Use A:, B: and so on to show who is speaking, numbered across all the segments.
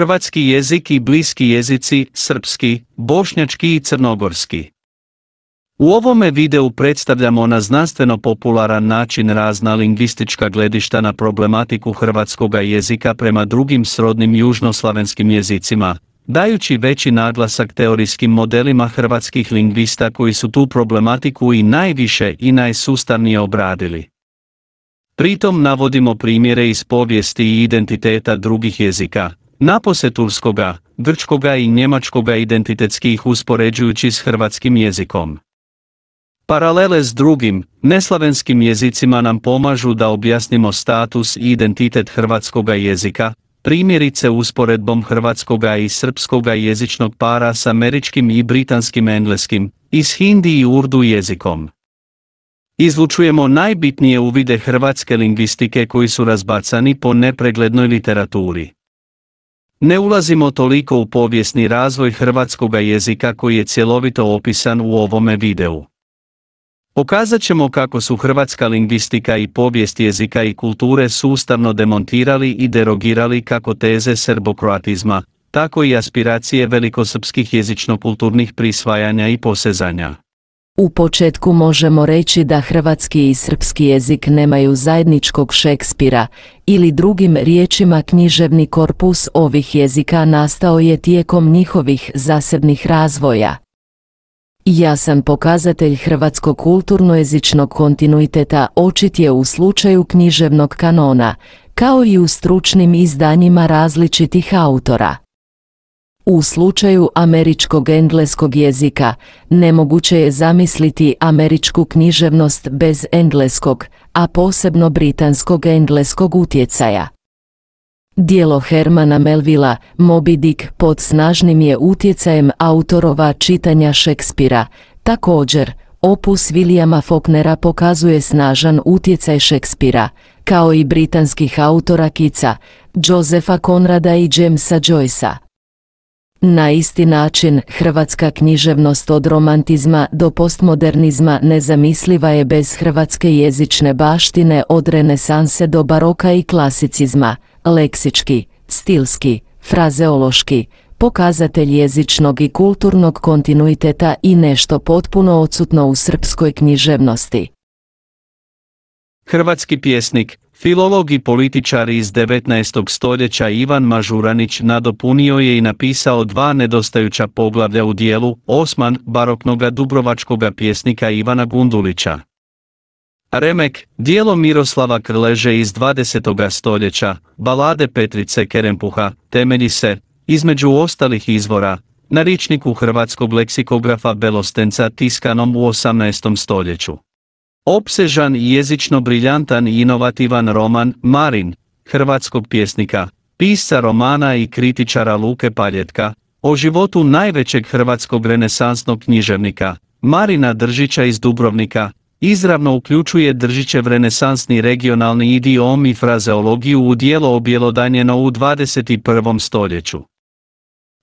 A: Hrvatski jezik i bliski jezici, srpski, bošnjački i crnogorski. U ovome videu predstavljamo na znanstveno popularan način razna lingvistička gledišta na problematiku hrvatskoga jezika prema drugim srodnim južnoslavenskim jezicima, dajući veći naglasak teorijskim modelima hrvatskih lingvista koji su tu problematiku i najviše i najsustavnije obradili. Pritom navodimo primjere iz povijesti i identiteta drugih jezika, Napose turskoga, grčkoga i njemačkoga identitetskih uspoređujući s hrvatskim jezikom. Paralele s drugim, neslavenskim jezicima nam pomažu da objasnimo status i identitet hrvatskoga jezika, primjerice usporedbom hrvatskoga i srpskoga jezičnog para s američkim i britanskim engleskim, i s hindi i urdu jezikom. Izlučujemo najbitnije uvide hrvatske lingvistike koji su razbacani po nepreglednoj literaturi. Ne ulazimo toliko u povijesni razvoj hrvatskoga jezika koji je cjelovito opisan u ovome videu. Pokazat ćemo kako su hrvatska lingvistika i povijest jezika i kulture sustavno demontirali i derogirali kako teze serbokroatizma, tako i aspiracije velikosrpskih jezično-kulturnih prisvajanja i posezanja.
B: U početku možemo reći da hrvatski i srpski jezik nemaju zajedničkog Šekspira, ili drugim riječima književni korpus ovih jezika nastao je tijekom njihovih zasebnih razvoja. Jasan pokazatelj hrvatskog kulturnojezičnog kontinuiteta očit je u slučaju književnog kanona, kao i u stručnim izdanjima različitih autora. U slučaju američkog engleskog jezika nemoguće je zamisliti američku književnost bez engleskog, a posebno britanskog engleskog utjecaja. Dijelo Hermana Melvila, Moby Dick, pod snažnim je utjecajem autorova čitanja Šekspira. Također, opus Williama Foknera pokazuje snažan utjecaj Šekspira, kao i britanskih autora Kica, Josefa Konrada i Jamesa Joyce'a. Na isti način, hrvatska književnost od romantizma do postmodernizma nezamisliva je bez hrvatske jezične baštine od renesanse do baroka i klasicizma, leksički, stilski, frazeološki, pokazatelj jezičnog i kulturnog kontinuiteta i nešto potpuno odsutno u srpskoj književnosti.
A: Hrvatski pjesnik, filolog i političar iz 19. stoljeća Ivan Mažuranić nadopunio je i napisao dva nedostajuća poglavlja u dijelu Osman baroknoga dubrovačkoga pjesnika Ivana Gundulića. Remek, dijelo Miroslava Krleže iz 20. stoljeća, balade Petrice Kerempuha, temelji se, između ostalih izvora, na ričniku hrvatskog leksikografa Belostenca tiskanom u 18. stoljeću. Opsežan i jezično briljantan i inovativan roman Marin, hrvatskog pjesnika, pisca romana i kritičara Luke Paljetka, o životu najvećeg hrvatskog renesansnog književnika, Marina Držića iz Dubrovnika, izravno uključuje Držićev renesansni regionalni idiom i frazeologiju u dijelo objelodanjeno u 21. stoljeću.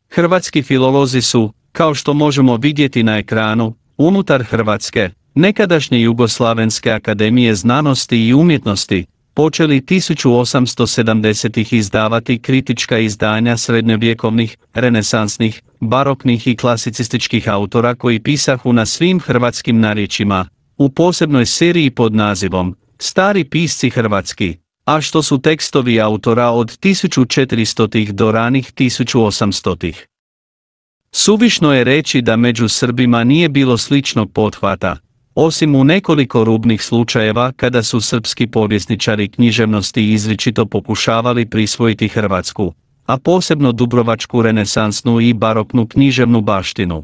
A: Hrvatski filolozi su, kao što možemo vidjeti na ekranu, unutar Hrvatske, nekadašnje Jugoslavenske akademije znanosti i umjetnosti, počeli 1870-ih izdavati kritička izdanja srednjovjekovnih, renesansnih, baroknih i klasicističkih autora koji pisahu na svim hrvatskim narječima, u posebnoj seriji pod nazivom Stari pisci hrvatski, a što su tekstovi autora od 1400-ih do ranih 1800-ih. Suvišno je reći da među Srbima nije bilo sličnog pothvata, osim u nekoliko rubnih slučajeva kada su srpski povjesničari književnosti izričito pokušavali prisvojiti Hrvatsku, a posebno Dubrovačku renesansnu i baroknu književnu baštinu.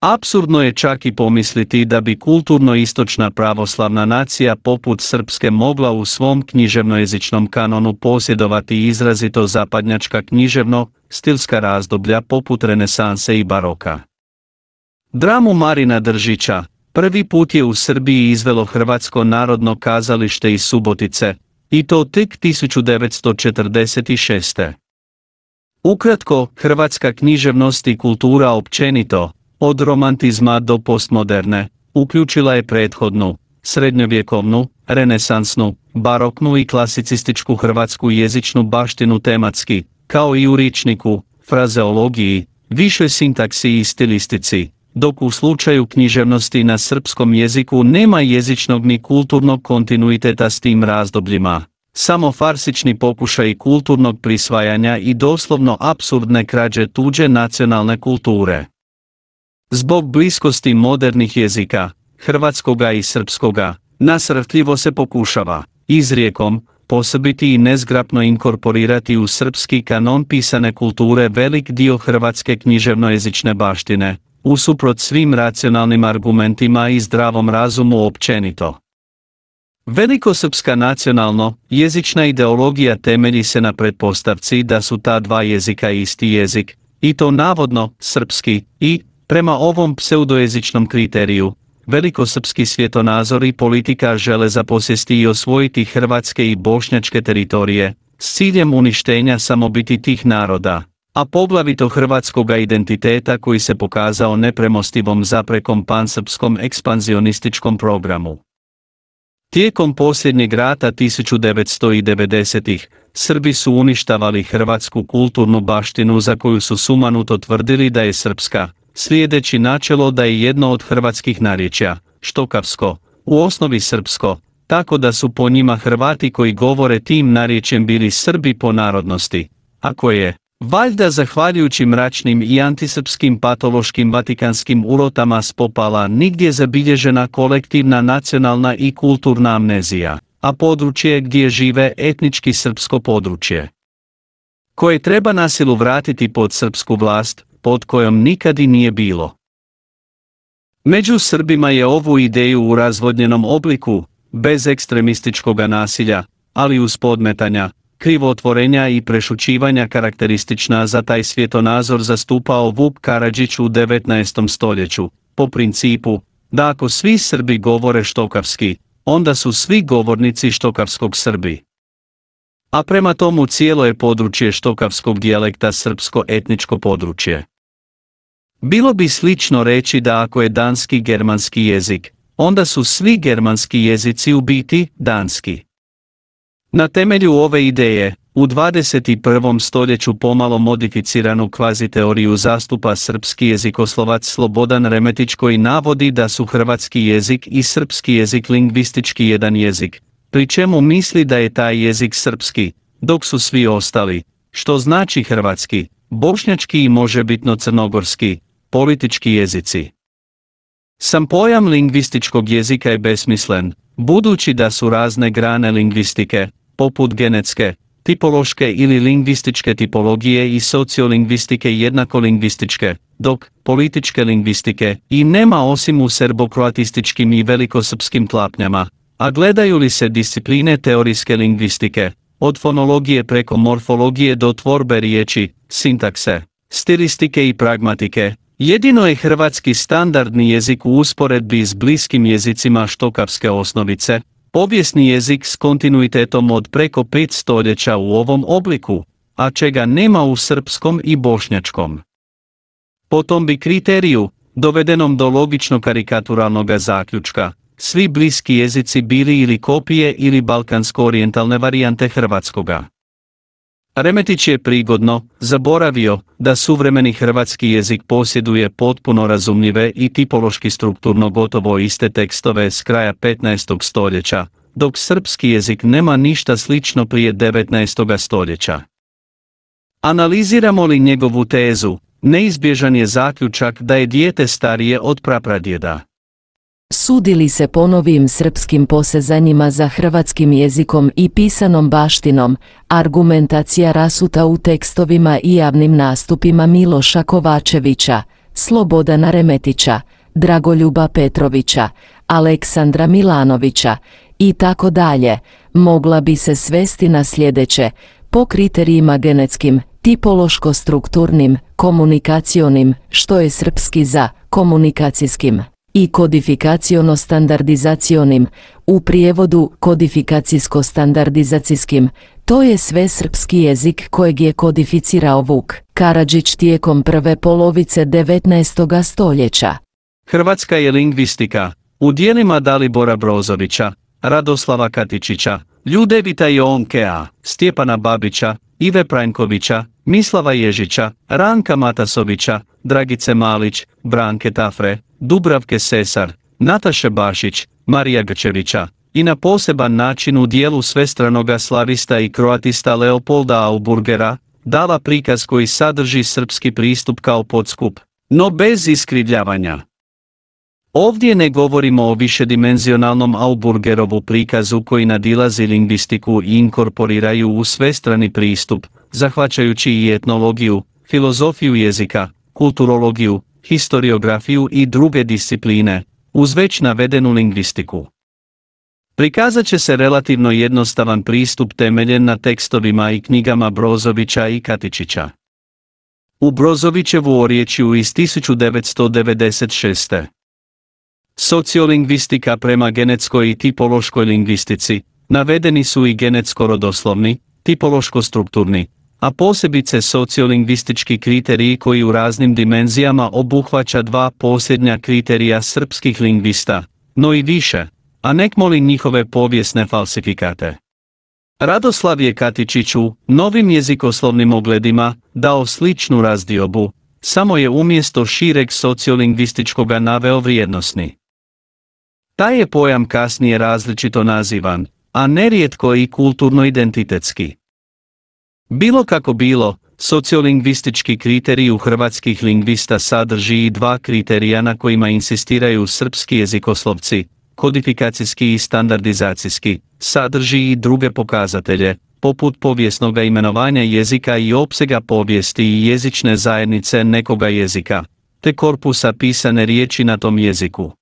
A: Absurdno je čak i pomisliti da bi kulturno-istočna pravoslavna nacija poput Srpske mogla u svom književnojezičnom kanonu posjedovati izrazito zapadnjačka književno-stilska razdoblja poput renesanse i baroka. Dramu Marina Držića, Prvi put je u Srbiji izvelo Hrvatsko narodno kazalište iz Subotice, i to tek 1946. Ukratko, hrvatska književnost i kultura općenito, od romantizma do postmoderne, uključila je prethodnu, srednjovjekovnu, renesansnu, baroknu i klasicističku hrvatsku jezičnu baštinu tematski, kao i u ričniku, frazeologiji, višoj sintaksi i stilistici, dok u slučaju književnosti na srpskom jeziku nema jezičnog ni kulturnog kontinuiteta s tim razdobljima. Samo farsični pokušaj kulturnog prisvajanja i doslovno apsurdne krađe tuđe nacionalne kulture. Zbog bliskosti modernih jezika, hrvatskoga i srpskoga, nasrtljivo se pokušava, izrijekom, posebiti i nezgrapno inkorporirati u srpski kanon pisane kulture velik dio hrvatske književnojezične baštine, usuprot svim racionalnim argumentima i zdravom razumu općenito. Velikosrpska nacionalno, jezična ideologija temelji se na pretpostavci da su ta dva jezika isti jezik, i to navodno, srpski, i, prema ovom pseudojezičnom kriteriju, velikosrpski svjetonazor i politika žele zaposjesti i osvojiti hrvatske i bošnjačke teritorije, s ciljem uništenja samobiti tih naroda a poglavito hrvatskoga identiteta koji se pokazao nepremostivom zaprekom pansrpskom ekspanzionističkom programu. Tijekom posljednjeg rata 1990-ih, Srbi su uništavali hrvatsku kulturnu baštinu za koju su sumanuto tvrdili da je srpska, slijedeći načelo da je jedno od hrvatskih narječja, štokavsko, u osnovi srpsko, tako da su po njima Hrvati koji govore tim narječem bili Srbi po narodnosti, ako je, Valjda zahvaljujući mračnim i antisrpskim patološkim vatikanskim urotama spopala nigdje zabilježena kolektivna nacionalna i kulturna amnezija, a područje gdje žive etnički srpsko područje. Koje treba nasilu vratiti pod srpsku vlast, pod kojom nikad i nije bilo. Među Srbima je ovu ideju u razvodnjenom obliku, bez ekstremističkoga nasilja, ali uz podmetanja, krivotvorenja i prešućivanja karakteristična za taj svjetonazor zastupao Vuk Karadžić u 19. stoljeću, po principu da ako svi Srbi govore štokavski, onda su svi govornici štokavskog Srbi. A prema tomu cijelo je područje štokavskog dijalekta srpsko etničko područje. Bilo bi slično reći da ako je danski germanski jezik, onda su svi germanski jezici u biti danski. Na temelju ove ideje, u 21. stoljeću pomalo modificiranu kvazi teoriju zastupa srpski jezikoslovac Slobodan Remetić koji navodi da su hrvatski jezik i srpski jezik lingvistički jedan jezik, pri čemu misli da je taj jezik srpski, dok su svi ostali, što znači hrvatski, bošnjački i bitno crnogorski, politički jezici. Sam pojam lingvističkog jezika je besmislen, budući da su razne grane lingvistike, poput genetske, tipološke ili lingvističke tipologije i sociolingvistike jednako lingvističke, dok političke lingvistike i nema osim u serbokroatističkim i velikosrpskim tlapnjama, a gledaju li se discipline teorijske lingvistike, od fonologije preko morfologije do tvorbe riječi, sintakse, stilistike i pragmatike, jedino je hrvatski standardni jezik u usporedbi s bliskim jezicima štokavske osnovice, povijesni jezik s kontinuitetom od preko pet stoljeća u ovom obliku, a čega nema u srpskom i bošnjačkom. Potom bi kriteriju, dovedenom do logično karikaturalnog zaključka, svi bliski jezici bili ili kopije ili balkansko orientalne varijante hrvatskoga. Remetić je prigodno zaboravio da suvremeni hrvatski jezik posjeduje potpuno razumljive i tipološki strukturno gotovo iste tekstove s kraja 15. stoljeća, dok srpski jezik nema ništa slično prije 19. stoljeća. Analiziramo li njegovu tezu, neizbježan je zaključak da je dijete starije od prapradjeda.
B: Sudili se po novim srpskim posezanjima za hrvatskim jezikom i pisanom baštinom, argumentacija rasuta u tekstovima i javnim nastupima Miloša Kovačevića, Slobodana Remetića, Dragoljuba Petrovića, Aleksandra Milanovića i tako dalje, mogla bi se svesti na sljedeće, po kriterijima genetskim, tipološko-strukturnim, komunikacionim, što je srpski za komunikacijskim i kodifikacijono-standardizacionim, u prijevodu kodifikacijsko-standardizacijskim, to je sve srpski jezik kojeg je kodificirao Vuk Karadžić tijekom prve polovice 19. stoljeća.
A: Hrvatska je lingvistika, u dijelima Dalibora Brozovića, Radoslava Katičića, Ljudevita Jonkea, Stjepana Babića, Ive Prankovića, Mislava Ježića, Ranka Matasovića, Dragice Malić, Branke Tafre, Dubravke Sesar, Nataše Bašić, Marija Grčevića i na poseban način u dijelu svestranoga slavista i kroatista Leopolda Auburgera, dala prikaz koji sadrži srpski pristup kao podskup, no bez iskrivljavanja. Ovdje ne govorimo o višedimenzionalnom Auburgerovu prikazu koji nadilazi lingvistiku i inkorporiraju u svestrani pristup, zahvaćajući i etnologiju, filozofiju jezika, kulturologiju, historiografiju i druge discipline, uz već navedenu lingvistiku. Prikazat će se relativno jednostavan pristup temeljen na tekstovima i knjigama Brozovića i Katičića. U Brozovićevu orječju iz 1996. Sociolingvistika prema genetskoj i tipološkoj lingvistici, navedeni su i genetsko-rodoslovni, tipološko-strukturni, a posebice sociolingvistički kriteriji koji u raznim dimenzijama obuhvaća dva posljednja kriterija srpskih lingvista, no i više, a nekmoli njihove povijesne falsifikate. Radoslav je Katičiću, novim jezikoslovnim ogledima, dao sličnu razdiobu, samo je umjesto šireg sociolingvističkoga naveo vrijednosni. Taj je pojam kasnije različito nazivan, a nerijetko i kulturno identitetski. Bilo kako bilo, sociolingvistički u hrvatskih lingvista sadrži i dva kriterija na kojima insistiraju srpski jezikoslovci, kodifikacijski i standardizacijski, sadrži i druge pokazatelje, poput povijesnog imenovanja jezika i opsega povijesti i jezične zajednice nekoga jezika, te korpusa pisane riječi na tom jeziku.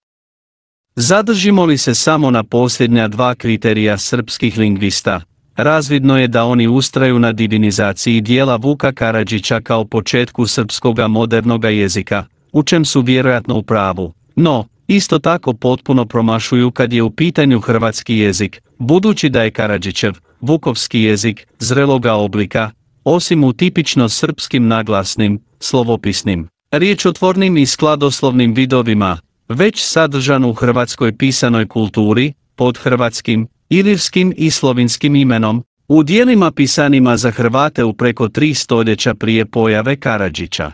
A: Zadržimo li se samo na posljednja dva kriterija srpskih lingvista, razvidno je da oni ustraju na divinizaciji dijela Vuka Karadžića kao početku srpskoga modernog jezika, u čem su vjerojatno u pravu, no, isto tako potpuno promašuju kad je u pitanju hrvatski jezik, budući da je Karadžićev, vukovski jezik, zreloga oblika, osim u tipično srpskim naglasnim, slovopisnim, riječotvornim i skladoslovnim vidovima, već sadržan u hrvatskoj pisanoj kulturi, pod hrvatskim, ilirskim i slovinskim imenom, u dijelima pisanima za Hrvate u preko tri stoljeća prije pojave Karadžića.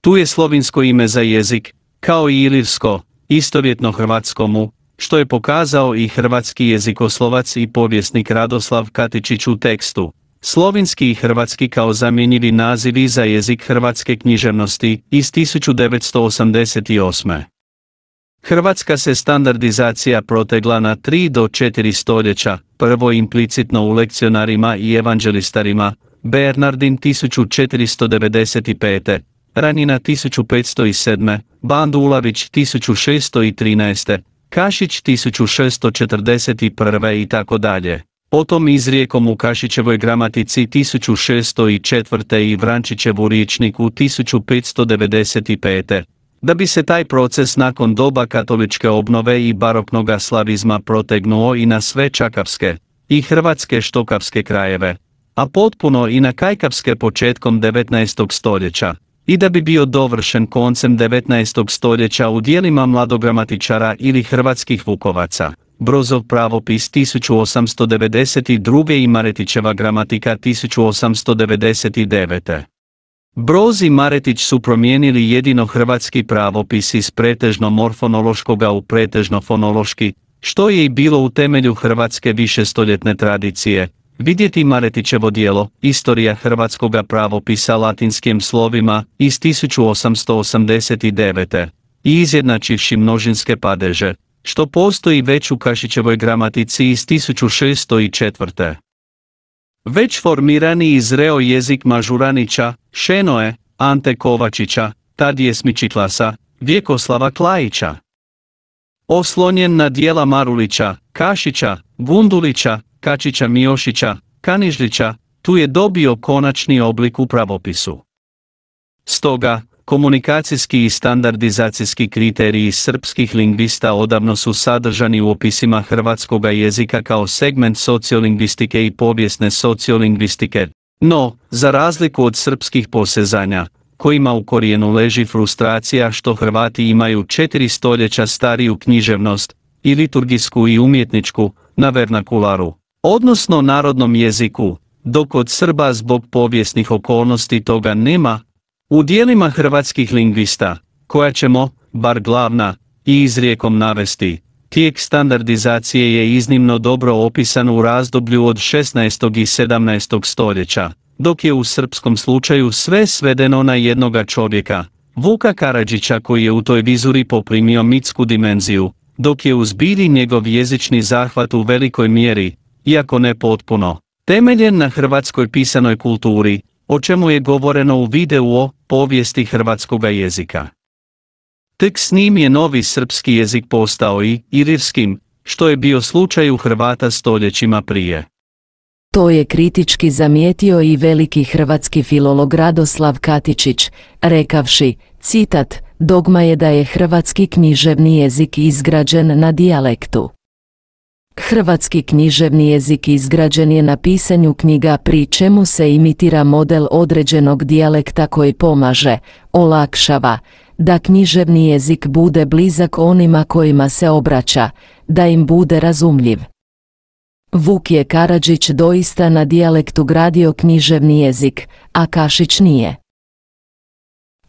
A: Tu je slovinsko ime za jezik, kao i ilirsko, istovjetno hrvatskomu, što je pokazao i hrvatski jezikoslovac i povjesnik Radoslav Katičić u tekstu. Slovinski i hrvatski kao zamjenjivi nazivi za jezik hrvatske književnosti iz 1988. Hrvatska se standardizacija protegla na 3 do 4 stoljeća, prvo implicitno u lekcionarima i evanđelistarima, Bernardin 1495. Ranina 1507. Bandulavić 1613. Kašić 1641. i tako dalje. Potom izrijekom u Kašićevoj gramatici 1604. i Vrančićevu riječniku 1595. Da bi se taj proces nakon doba katoličke obnove i baroknoga slavizma protegnuo i na sve čakavske i hrvatske štokavske krajeve, a potpuno i na kajkavske početkom 19. stoljeća, i da bi bio dovršen koncem 19. stoljeća u dijelima mladogramatičara ili hrvatskih vukovaca. Brozov pravopis 1892. i Maretićeva gramatika 1899. Broz i Maretić su promijenili jedino hrvatski pravopis iz pretežno morfonološkoga u pretežno fonološki, što je i bilo u temelju hrvatske više stoljetne tradicije. Vidjeti Maretićevo dijelo, Istorija hrvatskoga pravopisa latinskim slovima, iz 1889. i izjednačivši množinske padeže, što postoji već u Kašićevoj gramatici iz 1604. Već formirani i zreo jezik Mažuranića, Šenoe, Ante Kovačića, Tadije Smičiklasa, Vjekoslava Klajića. Oslonjen na dijela Marulića, Kašića, Gundulića, Kačića Miošića, Kanižlića, tu je dobio konačni oblik u pravopisu. Stoga, komunikacijski i standardizacijski kriteriji srpskih lingvista odavno su sadržani u opisima hrvatskoga jezika kao segment sociolingvistike i povijesne sociolingvistike. No, za razliku od srpskih posezanja, kojima u korijenu leži frustracija što Hrvati imaju četiri stoljeća stariju književnost, i liturgijsku i umjetničku, na vernakularu, odnosno narodnom jeziku, dok od Srba zbog povijesnih okolnosti toga nema, u dijelima hrvatskih lingvista, koja ćemo, bar glavna, i izrijekom navesti, tijek standardizacije je iznimno dobro opisan u razdoblju od 16. i 17. stoljeća, dok je u srpskom slučaju sve svedeno na jednoga čovjeka, Vuka Karadžića koji je u toj vizuri poprimio mitsku dimenziju, dok je u njegov jezični zahvat u velikoj mjeri, iako ne potpuno, temeljen na hrvatskoj pisanoj kulturi, o čemu je govoreno u videu o povijesti hrvatskoga jezika. Tek s njim je novi srpski jezik postao i irirskim, što je bio slučaj u Hrvata stoljećima prije.
B: To je kritički zamijetio i veliki hrvatski filolog Radoslav Katičić, rekavši, citat, dogma je da je hrvatski književni jezik izgrađen na dijalektu. Hrvatski književni jezik izgrađen je na pisanju knjiga pri čemu se imitira model određenog dijalekta koji pomaže, olakšava, da književni jezik bude blizak onima kojima se obraća, da im bude razumljiv. Vuk je Karadžić doista na dijalektu gradio književni jezik, a Kašić nije.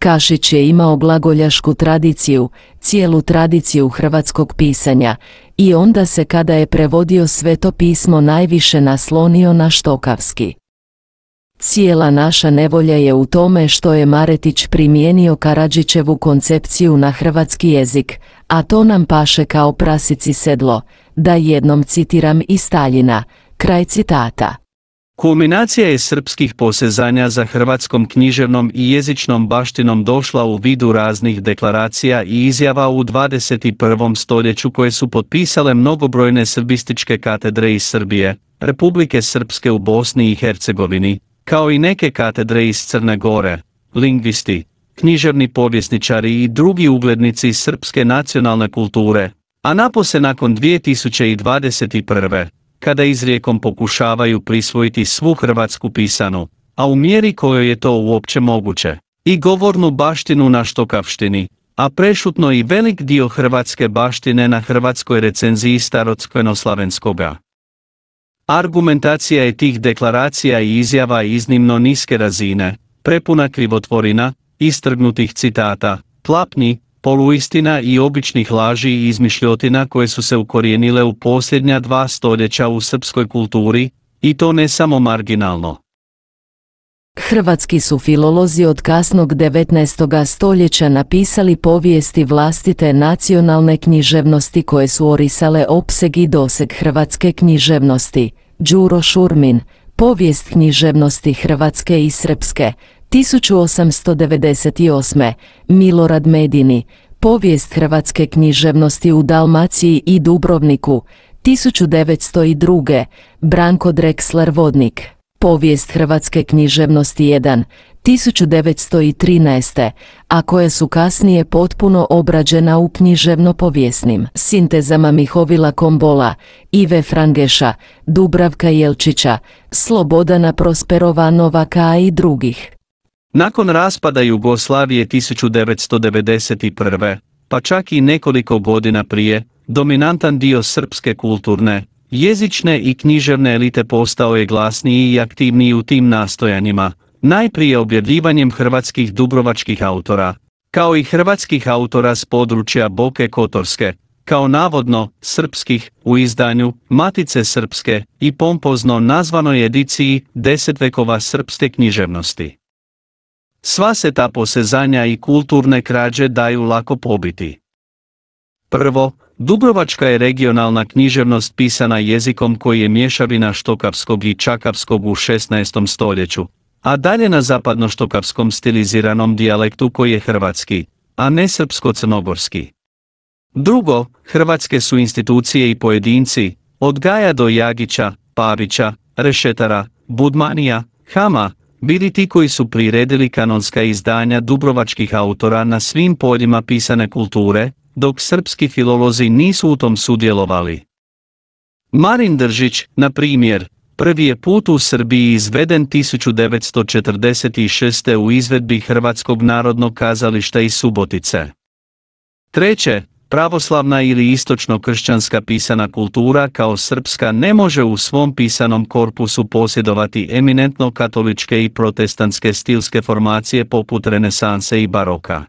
B: Kašić je imao glagoljašku tradiciju, cijelu tradiciju hrvatskog pisanja, i onda se kada je prevodio sveto pismo najviše naslonio na Štokavski. Cijela naša nevolja je u tome što je Maretić primijenio Karadžićevu koncepciju na hrvatski jezik, a to nam paše kao prasici sedlo, da jednom citiram i Staljina, kraj citata.
A: Kulminacija je srpskih posezanja za hrvatskom književnom i jezičnom baštinom došla u vidu raznih deklaracija i izjava u 21. stoljeću koje su potpisale mnogobrojne srbističke katedre iz Srbije, Republike Srpske u Bosni i Hercegovini, kao i neke katedre iz Crne Gore, lingvisti, književni povjesničari i drugi uglednici srpske nacionalne kulture, a napose nakon 2021 kada izrijekom pokušavaju prisvojiti svu hrvatsku pisanu, a u mjeri kojoj je to uopće moguće, i govornu baštinu na štokavštini, a prešutno i velik dio hrvatske baštine na hrvatskoj recenziji starotskvenoslavenskoga. Argumentacija je tih deklaracija i izjava iznimno niske razine, prepuna krivotvorina, istrgnutih citata, tlapni poluistina i običnih laži i izmišljotina koje su se ukorijenile u posljednja dva stoljeća u srpskoj kulturi, i to ne samo marginalno.
B: Hrvatski su filolozi od kasnog 19. stoljeća napisali povijesti vlastite nacionalne književnosti koje su orisale opseg i doseg hrvatske književnosti. Đuro Šurmin, povijest književnosti Hrvatske i Srpske, 1898. Milorad Medini, povijest hrvatske književnosti u Dalmaciji i Dubrovniku, 1902. Branko Drexler Vodnik, povijest hrvatske književnosti 1, 1913. a koje su kasnije potpuno obrađena u književno-povijesnim sintezama Mihovila Kombola, Ive Frangeša, Dubravka Jelčića, Slobodana Prosperova Novaka i drugih.
A: Nakon raspada Jugoslavije 1991. pa čak i nekoliko godina prije, dominantan dio srpske kulturne, jezične i književne elite postao je glasniji i aktivniji u tim nastojanjima, najprije objavljivanjem hrvatskih dubrovačkih autora, kao i hrvatskih autora s područja Boke Kotorske, kao navodno srpskih u izdanju Matice Srpske i pompozno nazvanoj ediciji desetvekova srpske književnosti. Sva se ta posezanja i kulturne krađe daju lako pobiti. Prvo, Dubrovačka je regionalna književnost pisana jezikom koji je mješavina štokavskog i čakavskog u 16. stoljeću, a dalje na zapadnoštokavskom stiliziranom dijalektu koji je hrvatski, a ne srpsko-crnogorski. Drugo, hrvatske su institucije i pojedinci, od Gaja do Jagića, Pavića, Rešetara, Budmanija, Hama, bili ti koji su priredili kanonska izdanja dubrovačkih autora na svim poljima pisane kulture, dok srpski filolozi nisu u tom sudjelovali. Marin Držić, na primjer, prvi je put u Srbiji izveden 1946. u izvedbi Hrvatskog narodnog kazališta iz Subotice. Treće, pravoslavna ili istočno-kršćanska pisana kultura kao srpska ne može u svom pisanom korpusu posjedovati eminentno katoličke i protestantske stilske formacije poput renesanse i baroka.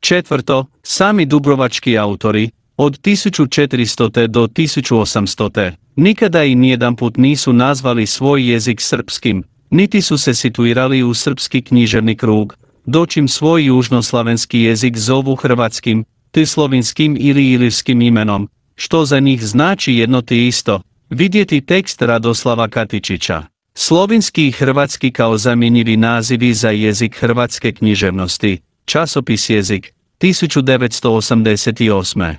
A: Četvrto, sami dubrovački autori, od 1400. do 1800. nikada i nijedan put nisu nazvali svoj jezik srpskim, niti su se situirali u srpski književni krug, dočim svoj južnoslavenski jezik zovu hrvatskim, ti slovinskim ili irskim imenom, što za njih znači jedno te isto, vidjeti tekst Radoslava Katičića. Slovinski i hrvatski kao zamjenjivi nazivi za jezik hrvatske književnosti, časopis jezik, 1988.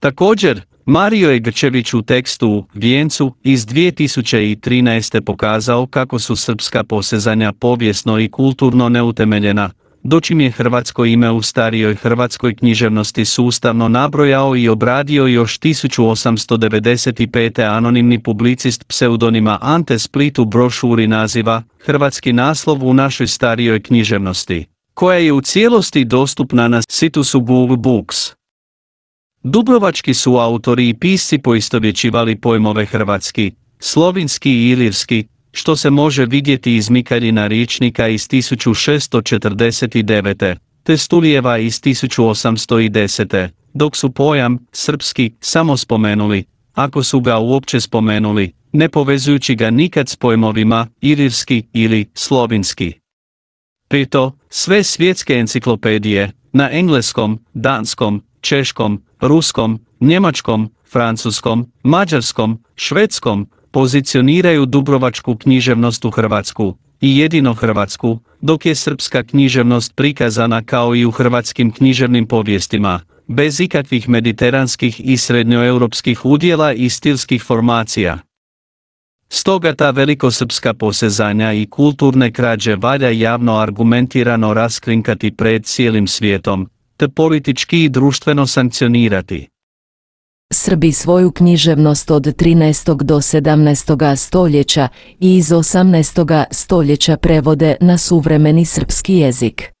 A: Također, Mario je Grčević u tekstu Vijencu iz 2013. pokazao kako su srpska posezanja povijesno i kulturno neutemeljena, dočim je hrvatsko ime u starijoj hrvatskoj književnosti sustavno nabrojao i obradio još 1895. anonimni publicist pseudonima Ante Split u brošuri naziva Hrvatski naslov u našoj starijoj književnosti, koja je u cijelosti dostupna na situsu Google Books. Dubrovački su autori i pisci poistovjećivali pojmove hrvatski, slovinski i ilirski, što se može vidjeti iz Mikarina ričnika iz 1649. te Stulijeva iz 1810. dok su pojam, srpski, samo spomenuli, ako su ga uopće spomenuli, ne povezujući ga nikad s pojmovima irirski ili slovinski. Prito, sve svjetske enciklopedije, na engleskom, danskom, češkom, ruskom, njemačkom, francuskom, mađarskom, švedskom, pozicioniraju dubrovačku književnost u Hrvatsku i jedino Hrvatsku, dok je srpska književnost prikazana kao i u hrvatskim književnim povijestima, bez ikakvih mediteranskih i srednjoeuropskih udjela i stilskih formacija. Stoga ta velikosrpska posezanja i kulturne krađe valja javno argumentirano raskrinkati pred cijelim svijetom, te politički i društveno sankcionirati.
B: Srbi svoju književnost od 13. do 17. stoljeća i iz 18. stoljeća prevode na suvremeni srpski jezik.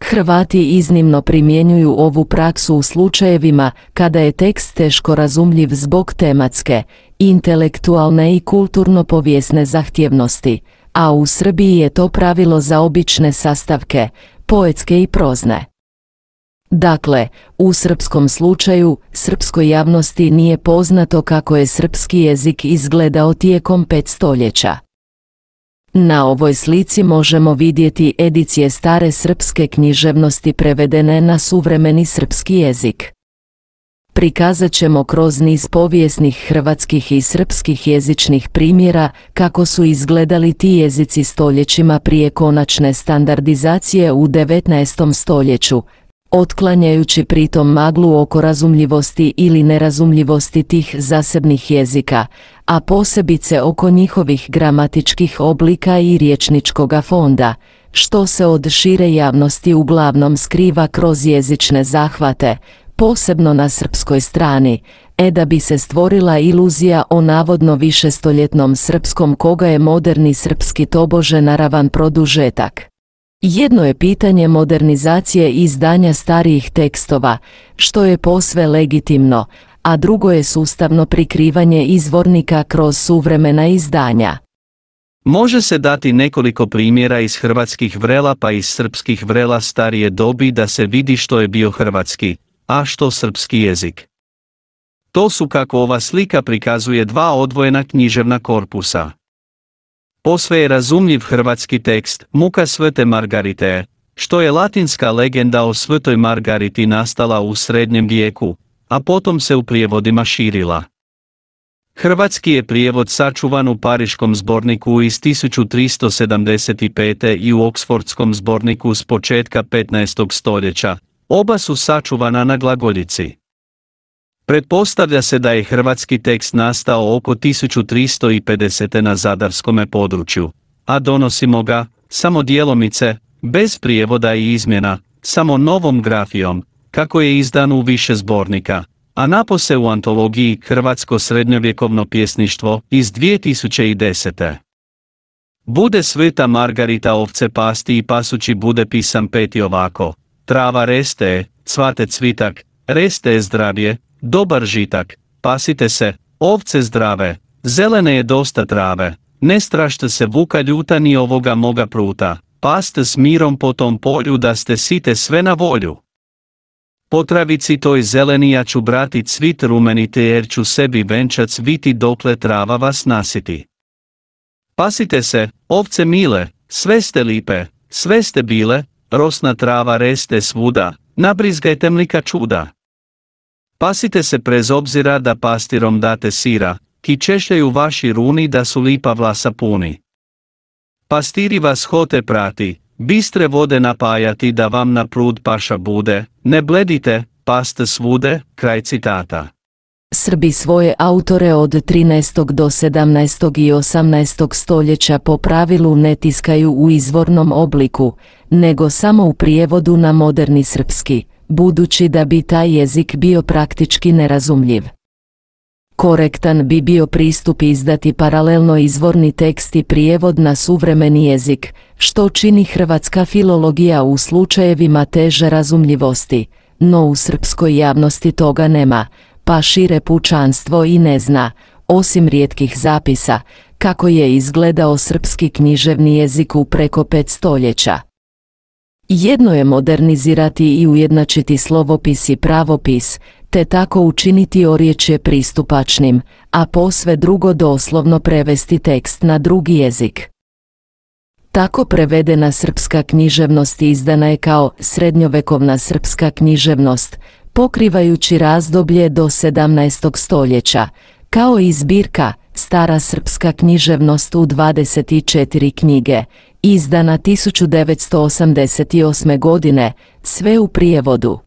B: Hrvati iznimno primjenjuju ovu praksu u slučajevima kada je tekst teško razumljiv zbog tematske, intelektualne i kulturno-povijesne zahtjevnosti, a u Srbiji je to pravilo za obične sastavke, poetske i prozne. Dakle, u srpskom slučaju, srpskoj javnosti nije poznato kako je srpski jezik izgledao tijekom pet stoljeća. Na ovoj slici možemo vidjeti edicije stare srpske književnosti prevedene na suvremeni srpski jezik. Prikazat ćemo kroz niz povijesnih hrvatskih i srpskih jezičnih primjera kako su izgledali ti jezici stoljećima prije konačne standardizacije u 19. stoljeću, otklanjajući pritom maglu oko razumljivosti ili nerazumljivosti tih zasebnih jezika, a posebice oko njihovih gramatičkih oblika i riječničkoga fonda, što se od šire javnosti uglavnom skriva kroz jezične zahvate, posebno na srpskoj strani, e da bi se stvorila iluzija o navodno višestoljetnom srpskom koga je moderni srpski tobože naravan produžetak. Jedno je pitanje modernizacije izdanja starijih tekstova, što je posve legitimno, a drugo je sustavno prikrivanje izvornika kroz suvremena izdanja.
A: Može se dati nekoliko primjera iz hrvatskih vrela pa iz srpskih vrela starije dobi da se vidi što je bio hrvatski, a što srpski jezik. To su kako ova slika prikazuje dva odvojena književna korpusa. Posve je razumljiv hrvatski tekst Muka svete Margarite, što je latinska legenda o svetoj Margariti nastala u srednjem vijeku, a potom se u prijevodima širila. Hrvatski je prijevod sačuvan u Pariškom zborniku iz 1375. i u Oksfordskom zborniku s početka 15. stoljeća, oba su sačuvana na glagoljici. Pretpostavlja se da je hrvatski tekst nastao oko 1350. na zadarskome području, a donosimo ga, samo dijelomice, bez prijevoda i izmjena, samo novom grafijom, kako je izdan u više zbornika, a napose u antologiji Hrvatsko srednjovjekovno pjesništvo iz 2010. Bude sveta Margarita ovce pasti i pasući bude pisan peti ovako, trava reste, cvate cvitak, reste zdravje, dobar žitak, pasite se, ovce zdrave, zelene je dosta trave, ne strašte se vuka ljuta ni ovoga moga pruta, paste s mirom po tom polju da ste site sve na volju. Potravici toj zeleni ja ću brati cvit rumenite jer ću sebi venčac viti dokle trava vas nasiti. Pasite se, ovce mile, sve ste lipe, sve ste bile, rosna trava reste svuda, nabrizgajte mlika čuda. Pasite se prez obzira da pastirom date sira, ki češljaju vaši runi da su lipa vlasa puni. Pastiri vas hote prati, bistre vode napajati da vam na prud paša bude, ne bledite, past svude, kraj citata.
B: Srbi svoje autore od 13. do 17. i 18. stoljeća po pravilu ne tiskaju u izvornom obliku, nego samo u prijevodu na moderni srpski budući da bi taj jezik bio praktički nerazumljiv. Korektan bi bio pristup izdati paralelno izvorni tekst i prijevod na suvremeni jezik, što čini hrvatska filologija u slučajevima teže razumljivosti, no u srpskoj javnosti toga nema, pa šire pučanstvo i ne zna, osim rijetkih zapisa, kako je izgledao srpski književni jezik u preko pet stoljeća. Jedno je modernizirati i ujednačiti slovopis i pravopis, te tako učiniti orječje pristupačnim, a posve drugo doslovno prevesti tekst na drugi jezik. Tako prevedena srpska književnost izdana je kao srednjovekovna srpska književnost, pokrivajući razdoblje do 17. stoljeća, kao i zbirka Stara srpska književnost u 24 knjige, izdana 1988. godine, sve u prijevodu.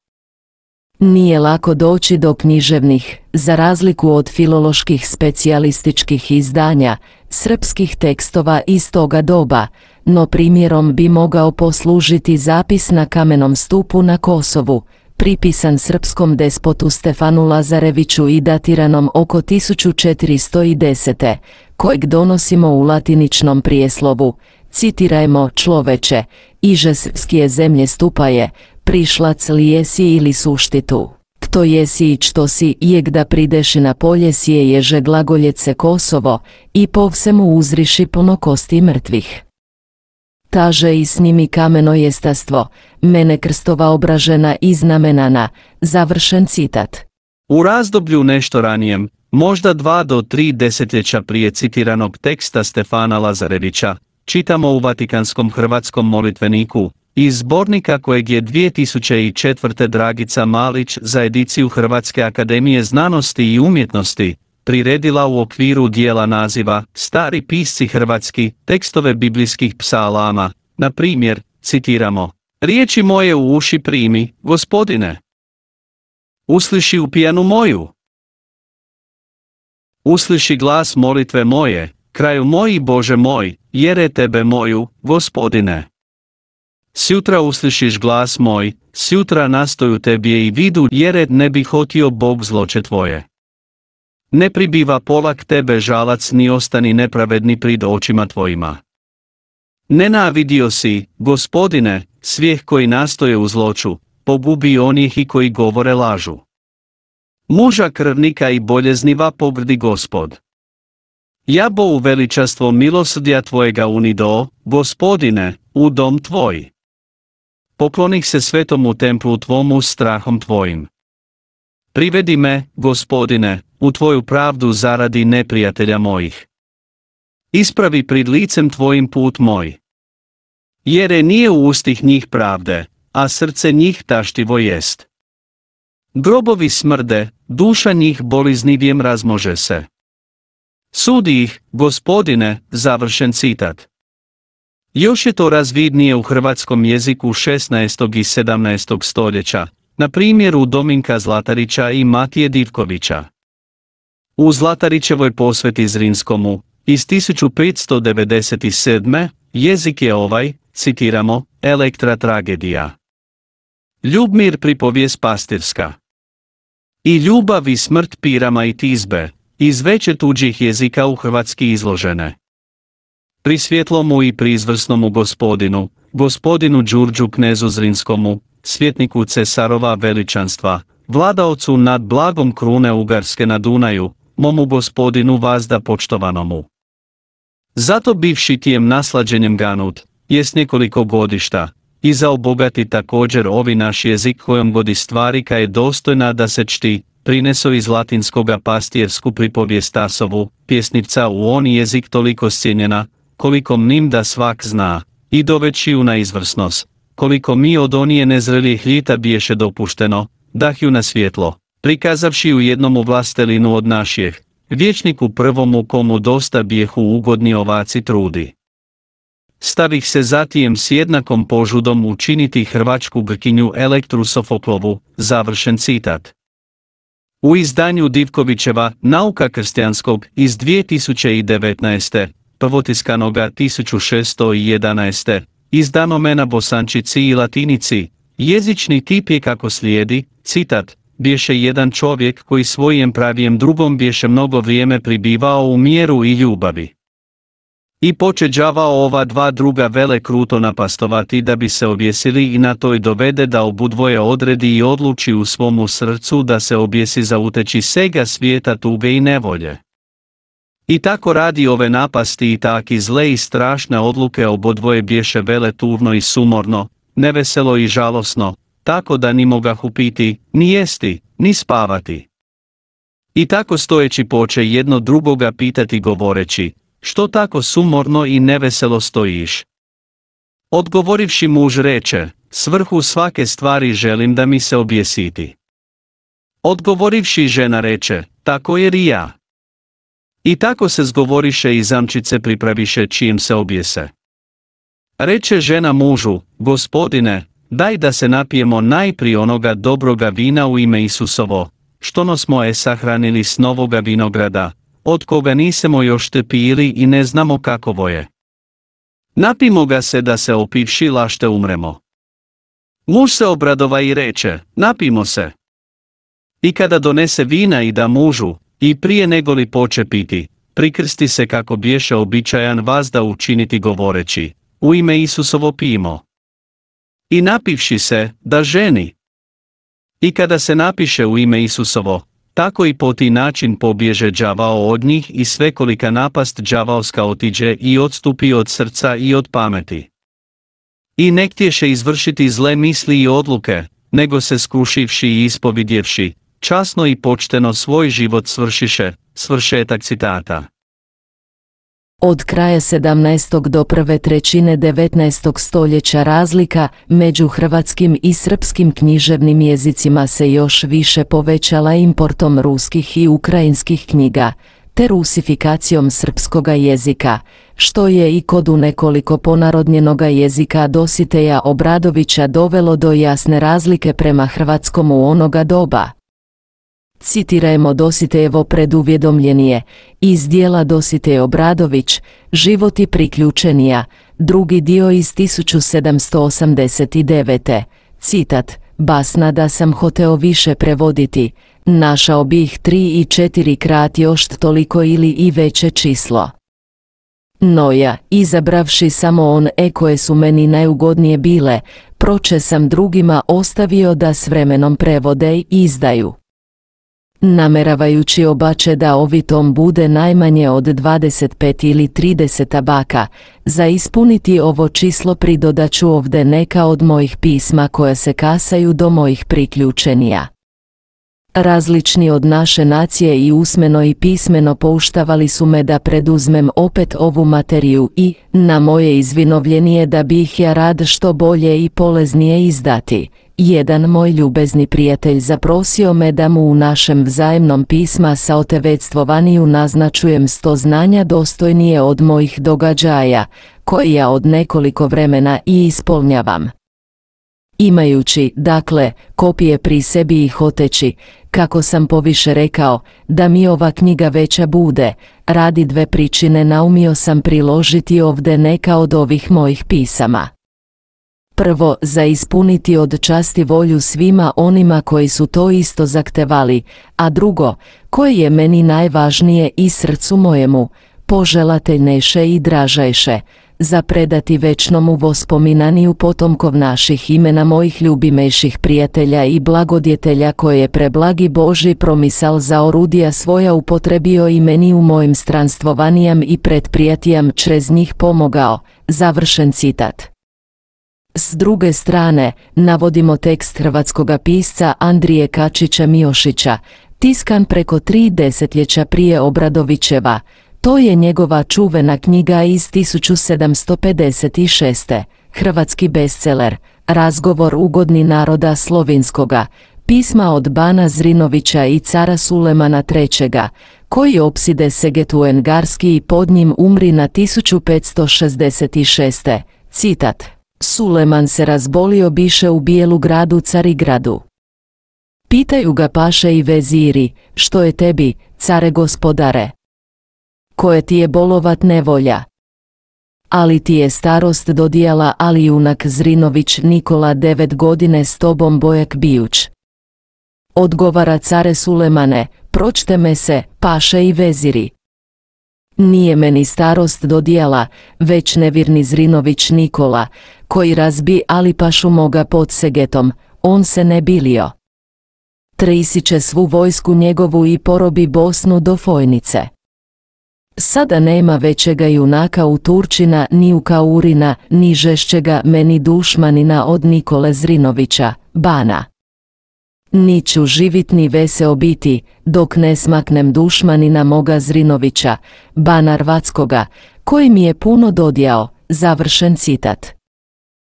B: Nije lako doći do književnih, za razliku od filoloških specijalističkih izdanja, srpskih tekstova iz toga doba, no primjerom bi mogao poslužiti zapis na kamenom stupu na Kosovu, pripisan srpskom despotu Stefanu Lazareviću i datiranom oko 1410. kojeg donosimo u latiničnom prijeslovu, Citirajmo človeče, je zemlje stupaje, prišlac li jesi ili suštitu, Kto jesi i što si, jegda da prideši na polje sije ježe glagoljece Kosovo, i povsemu uzriši puno kosti mrtvih. Taže i s njimi kameno jestastvo, mene krstova obražena i znamenana, završen citat.
A: U razdoblju nešto ranijem, možda dva do tri desetljeća prije citiranog teksta Stefana Lazarevića, čitamo u Vatikanskom hrvatskom molitveniku, iz zbornika kojeg je 2004. Dragica Malić za ediciju Hrvatske akademije znanosti i umjetnosti, priredila u okviru dijela naziva Stari pisci hrvatski, tekstove biblijskih psalama, na primjer, citiramo, Riječi moje u uši primi, gospodine. Usliši pijanu moju. Usliši glas molitve moje, kraju moji Bože moj, Jere tebe moju, gospodine. Sjutra uslišiš glas moj, sjutra nastoju tebi i vidu, jere ne bi hotio Bog zloče tvoje. Ne pribiva polak tebe žalac ni ostani nepravedni prid očima tvojima. Nenavidio si, gospodine, svijeh koji nastoje u zloču, pogubi onih i koji govore lažu. Muža krvnika i boljezniva pogrdi gospod. Jabo u veličastvo milosrdja Tvojega unido, gospodine, u dom Tvoj. Poklonih se svetomu templu Tvomu strahom Tvojim. Privedi me, gospodine, u Tvoju pravdu zaradi neprijatelja mojih. Ispravi pred licem Tvojim put moj. Jere nije u ustih njih pravde, a srce njih taštivo jest. Grobovi smrde, duša njih boliznivjem razmože se. Sudi ih, gospodine, završen citat. Još je to razvidnije u hrvatskom jeziku 16. i 17. stoljeća, na primjeru Dominka Zlatarića i Matije Divkovića. U Zlatarićevoj posveti Zrinskomu, iz 1597. jezik je ovaj, citiramo, elektra tragedija. Ljubmir pripovijest pastirska. I ljubav i smrt pirama i tizbe, iz veće tuđih jezika u hrvatski izložene. Pri svjetlomu i pri izvrsnomu gospodinu, gospodinu Đurđu knezu Zrinskomu, svjetniku cesarova veličanstva, vladaocu nad blagom krune Ugarske na Dunaju, momu gospodinu vazda počtovanomu. Zato bivši tijem naslađenjem ganut, jest nekoliko godišta, i zaobogati također ovi naš jezik kojom godi stvari ka je dostojna da se čti, Prineso iz latinskoga pastijersku pripovijest Asovu, pjesnica u on jezik toliko sjenjena, koliko mnim da svak zna, i ju na izvrsnost, koliko mi od onije nezrelih ljita biješe dopušteno, ju na svjetlo, prikazavši u jednomu vlastelinu od naših, vječniku prvomu komu dosta bijehu ugodni ovaci trudi. Stavih se zatijem s jednakom požudom učiniti hrvačku grkinju elektrusofoklovu završen citat. U izdanju Divkovićeva Nauka krstijanskog iz 2019. prvotiskanoga 1611. izdano mena bosančici i latinici, jezični tip je kako slijedi, citat, bješe jedan čovjek koji svojim pravijem drugom bješe mnogo vrijeme pribivao u mjeru i ljubavi. I počeđavao ova dva druga vele kruto napastovati da bi se objesili i na toj dovede da obudvoje odredi i odluči u svomu srcu da se objesi za uteći sega svijeta tuge i nevolje. I tako radi ove napasti i tak i zle i strašne odluke obodvoje bješe vele turno i sumorno, neveselo i žalosno, tako da ni moga hupiti, ni jesti, ni spavati. I tako stojeći poče jedno drugoga pitati govoreći, što tako sumorno i neveselo stojiš? Odgovorivši muž reče, svrhu svake stvari želim da mi se objesiti. Odgovorivši žena reče, tako jer i ja. I tako se zgovoriše i zamčice pripraviše čim se objese. Reče žena mužu, gospodine, daj da se napijemo najprije onoga dobroga vina u ime Isusovo, što nos je sahranili s novoga vinograda, od koga nisemo još tepili i ne znamo kakovo je. Napimo ga se da se opivši lašte umremo. Muž se obradova i reče, napimo se. I kada donese vina i da mužu, i prije nego li poče piti, prikrsti se kako bješe običajan da učiniti govoreći, u ime Isusovo pimo. I napivši se, da ženi. I kada se napiše u ime Isusovo, tako i po ti način pobježe đavao od njih i svekolika napast đavaoska otiđe i odstupi od srca i od pameti. I ne htješe izvršiti zle misli i odluke, nego se skušivši i ispovidjevši, časno i počteno svoj život svršiše, svršetak citata.
B: Od kraja 17. do prve trećine 19. stoljeća razlika među hrvatskim i srpskim književnim jezicima se još više povećala importom ruskih i ukrajinskih knjiga, te rusifikacijom srpskoga jezika, što je i kod u nekoliko ponarodnjenoga jezika Dositeja Obradovića dovelo do jasne razlike prema hrvatskom u onoga doba. Citirajmo Dositejevo preduvjedomljenije, iz dijela Dositej Obradović, Život i priključenija, drugi dio iz 1789. Citat, basna da sam hoteo više prevoditi, našao bih tri i četiri krat još toliko ili i veće No Noja, izabravši samo on e koje su meni najugodnije bile, proče sam drugima ostavio da s vremenom prevode i izdaju nameravajući obače da ovitom bude najmanje od 25 ili 30 tabaka, za ispuniti ovo čislo pridodat ću ovde neka od mojih pisma koja se kasaju do mojih priključenija. Različni od naše nacije i usmeno i pismeno pouštavali su me da preduzmem opet ovu materiju i, na moje izvinovljenije da bih ja rad što bolje i poleznije izdati, jedan moj ljubezni prijatelj zaprosio me da mu u našem vzajemnom pisma sa otevectvovaniju naznačujem sto znanja dostojnije od mojih događaja, koje ja od nekoliko vremena i ispolnjavam. Imajući, dakle, kopije pri sebi i hoteći, kako sam poviše rekao, da mi ova knjiga veća bude, radi dve pričine naumio sam priložiti ovde neka od ovih mojih pisama prvo za ispuniti od časti volju svima onima koji su to isto zaktevali, a drugo, koje je meni najvažnije i srcu mojemu, poželateljneše i dražajše, za predati večnomu vospominaniju potomkov naših imena mojih ljubimejših prijatelja i blagodjetelja koje je preblagi Boži promisal za orudija svoja upotrebio i meni u mojim stranstvovanijam i prijatijam črez njih pomogao, završen citat. S druge strane, navodimo tekst hrvatskoga pisca Andrije Kačića Miošića, tiskan preko tri desetljeća prije Obradovićeva, to je njegova čuvena knjiga iz 1756. Hrvatski bestseller, razgovor ugodni naroda slovinskoga, pisma od Bana Zrinovića i cara Sulemana III. koji opside Engarski i pod njim umri na 1566. Citat. Suleman se razbolio biše u bijelu gradu Carigradu. Pitaju ga paše i veziri, što je tebi, care gospodare? Koje ti je bolovat nevolja? Ali ti je starost dodijala ali junak Zrinović Nikola devet godine s tobom bojak bijuć. Odgovara care Sulemane, pročte me se, paše i veziri. Nije meni starost dodijela, već nevirni Zrinović Nikola, koji razbi Alipašu moga pod segetom, on se ne bilio. Trisiće svu vojsku njegovu i porobi Bosnu do Fojnice. Sada nema većega junaka u Turčina ni u Kaurina, ni žešćega meni dušmanina od Nikole Zrinovića, Bana. Niću živit ni veseo biti, dok ne smaknem dušmanina moga Zrinovića, bana vackoga koji mi je puno dodjao, završen citat.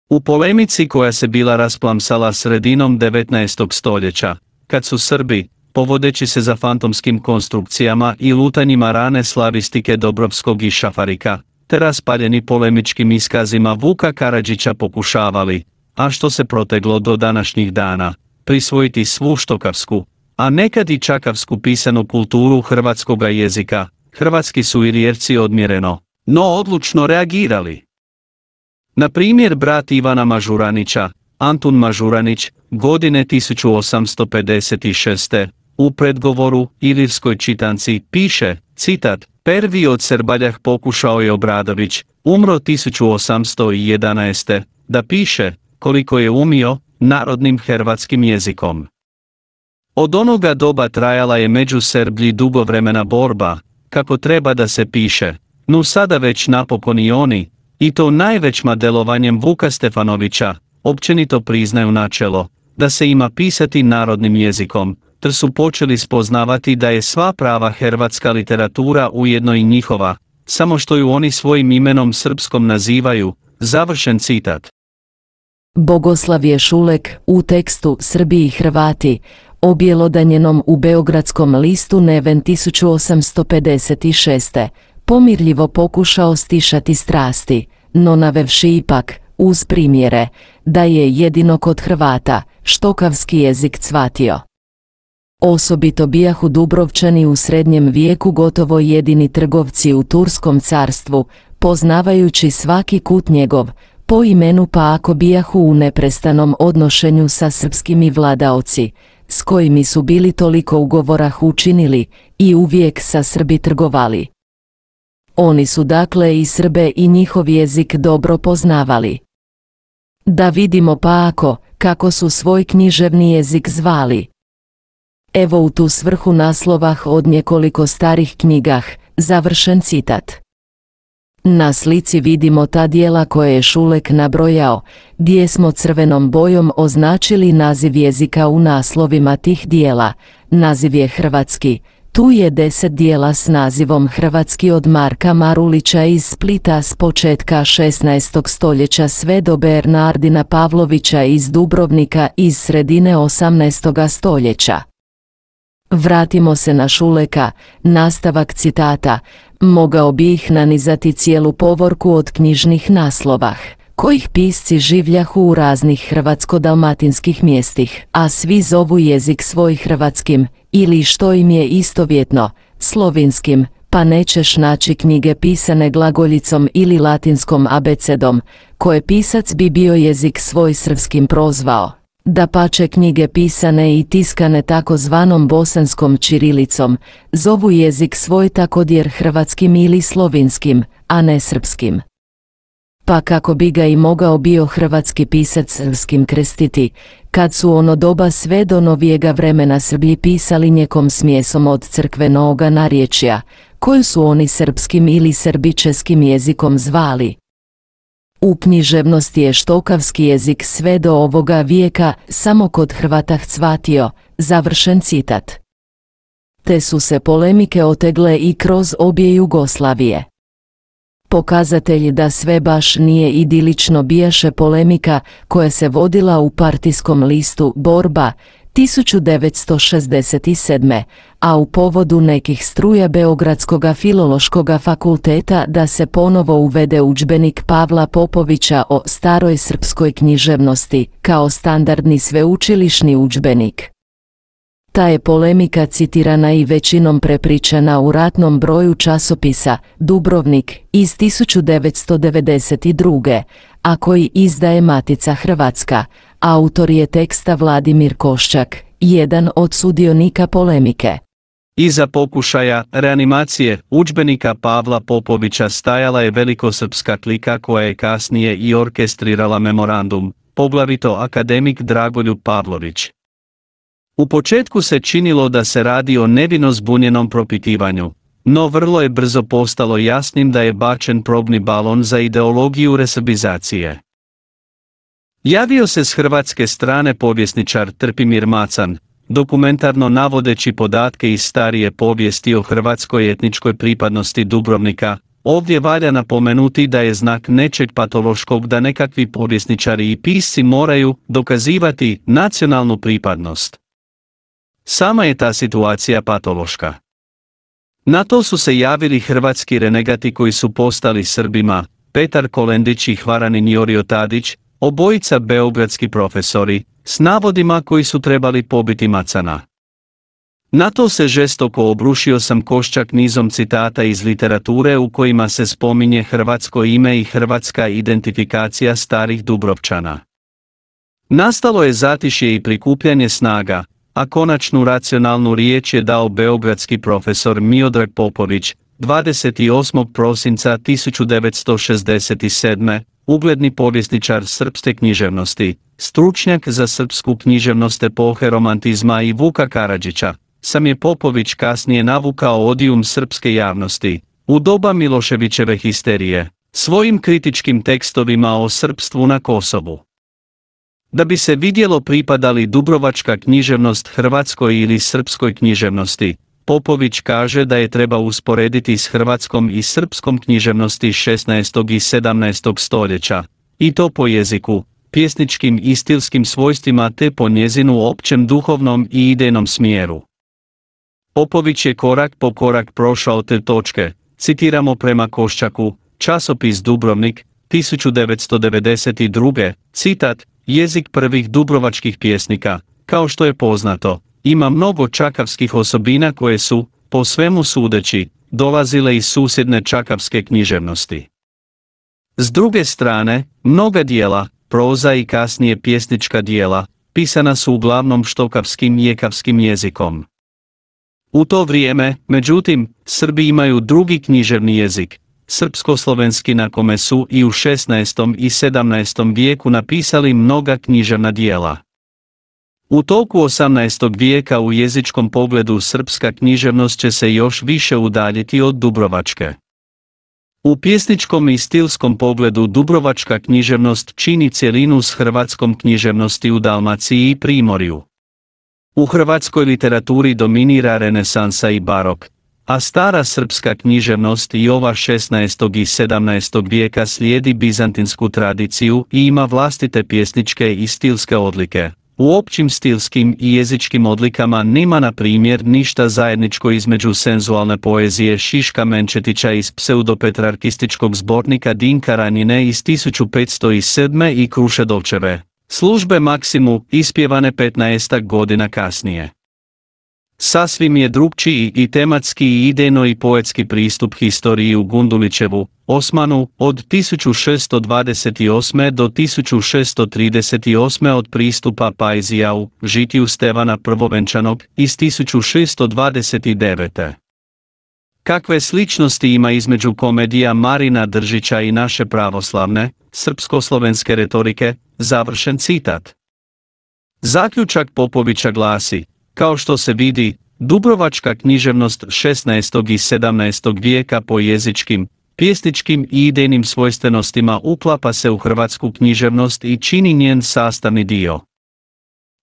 A: U polemici koja se bila rasplamsala sredinom 19. stoljeća, kad su Srbi, povodeći se za fantomskim konstrukcijama i lutanjima rane slavistike Dobrovskog i Šafarika, te raspaljeni polemičkim iskazima Vuka Karadžića pokušavali, a što se proteglo do današnjih dana, prisvojiti svu štokavsku, a nekad i čakavsku pisanu kulturu hrvatskoga jezika, hrvatski su irijerci odmjereno, no odlučno reagirali. Na primjer brat Ivana Mažuranića, Antun Mažuranić, godine 1856. u predgovoru Ilirskoj čitanci piše, citat, Prvi od Srbaljah pokušao je Obradović, umro 1811. da piše, koliko je umio, narodnim hrvatskim jezikom. Od onoga doba trajala je među Srblji dugovremena borba, kako treba da se piše, no sada već napokon i oni, i to najvećma delovanjem Vuka Stefanovića, općenito priznaju načelo, da se ima pisati narodnim jezikom, tr su počeli spoznavati da je sva prava hrvatska literatura ujedno i njihova, samo što ju oni svojim imenom srpskom nazivaju, završen citat.
B: Bogoslavije Šulek u tekstu Srbiji i Hrvati, objelodanjenom u Beogradskom listu Neven 1856. pomirljivo pokušao stišati strasti, no navevši ipak, uz primjere, da je jedino kod Hrvata štokavski jezik cvatio. Osobito bijahu Dubrovčani u srednjem vijeku gotovo jedini trgovci u Turskom carstvu, poznavajući svaki kut njegov, po imenu pa ako bijahu u neprestanom odnošenju sa srpskimi vladaoci, s kojimi su bili toliko ugovorah učinili i uvijek sa Srbi trgovali. Oni su dakle i Srbe i njihov jezik dobro poznavali. Da vidimo pa ako, kako su svoj književni jezik zvali. Evo u tu svrhu naslovah od njekoliko starih knjigah, završen citat. Na slici vidimo ta dijela koje je Šulek nabrojao, gdje smo crvenom bojom označili naziv jezika u naslovima tih dijela. Naziv je hrvatski. Tu je deset dijela s nazivom Hrvatski od Marka Marulića iz Splita s početka 16. stoljeća sve do Bernardina Pavlovića iz Dubrovnika iz sredine 18. stoljeća. Vratimo se na Šuleka, nastavak citata, mogao bi ih nanizati cijelu povorku od knjižnih naslovah, kojih pisci življahu u raznih hrvatsko-dalmatinskih mjestih, a svi zovu jezik svoj hrvatskim, ili što im je istovjetno, slovinskim, pa nećeš naći knjige pisane glagoljicom ili latinskom abecedom, koje pisac bi bio jezik svoj srpskim prozvao, da pače knjige pisane i tiskane takozvanom bosanskom čirilicom, zovu jezik svoj takodjer hrvatskim ili slovinskim, a ne srpskim. Pa kako bi ga i mogao bio hrvatski pisac srpskim krestiti, kad su ono doba sve do novijega vremena Srbi pisali njekom smjesom od crkvenoga narječja, koju su oni srpskim ili srbičeskim jezikom zvali. U književnosti je štokavski jezik sve do ovoga vijeka samo kod Hrvata cvatio, završen citat. Te su se polemike otegle i kroz obje Jugoslavije. Pokazatelj da sve baš nije idilično bijaše polemika koja se vodila u partijskom listu Borba, 1967. a u povodu nekih struja Beogradskog filološkog fakulteta da se ponovo uvede udžbenik Pavla Popovića o staroj srpskoj književnosti kao standardni sveučilišni udžbenik. Ta je polemika citirana i većinom prepričana u ratnom broju časopisa Dubrovnik iz 1992. a koji izdaje Matica Hrvatska, Autor je teksta Vladimir Koščak, jedan od sudionika polemike.
A: Iza pokušaja reanimacije učbenika Pavla Popovića stajala je velikosrpska klika koja je kasnije i orkestrirala memorandum, poglavito akademik Dragolju Pavlović. U početku se činilo da se radi o nevino zbunjenom propitivanju, no vrlo je brzo postalo jasnim da je bačen probni balon za ideologiju resrbizacije. Javio se s hrvatske strane povjesničar Trpimir Macan, dokumentarno navodeći podatke iz starije povijesti o hrvatskoj etničkoj pripadnosti Dubrovnika, ovdje valja napomenuti da je znak nečeg patološkog da nekakvi povjesničari i pisci moraju dokazivati nacionalnu pripadnost. Sama je ta situacija patološka. Na to su se javili hrvatski renegati koji su postali Srbima, Petar Kolendić i Hvaranin Jorio Tadić, obojica beogradski profesori, s navodima koji su trebali pobiti Macana. Na to se žestoko obrušio sam koščak nizom citata iz literature u kojima se spominje hrvatsko ime i hrvatska identifikacija starih Dubrovčana. Nastalo je zatišje i prikupljanje snaga, a konačnu racionalnu riječ je dao beogradski profesor Miodrag Popović, 28. prosinca 1967 ugledni povjesničar srpske književnosti, stručnjak za srpsku književnost epohe romantizma i Vuka Karadžića, sam je Popović kasnije navukao odijum srpske javnosti, u doba Miloševićeve histerije, svojim kritičkim tekstovima o srpstvu na Kosovu. Da bi se vidjelo pripadali dubrovačka književnost hrvatskoj ili srpskoj književnosti, Popović kaže da je treba usporediti s hrvatskom i srpskom književnosti 16. i 17. stoljeća, i to po jeziku, pjesničkim i stilskim svojstvima te po njezinu općem duhovnom i idejnom smjeru. Popović je korak po korak prošao te točke, citiramo prema Koščaku, časopis Dubrovnik, 1992. citat, jezik prvih dubrovačkih pjesnika, kao što je poznato, ima mnogo čakavskih osobina koje su, po svemu sudeći, dolazile iz susjedne čakavske književnosti. S druge strane, mnoga dijela, proza i kasnije pjesnička dijela, pisana su uglavnom štokavskim i jezikom. U to vrijeme, međutim, Srbi imaju drugi književni jezik, srpsko-slovenski na kome su i u 16. i 17. vijeku napisali mnoga književna dijela. U toku 18. vijeka u jezičkom pogledu srpska književnost će se još više udaljiti od Dubrovačke. U pjesničkom i stilskom pogledu Dubrovačka književnost čini cjelinu s hrvatskom književnosti u Dalmaciji i Primorju. U hrvatskoj literaturi dominira renesansa i barok, a stara srpska književnost i ova 16. i 17. vijeka slijedi bizantinsku tradiciju i ima vlastite pjesničke i stilske odlike. U općim stilskim i jezičkim odlikama nema na primjer ništa zajedničko između senzualne poezije Šiška Menčetića iz pseudopetrarkističkog zbornika Dinka Ranine iz 1507. i Dovčeve. službe Maksimu ispjevane 15 godina kasnije. Sasvim je drugčiji i tematski i idejno i poetski pristup u Gundulićevu, Osmanu, od 1628. do 1638. od pristupa Pajzija u Žitiju Stevana Prvovenčanog iz 1629. Kakve sličnosti ima između komedija Marina Držića i naše pravoslavne, srpsko-slovenske retorike, završen citat. Zaključak Popovića glasi, kao što se vidi, Dubrovačka književnost 16. i 17. vijeka po jezičkim, pjesničkim i idejnim svojstvenostima uklapa se u hrvatsku književnost i čini njen sastavni dio.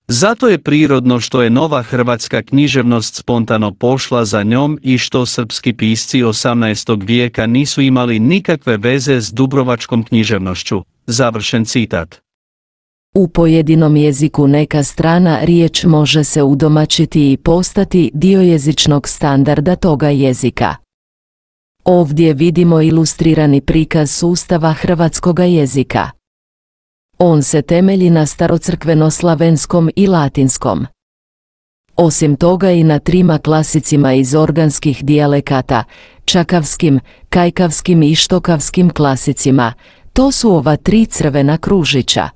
A: Zato je prirodno što je nova hrvatska književnost spontano pošla za njom i što srpski pisci 18. vijeka nisu imali nikakve veze s dubrovačkom književnošću. Završen citat.
B: U pojedinom jeziku neka strana riječ može se udomačiti i postati dio jezičnog standarda toga jezika. Ovdje vidimo ilustrirani prikaz sustava hrvatskoga jezika. On se temelji na starocrkveno-slavenskom i latinskom. Osim toga i na trima klasicima iz organskih dijalekata, čakavskim, kajkavskim i štokavskim klasicima, to su ova tri crvena kružića.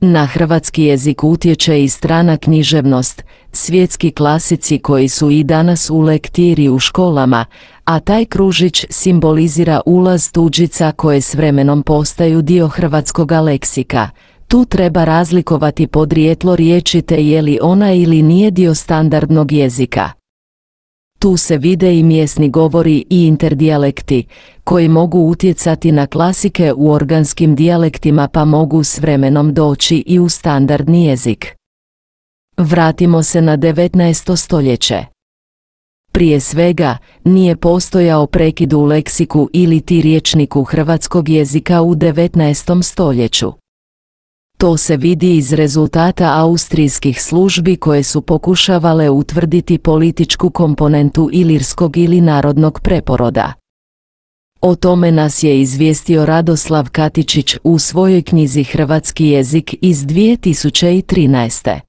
B: Na hrvatski jezik utječe i strana književnost, svjetski klasici koji su i danas u lektiri u školama, a taj kružić simbolizira ulaz tuđica koje s vremenom postaju dio hrvatskoga leksika. Tu treba razlikovati podrijetlo riječi te je li ona ili nije dio standardnog jezika. Tu se vide i mjesni govori i interdijalekti, koji mogu utjecati na klasike u organskim dijalektima pa mogu s vremenom doći i u standardni jezik. Vratimo se na 19. stoljeće. Prije svega, nije postojao prekid u leksiku ili ti riječniku hrvatskog jezika u 19. stoljeću. To se vidi iz rezultata austrijskih službi koje su pokušavale utvrditi političku komponentu ilirskog ili narodnog preporoda. O tome nas je izvijestio Radoslav Katičić u svojoj knjizi Hrvatski jezik iz 2013.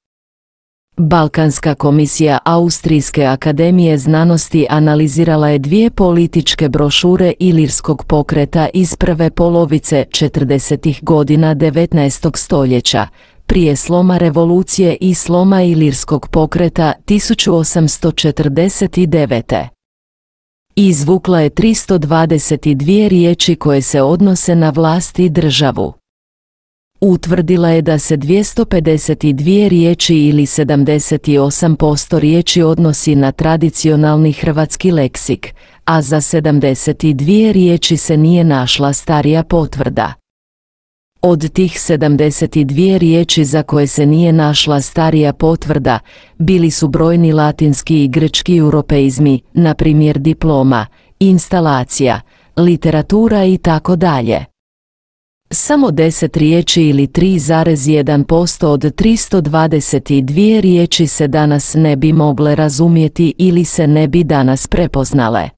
B: Balkanska komisija Austrijske akademije znanosti analizirala je dvije političke brošure ilirskog pokreta iz prve polovice 40. godina 19. stoljeća, prije sloma revolucije i sloma ilirskog pokreta 1849. Izvukla je 322 riječi koje se odnose na vlast i državu. Utvrdila je da se 252 riječi ili 78% riječi odnosi na tradicionalni hrvatski leksik, a za 72 riječi se nije našla starija potvrda. Od tih 72 riječi za koje se nije našla starija potvrda, bili su brojni latinski i grčki europeizmi, na primjer diploma, instalacija, literatura i tako dalje. Samo 10 riječi ili 3,1% od 322 riječi se danas ne bi mogle razumjeti ili se ne bi danas prepoznale.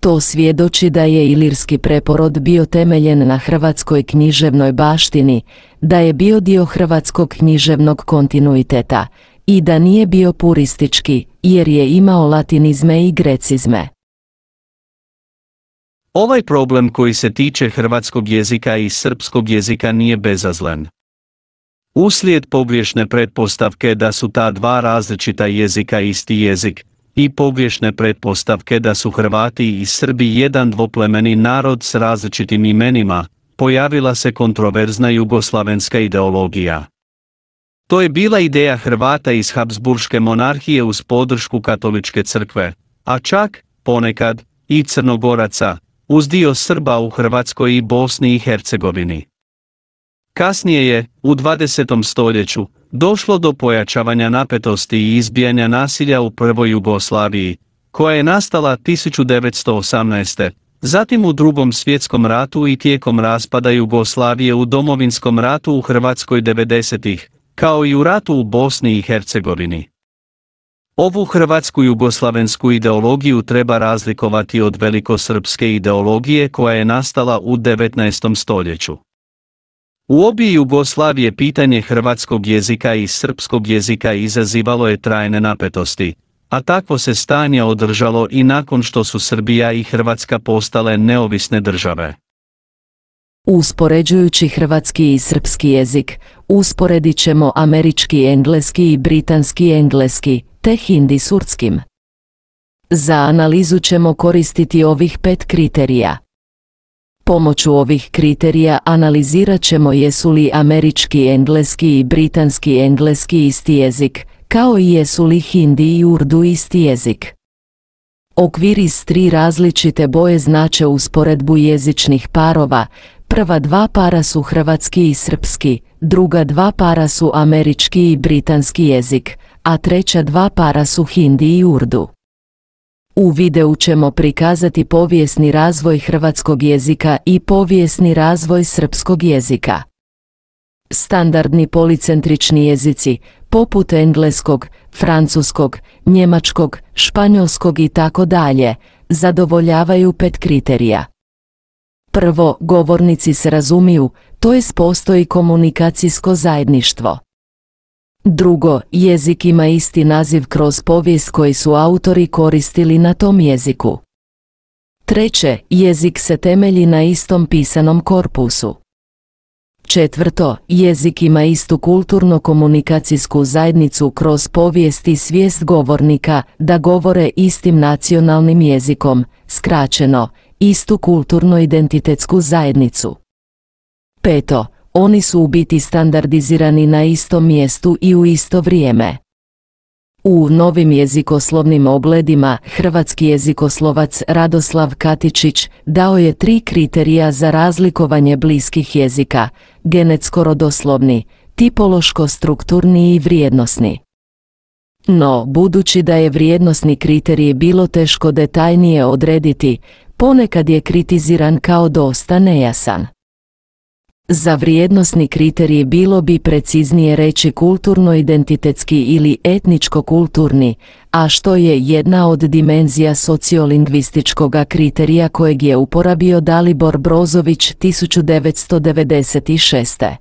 B: To svjedoči da je ilirski preporod bio temeljen na hrvatskoj književnoj baštini, da je bio dio hrvatskog književnog kontinuiteta i da nije bio puristički jer je imao latinizme i grecizme.
A: Ovaj problem koji se tiče hrvatskog jezika i srpskog jezika nije bezazlen. Uslijed pogriješne pretpostavke da su ta dva različita jezika isti jezik, i pogriješne pretpostavke da su Hrvati i Srbi jedan dvoplemeni narod s različitim imenima, pojavila se kontroverzna jugoslavenska ideologija. To je bila ideja Hrvata iz Habsburške monarhije uz podršku katoličke crkve, a čak, ponekad, i Crnogoraca, uz dio Srba u Hrvatskoj i Bosni i Hercegovini. Kasnije je, u 20. stoljeću, došlo do pojačavanja napetosti i izbijanja nasilja u prvoj Jugoslaviji, koja je nastala 1918. Zatim u drugom svjetskom ratu i tijekom raspada Jugoslavije u domovinskom ratu u Hrvatskoj 90-ih, kao i u ratu u Bosni i Hercegovini. Ovu hrvatsku jugoslavensku ideologiju treba razlikovati od velikosrpske ideologije koja je nastala u 19. stoljeću. U obi Jugoslavije pitanje hrvatskog jezika i srpskog jezika izazivalo je trajne napetosti, a takvo se stanje održalo i nakon što su Srbija i Hrvatska postale neovisne države.
B: Uspoređujući hrvatski i srpski jezik, usporedit ćemo američki engleski i britanski engleski, te hindi surdskim. Za analizu ćemo koristiti ovih pet kriterija. Pomoću ovih kriterija analizirat ćemo jesu li američki engleski i britanski engleski isti jezik, kao i jesu li hindi i urdu isti jezik. Okviri tri različite boje znače usporedbu jezičnih parova, prva dva para su hrvatski i srpski, druga dva para su američki i britanski jezik, a treća dva para su hindi i urdu. U videu ćemo prikazati povijesni razvoj hrvatskog jezika i povijesni razvoj srpskog jezika. Standardni policentrični jezici, poput engleskog, francuskog, njemačkog, španjolskog i tako dalje, zadovoljavaju pet kriterija. Prvo, govornici se razumiju, to jest postoji komunikacijsko zajedništvo. Drugo, jezik ima isti naziv kroz povijest koji su autori koristili na tom jeziku. Treće, jezik se temelji na istom pisanom korpusu. Četvrto, jezik ima istu kulturno-komunikacijsku zajednicu kroz povijest i svijest govornika da govore istim nacionalnim jezikom, skraćeno, istu kulturno-identitetsku zajednicu. Peto, oni su u biti standardizirani na istom mjestu i u isto vrijeme. U novim jezikoslovnim ogledima hrvatski jezikoslovac Radoslav Katičić dao je tri kriterija za razlikovanje bliskih jezika, genetsko-rodoslovni, tipološko-strukturni i vrijednosni. No, budući da je vrijednosni kriterij bilo teško detaljnije odrediti, ponekad je kritiziran kao dosta nejasan. Za vrijednosni kriterij bilo bi preciznije reći kulturno-identitetski ili etničko-kulturni, a što je jedna od dimenzija sociolingvističkoga kriterija kojeg je uporabio Dalibor Brozović 1996.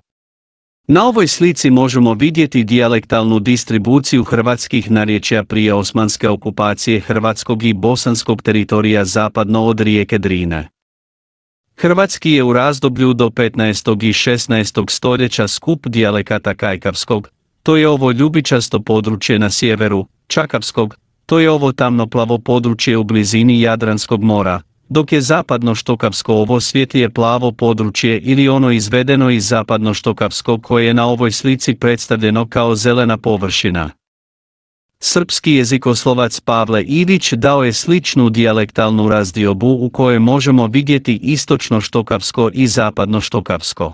A: Na ovoj slici možemo vidjeti dijalektalnu distribuciju hrvatskih narječja prije osmanske okupacije hrvatskog i bosanskog teritorija zapadno od rijeke Drine. Hrvatski je u razdoblju do 15. i 16. stoljeća skup dijalekata kajkavskog, to je ovo ljubičasto područje na sjeveru, čakavskog, to je ovo tamno plavo područje u blizini Jadranskog mora, dok je zapadno-štokavsko ovo svjetlije plavo područje ili ono izvedeno iz zapadno-štokavskog koje je na ovoj slici predstavljeno kao zelena površina. Srpski jezikoslovac Pavle Ivić dao je sličnu dijalektalnu razdiobu u kojoj možemo vidjeti istočno štokavsko i zapadno štokavsko.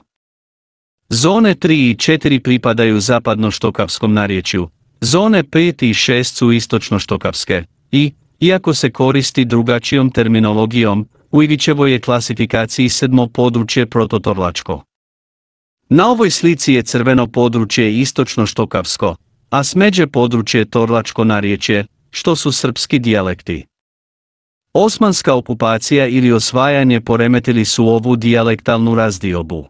A: Zone 3 i 4 pripadaju zapadno štokavskom narječju, zone 5 i 6 su istočno štokavske i, iako se koristi drugačijom terminologijom, u Ivićevoj je klasifikaciji sedmo područje prototorlačko. Na ovoj slici je crveno područje istočno štokavsko, a smeđe područje Torlačko narječje, što su srpski dijalekti. Osmanska okupacija ili osvajanje poremetili su ovu dijalektalnu razdiobu.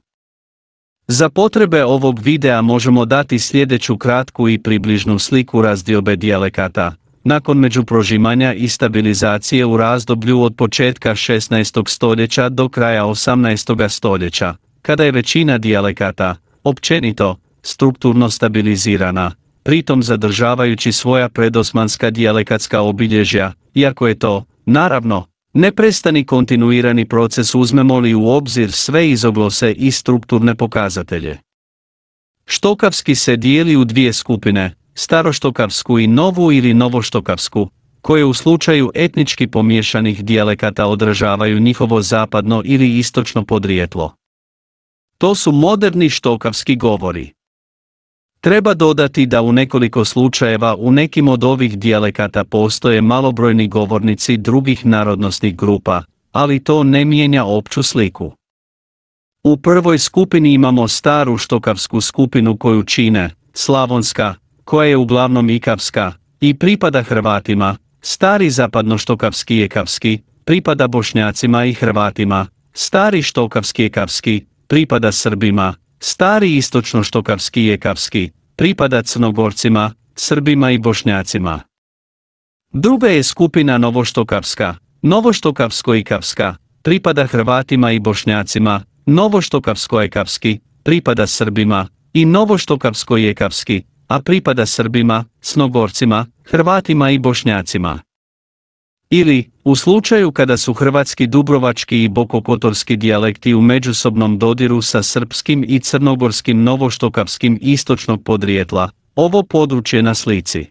A: Za potrebe ovog videa možemo dati sljedeću kratku i približnu sliku razdiobe dijalekata, nakon međuprožimanja i stabilizacije u razdoblju od početka 16. stoljeća do kraja 18. stoljeća, kada je većina dijalekata, općenito, strukturno stabilizirana, pritom zadržavajući svoja predosmanska dijalekatska obilježja, iako je to, naravno, neprestani kontinuirani proces uzmemo li u obzir sve izoglose i strukturne pokazatelje. Štokavski se dijeli u dvije skupine, staroštokavsku i novu ili novoštokavsku, koje u slučaju etnički pomiješanih dijalekata održavaju njihovo zapadno ili istočno podrijetlo. To su moderni štokavski govori. Treba dodati da u nekoliko slučajeva u nekim od ovih dijalekata postoje malobrojni govornici drugih narodnostnih grupa, ali to ne mijenja opću sliku. U prvoj skupini imamo staru štokavsku skupinu koju čine, slavonska, koja je uglavnom ikavska, i pripada Hrvatima, stari zapadnoštokavski ekavski, pripada Bošnjacima i Hrvatima, stari štokavski ekavski, pripada Srbima, stari istočnoštokavski ekavski, pripada Crnogorcima, Srbima i Bošnjacima. Druga je skupina Novoštokavska, Novoštokavsko i pripada Hrvatima i Bošnjacima, Novoštokavsko je pripada Srbima, i Novoštokavsko je a pripada Srbima, Snogorcima, Hrvatima i Bošnjacima. Ili, u slučaju kada su hrvatski dubrovački i bokokotorski dijalekti u međusobnom dodiru sa srpskim i crnogorskim novoštokavskim istočnog podrijetla, ovo područje na slici.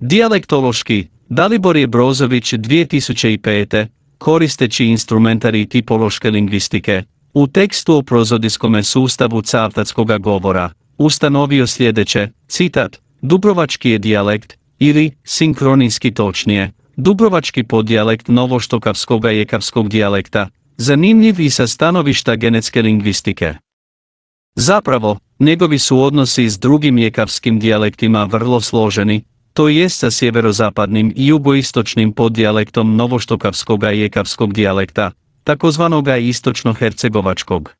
A: Dijalektološki, Dalibor je Brozović 2005. koristeći instrumentari tipološke lingvistike, u tekstu o prozodiskome sustavu cavtatskoga govora, ustanovio sljedeće, citat, Dubrovački je dijalekt, ili, sinkroninski točnije, Dubrovački poddijalekt novoštokavskoga jekavskog dijalekta, zanimljiv i sa stanovišta genetske lingvistike. Zapravo, njegovi su odnosi s drugim jekavskim dijalektima vrlo složeni, to jest sa sjeverozapadnim i jugoistočnim poddijalektom novoštokavskog i jekavskog dijalekta, takozvanog istočnohercegovačkog hercegovačkog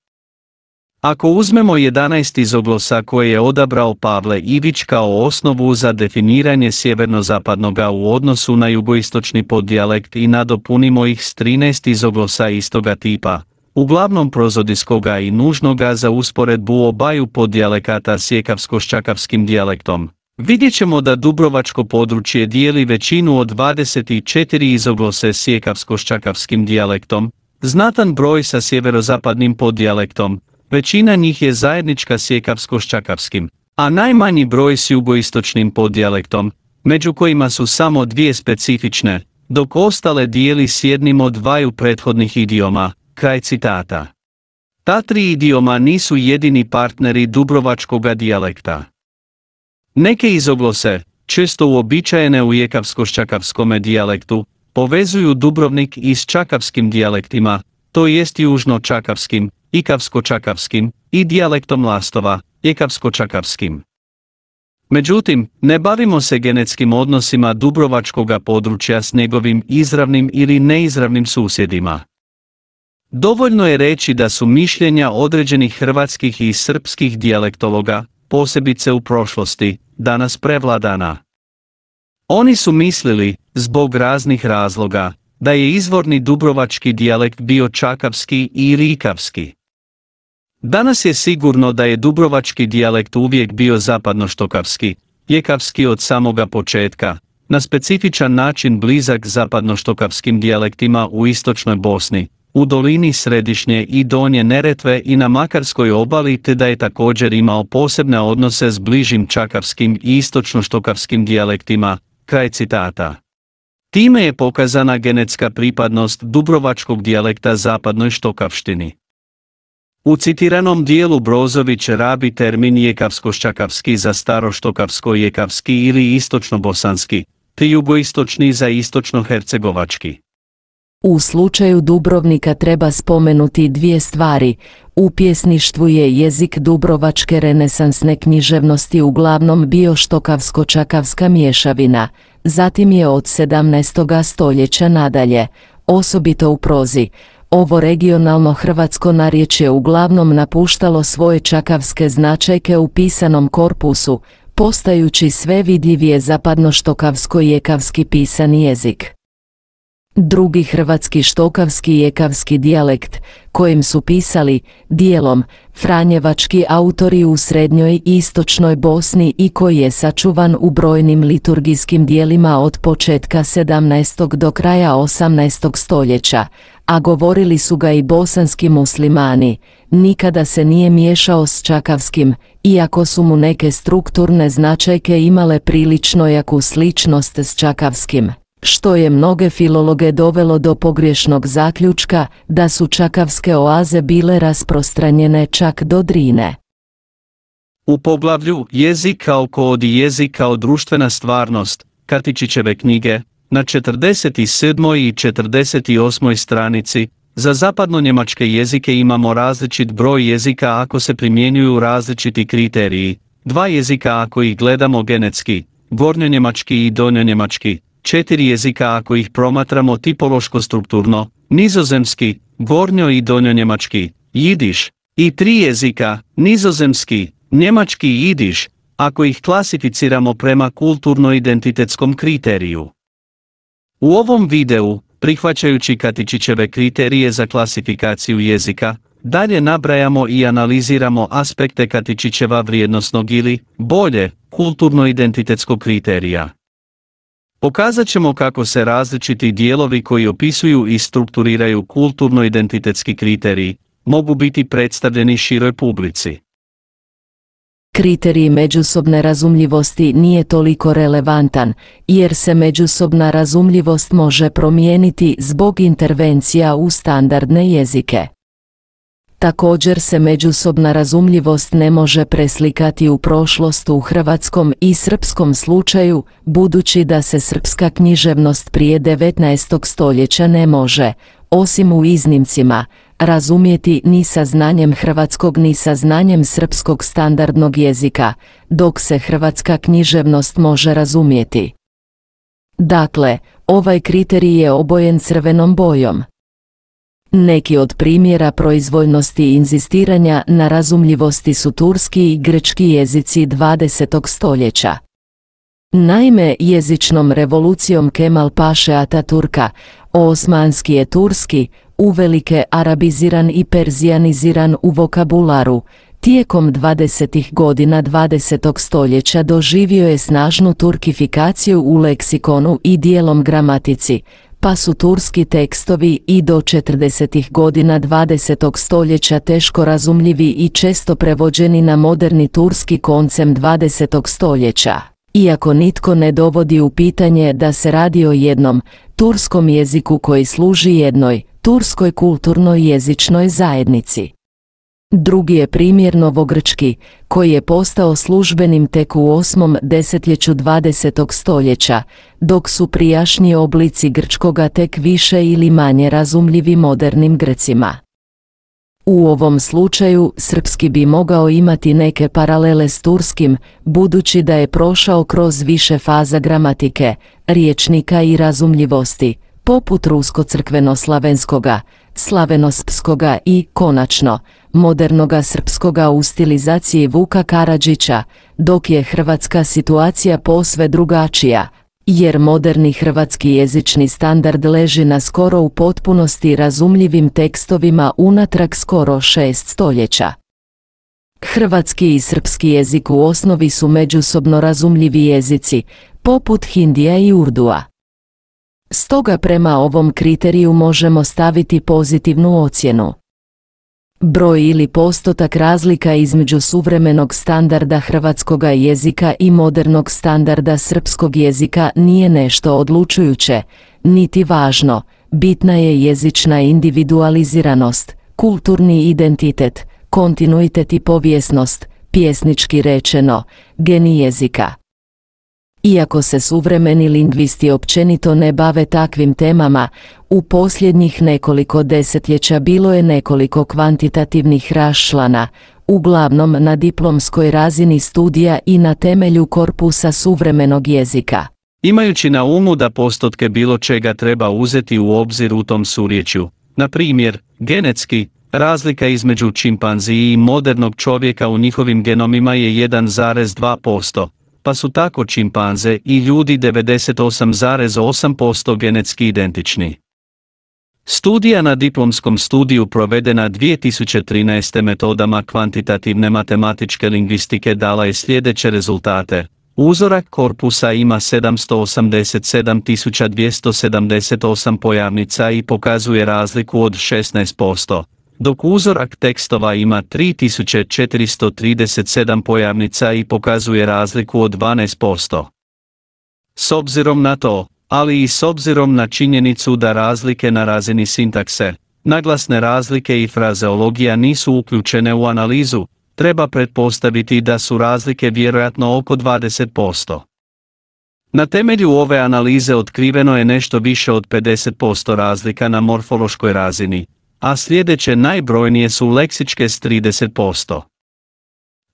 A: ako uzmemo 11 izoglosa koje je odabrao Pavle Ivić kao osnovu za definiranje sjeverno-zapadnoga u odnosu na jugoistočni poddijalekt i nadopunimo ih s 13 izoglosa istoga tipa, uglavnom prozodiskoga i nužnoga za usporedbu obaju poddijalekata sjekavsko-ščakavskim dijalektom, vidjet ćemo da Dubrovačko područje dijeli većinu od 24 izoglose sjekavsko-ščakavskim dijalektom, znatan broj sa sjeverozapadnim poddijalektom, Većina njih je zajednička jekavsko ščakavskim, a najmanji broj s jugoistočnim poddijalektom, među kojima su samo dvije specifične, dok ostale dijeli s jednim od dvaju prethodnih idioma, kraj citata. Ta tri idioma nisu jedini partneri dubrovačkoga dijalekta. Neke izoglose, često uobičajene u jekavsko-ščakavskome dijalektu, povezuju Dubrovnik i s čakavskim dijalektima, to jest južno-čakavskim, ikavsko-čakavskim i dijalektom lastova, ikavsko-čakavskim. Međutim, ne bavimo se genetskim odnosima Dubrovačkoga područja s njegovim izravnim ili neizravnim susjedima. Dovoljno je reći da su mišljenja određenih hrvatskih i srpskih dijalektologa, posebice u prošlosti, danas prevladana. Oni su mislili, zbog raznih razloga, da je izvorni dubrovački dijalekt bio čakavski i rikavski. Danas je sigurno da je dubrovački dijalekt uvijek bio zapadnoštokavski, jekavski od samoga početka, na specifičan način blizak zapadnoštokavskim dijalektima u istočnoj Bosni, u dolini središnje i donje Neretve i na Makarskoj obali te da je također imao posebne odnose s bližim čakavskim i istočnoštokavskim dijalektima, kraj citata. Time je pokazana genetska pripadnost dubrovačkog dijalekta zapadnoj štokavštini. U citiranom dijelu Brozović rabi termin jekavsko-ščakavski za staroštokavsko-jekavski ili istočno-bosanski, te jugoistočni za istočno-hercegovački.
B: U slučaju Dubrovnika treba spomenuti dvije stvari, u pjesništvu je jezik dubrovačke renesansne književnosti uglavnom bio štokavsko-čakavska mješavina, zatim je od 17. stoljeća nadalje, osobito u prozi, ovo regionalno hrvatsko narječje uglavnom napuštalo svoje čakavske značajke u pisanom korpusu, postajući sve vidljivije zapadnoštokavsko-jekavski pisani jezik. Drugi hrvatski štokavski jekavski dijalekt, kojim su pisali, dijelom, franjevački autori u srednjoj i istočnoj Bosni i koji je sačuvan u brojnim liturgijskim dijelima od početka 17. do kraja 18. stoljeća, a govorili su ga i bosanski muslimani, nikada se nije miješao s čakavskim, iako su mu neke strukturne značajke imale prilično jaku sličnost s čakavskim što je mnoge filologe dovelo do pogrešnog zaključka da su čakavske oaze bile rasprostranjene čak do Drine.
A: U poglavlju Jezik kao kod jezik kao društvena stvarnost, Katičićeve knjige, na 47. i 48. stranici, za zapadno-njemačke jezike imamo različit broj jezika ako se primjenjuju različiti kriteriji, dva jezika ako ih gledamo genetski, gornjo-njemački i donjo-njemački, četiri jezika ako ih promatramo tipološko-strukturno, nizozemski, gornjo i donjo-njemački, jidiš, i tri jezika, nizozemski, njemački i jidiš, ako ih klasificiramo prema kulturno-identitetskom kriteriju. U ovom videu, prihvaćajući Katičićeve kriterije za klasifikaciju jezika, dalje nabrajamo i analiziramo aspekte Katičićeva vrijednosnog ili, bolje, kulturno-identitetskog kriterija. Pokazat ćemo kako se različiti dijelovi koji opisuju i strukturiraju kulturno-identitetski kriteriji mogu biti predstavljeni široj publici.
B: Kriterij međusobne razumljivosti nije toliko relevantan, jer se međusobna razumljivost može promijeniti zbog intervencija u standardne jezike. Također se međusobna razumljivost ne može preslikati u prošlost u hrvatskom i srpskom slučaju, budući da se srpska književnost prije 19. stoljeća ne može, osim u iznimcima, razumjeti ni sa znanjem hrvatskog ni sa znanjem srpskog standardnog jezika, dok se hrvatska književnost može razumjeti. Dakle, ovaj kriterij je obojen crvenom bojom. Neki od primjera proizvojnosti i inzistiranja na razumljivosti su turski i grčki jezici 20. stoljeća. Naime, jezičnom revolucijom Kemal Paše Ataturka, osmanski je turski, uvelike arabiziran i perzijaniziran u vokabularu, tijekom 20. godina 20. stoljeća doživio je snažnu turkifikaciju u leksikonu i dijelom gramatici, pa su turski tekstovi i do 40. godina 20. stoljeća teško razumljivi i često prevođeni na moderni turski koncem 20. stoljeća. Iako nitko ne dovodi u pitanje da se radi o jednom turskom jeziku koji služi jednoj turskoj kulturnoj jezičnoj zajednici. Drugi je primjer novogrčki, koji je postao službenim tek u osmom desetljeću 20. stoljeća, dok su prijašnji oblici grčkoga tek više ili manje razumljivi modernim Grcima. U ovom slučaju srpski bi mogao imati neke paralele s turskim, budući da je prošao kroz više faza gramatike, riječnika i razumljivosti, poput rusko-crkveno-slavenskoga, slavenospskoga i, konačno, modernoga srpskoga u stilizaciji Vuka Karadžića, dok je hrvatska situacija posve drugačija, jer moderni hrvatski jezični standard leži na skoro u potpunosti razumljivim tekstovima unatrag skoro šest stoljeća. Hrvatski i srpski jezik u osnovi su međusobno razumljivi jezici, poput Hindija i Urdua. Stoga prema ovom kriteriju možemo staviti pozitivnu ocjenu. Broj ili postotak razlika između suvremenog standarda hrvatskoga jezika i modernog standarda srpskog jezika nije nešto odlučujuće, niti važno, bitna je jezična individualiziranost, kulturni identitet, kontinuitet i povijesnost, pjesnički rečeno, geni jezika. Iako se suvremeni lingvisti općenito ne bave takvim temama, u posljednjih nekoliko desetljeća bilo je nekoliko kvantitativnih rašlana, uglavnom na diplomskoj razini studija i na temelju korpusa suvremenog jezika.
A: Imajući na umu da postotke bilo čega treba uzeti u obzir u tom surjeću, na primjer, genetski, razlika između čimpanziji i modernog čovjeka u njihovim genomima je 1,2%, pa su tako čimpanze i ljudi 98,8% genetski identični. Studija na diplomskom studiju provedena 2013. metodama kvantitativne matematičke lingvistike dala je sljedeće rezultate. Uzorak korpusa ima 787.278 pojavnica i pokazuje razliku od 16%, dok uzorak tekstova ima 3437 pojavnica i pokazuje razliku od 12%. S obzirom na to, ali i s obzirom na činjenicu da razlike na razini sintakse, naglasne razlike i frazeologija nisu uključene u analizu, treba pretpostaviti da su razlike vjerojatno oko 20%. Na temelju ove analize otkriveno je nešto više od 50% razlika na morfološkoj razini, a sljedeće najbrojnije su leksičke s 30%.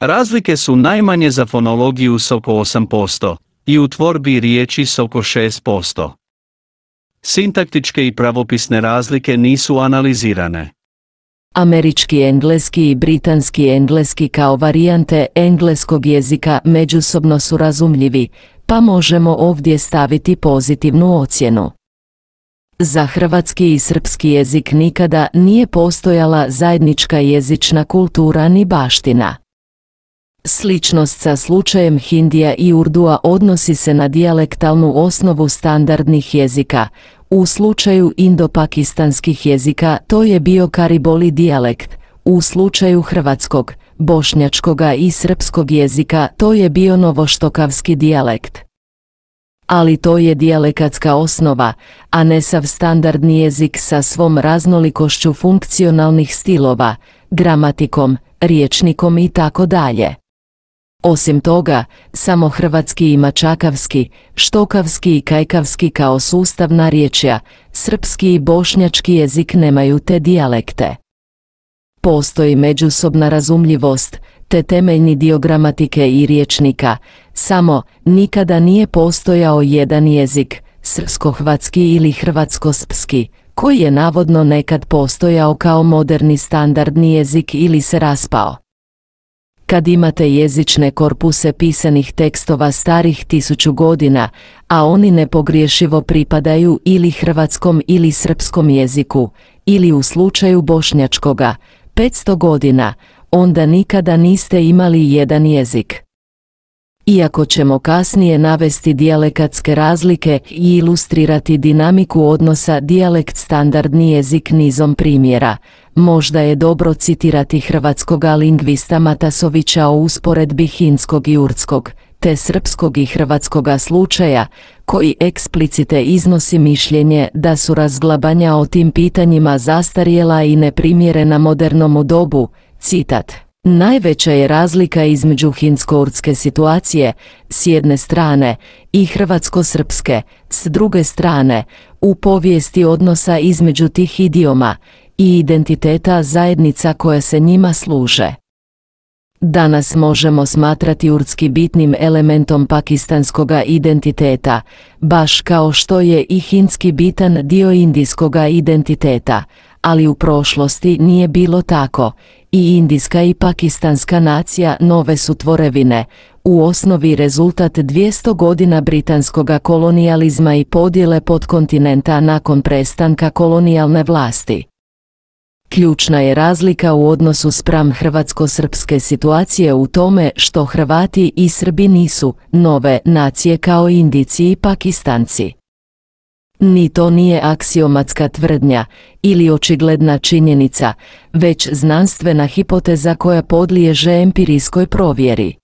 A: Razlike su najmanje za fonologiju s oko 8% i u tvorbi riječi s oko 6%. Sintaktičke i pravopisne razlike nisu analizirane.
B: Američki engleski i britanski engleski kao varijante engleskog jezika međusobno su razumljivi, pa možemo ovdje staviti pozitivnu ocjenu. Za hrvatski i srpski jezik nikada nije postojala zajednička jezična kultura ni baština. Sličnost sa slučajem Hindija i Urdua odnosi se na dijalektalnu osnovu standardnih jezika. U slučaju indopakistanskih jezika to je bio kariboli dijalekt, u slučaju hrvatskog, bošnjačkoga i srpskog jezika to je bio novoštokavski dijalekt ali to je dijalekatska osnova, a ne sav standardni jezik sa svom raznolikošću funkcionalnih stilova, gramatikom, riječnikom i tako dalje. Osim toga, samo hrvatski i mačakavski, štokavski i kajkavski kao sustavna riječja, srpski i bošnjački jezik nemaju te dijalekte. Postoji međusobna razumljivost, te temeljni dio gramatike i riječnika, samo, nikada nije postojao jedan jezik, srpsko ili hrvatsko-spski, koji je navodno nekad postojao kao moderni standardni jezik ili se raspao. Kad imate jezične korpuse pisanih tekstova starih tisuću godina, a oni nepogriješivo pripadaju ili hrvatskom ili srpskom jeziku, ili u slučaju bošnjačkoga, 500 godina, onda nikada niste imali jedan jezik. Iako ćemo kasnije navesti dijalekatske razlike i ilustrirati dinamiku odnosa dijalekt standardni jezik nizom primjera, možda je dobro citirati hrvatskoga lingvista Matasovića o usporedbi hinskog i urtskog, te srpskog i hrvatskoga slučaja, koji eksplicite iznosi mišljenje da su razglabanja o tim pitanjima zastarjela i neprimjerena modernom dobu, citat. Najveća je razlika između hinsko situacije s jedne strane i hrvatsko-srpske s druge strane u povijesti odnosa između tih idioma i identiteta zajednica koja se njima služe. Danas možemo smatrati urtski bitnim elementom pakistanskoga identiteta, baš kao što je i hinski bitan dio indijskoga identiteta, ali u prošlosti nije bilo tako i indijska i pakistanska nacija nove su tvorevine, u osnovi rezultat 200 godina britanskoga kolonijalizma i podjele podkontinenta nakon prestanka kolonijalne vlasti. Ključna je razlika u odnosu spram hrvatsko-srpske situacije u tome što Hrvati i Srbi nisu nove nacije kao Indici i Pakistanci. Ni to nije aksiomatska tvrdnja ili očigledna činjenica, već znanstvena hipoteza koja podliježe empirijskoj provjeri.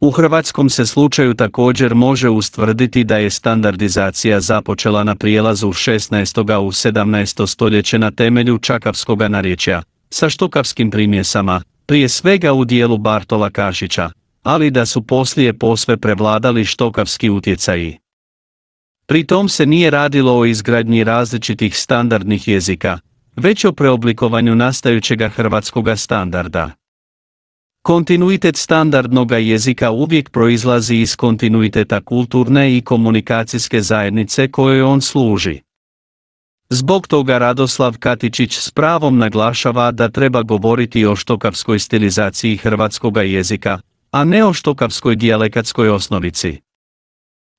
A: U hrvatskom se slučaju također može ustvrditi da je standardizacija započela na prijelazu 16. u 17. stoljeće na temelju čakavskoga narječja, sa štokavskim primjesama, prije svega u dijelu Bartola Kašića, ali da su poslije posve prevladali štokavski utjecaji. Pri tom se nije radilo o izgradnji različitih standardnih jezika, već o preoblikovanju nastajućega hrvatskoga standarda. Kontinuitet standardnog jezika uvijek proizlazi iz kontinuiteta kulturne i komunikacijske zajednice kojoj on služi. Zbog toga Radoslav Katičić s pravom naglašava da treba govoriti o štokavskoj stilizaciji hrvatskoga jezika, a ne o štokavskoj dijalekatskoj osnovici.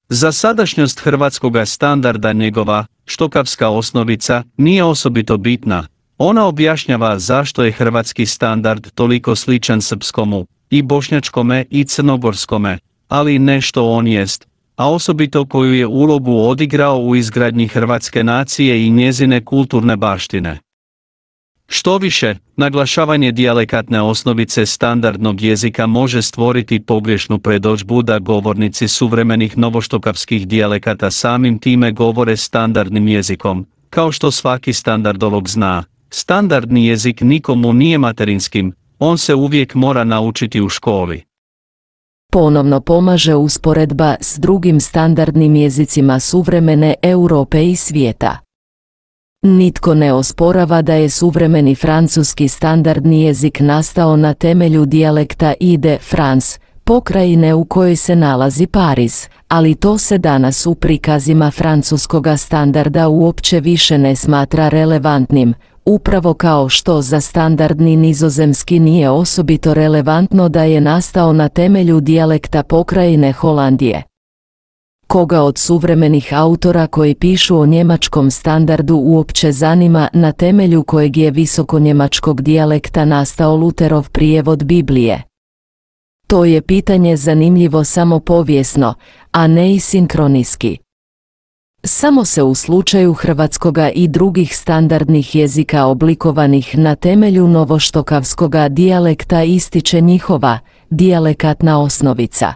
A: Za sadašnjost hrvatskoga standarda njegova, štokavska osnovica, nije osobito bitna, ona objašnjava zašto je hrvatski standard toliko sličan srpskomu, i bošnjačkome i crnogorskome, ali nešto on jest, a osobito koju je ulogu odigrao u izgradnji hrvatske nacije i njezine kulturne baštine. Što više, naglašavanje dijalekatne osnovice standardnog jezika može stvoriti pogrešnu predođbu da govornici suvremenih novoštokavskih dijalekata samim time govore standardnim jezikom, kao što svaki standardolog zna. Standardni jezik nikomu nije materinskim, on se uvijek mora naučiti u školi.
B: Ponovno pomaže usporedba s drugim standardnim jezicima suvremene Europe i svijeta. Nitko ne osporava da je suvremeni francuski standardni jezik nastao na temelju dijalekta Ide France, pokrajine u kojoj se nalazi Paris, ali to se danas u prikazima francuskoga standarda uopće više ne smatra relevantnim, upravo kao što za standardni nizozemski nije osobito relevantno da je nastao na temelju dijalekta pokrajine Holandije koga od suvremenih autora koji pišu o njemačkom standardu uopće zanima na temelju kojeg je visoko njemačkog dijalekta nastao Luterov prijevod Biblije. To je pitanje zanimljivo samo povijesno, a ne i sinkroniski. Samo se u slučaju hrvatskoga i drugih standardnih jezika oblikovanih na temelju novoštokavskoga dijalekta ističe njihova, dijalekatna osnovica.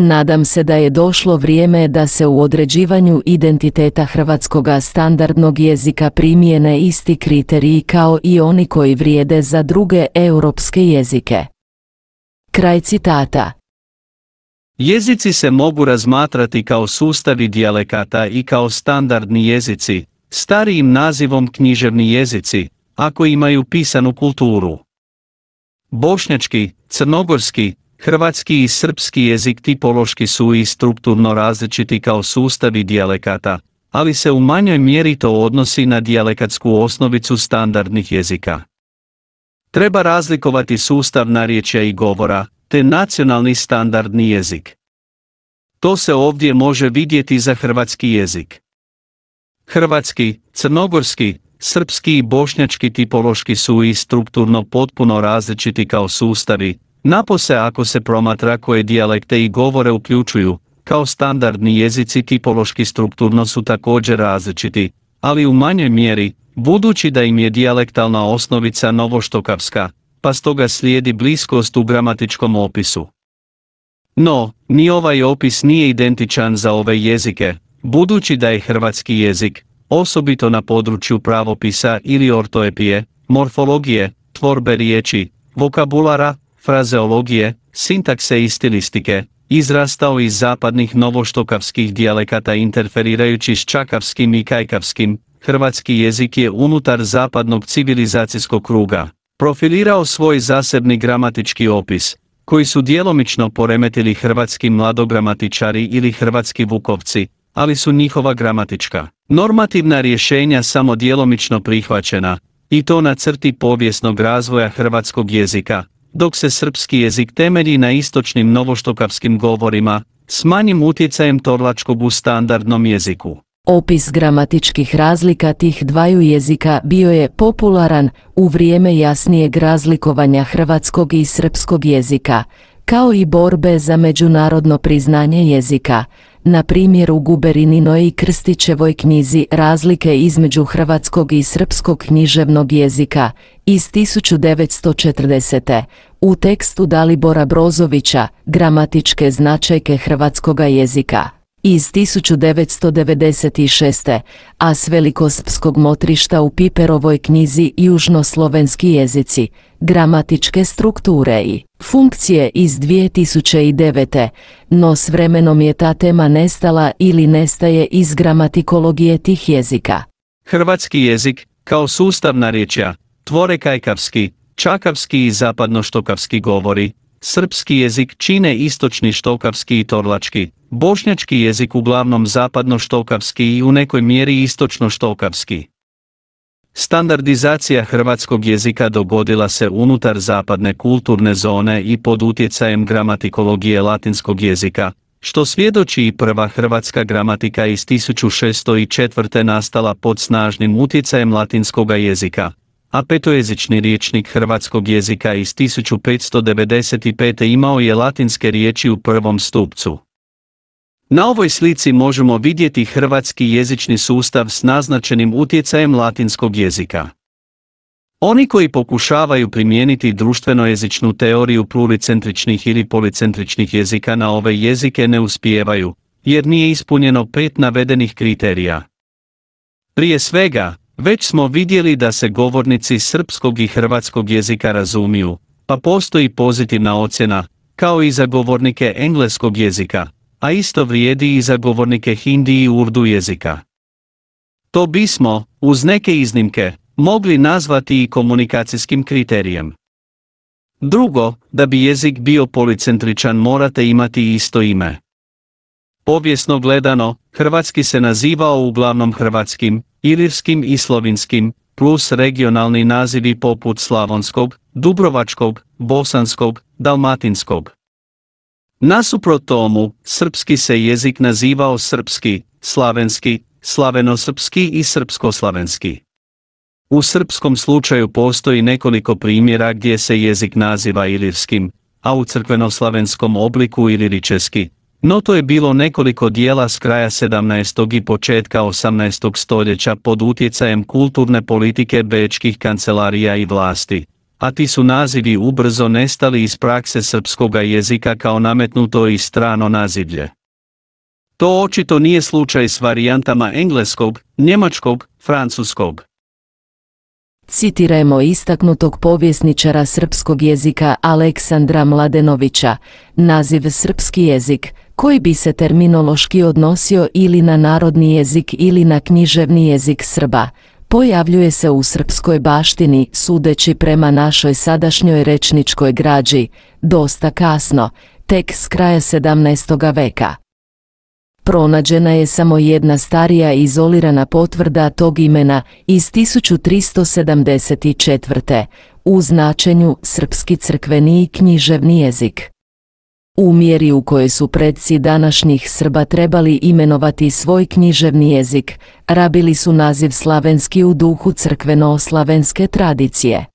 B: Nadam se da je došlo vrijeme da se u određivanju identiteta hrvatskoga standardnog jezika primijene isti kriteriji kao i oni koji vrijede za druge europske jezike. Kraj citata.
A: Jezici se mogu razmatrati kao sustavi dijalekata i kao standardni jezici, starijim nazivom književni jezici, ako imaju pisanu kulturu. Bošnjački, crnogorski, Hrvatski i srpski jezik tipološki su i strukturno različiti kao sustavi dijalekata, ali se u manjoj mjeri to odnosi na dijalekatsku osnovicu standardnih jezika. Treba razlikovati sustav narječja i govora, te nacionalni standardni jezik. To se ovdje može vidjeti za hrvatski jezik. Hrvatski, crnogorski, srpski i bošnjački tipološki su i strukturno potpuno različiti kao sustavi, Napose ako se promatra koje dijalekte i govore uključuju, kao standardni jezici tipološki strukturno su također različiti, ali u manjoj mjeri, budući da im je dijalektalna osnovica novoštokavska, pa stoga slijedi bliskost u gramatičkom opisu. No, ni ovaj opis nije identičan za ove jezike, budući da je hrvatski jezik, osobito na području pravopisa ili ortoepije, morfologije, tvorbe riječi, vokabulara, frazeologije, sintakse i stilistike, izrastao iz zapadnih novoštokavskih dijalekata interferirajući s čakavskim i kajkavskim, hrvatski jezik je unutar zapadnog civilizacijskog kruga. Profilirao svoj zasebni gramatički opis, koji su djelomično poremetili hrvatski mladogramatičari ili hrvatski vukovci, ali su njihova gramatička. Normativna rješenja samo djelomično prihvaćena, i to na crti povijesnog razvoja hrvatskog jezika, dok se srpski jezik temelji na istočnim novoštokavskim govorima, s manjim utjecajem torlačkog u standardnom jeziku.
B: Opis gramatičkih razlika tih dvaju jezika bio je popularan u vrijeme jasnijeg razlikovanja hrvatskog i srpskog jezika, kao i borbe za međunarodno priznanje jezika, na primjer u guberininoj i Krstićevoj knjizi Razlike između hrvatskog i srpskog književnog jezika iz 1940. u tekstu Dalibora Brozovića Gramatičke značajke hrvatskoga jezika iz 1996. a s velikosrpskog motrišta u Piperovoj knjizi Južnoslovenski jezici, gramatičke strukture i funkcije iz 2009. no s vremenom je ta tema nestala ili nestaje iz gramatikologije tih jezika.
A: Hrvatski jezik, kao sustavna riječja, tvore kajkavski, čakavski i zapadnoštokavski govori, srpski jezik čine istočni štokavski i torlački, Bošnjački jezik uglavnom zapadno-štokavski i u nekoj mjeri istočno-štokavski. Standardizacija hrvatskog jezika dogodila se unutar zapadne kulturne zone i pod utjecajem gramatikologije latinskog jezika, što svjedoči i prva hrvatska gramatika iz 1604. nastala pod snažnim utjecajem latinskoga jezika, a petojezični riječnik hrvatskog jezika iz 1595. imao je latinske riječi u prvom stupcu. Na ovoj slici možemo vidjeti hrvatski jezični sustav s naznačenim utjecajem latinskog jezika. Oni koji pokušavaju primijeniti društveno jezičnu teoriju pluricentričnih ili policentričnih jezika na ove jezike ne uspijevaju, jer nije ispunjeno pet navedenih kriterija. Prije svega, već smo vidjeli da se govornici srpskog i hrvatskog jezika razumiju, pa postoji pozitivna ocjena, kao i za govornike engleskog jezika, a isto vrijedi i za govornike hindi i urdu jezika. To bismo, uz neke iznimke, mogli nazvati i komunikacijskim kriterijem. Drugo, da bi jezik bio policentričan morate imati isto ime. Povijesno gledano, hrvatski se nazivao uglavnom hrvatskim, ilirskim i slovinskim, plus regionalni nazivi poput slavonskog, dubrovačkog, bosanskog, dalmatinskog. Nasuprot tomu, srpski se jezik nazivao srpski, slavenski, slavenosrpski i srpskoslavenski. U srpskom slučaju postoji nekoliko primjera gdje se jezik naziva ilirskim, a u crkvenoslavenskom obliku iliričeski, no to je bilo nekoliko dijela s kraja 17. i početka 18. stoljeća pod utjecajem kulturne politike bečkih kancelarija i vlasti, a ti su nazivi ubrzo nestali iz prakse srpskoga jezika kao nametnuto i strano nazivlje. To očito nije slučaj s varijantama engleskog, njemačkog, francuskog.
B: Citirajmo istaknutog povjesničara srpskog jezika Aleksandra Mladenovića, naziv srpski jezik, koji bi se terminološki odnosio ili na narodni jezik ili na književni jezik Srba, pojavljuje se u srpskoj baštini, sudeći prema našoj sadašnjoj rečničkoj građi, dosta kasno, tek s kraja 17. veka. Pronađena je samo jedna starija izolirana potvrda tog imena iz 1374. u značenju srpski crkveni i književni jezik u mjeri u kojoj su predsi današnjih Srba trebali imenovati svoj književni jezik, rabili su naziv slavenski u duhu crkveno-slavenske tradicije.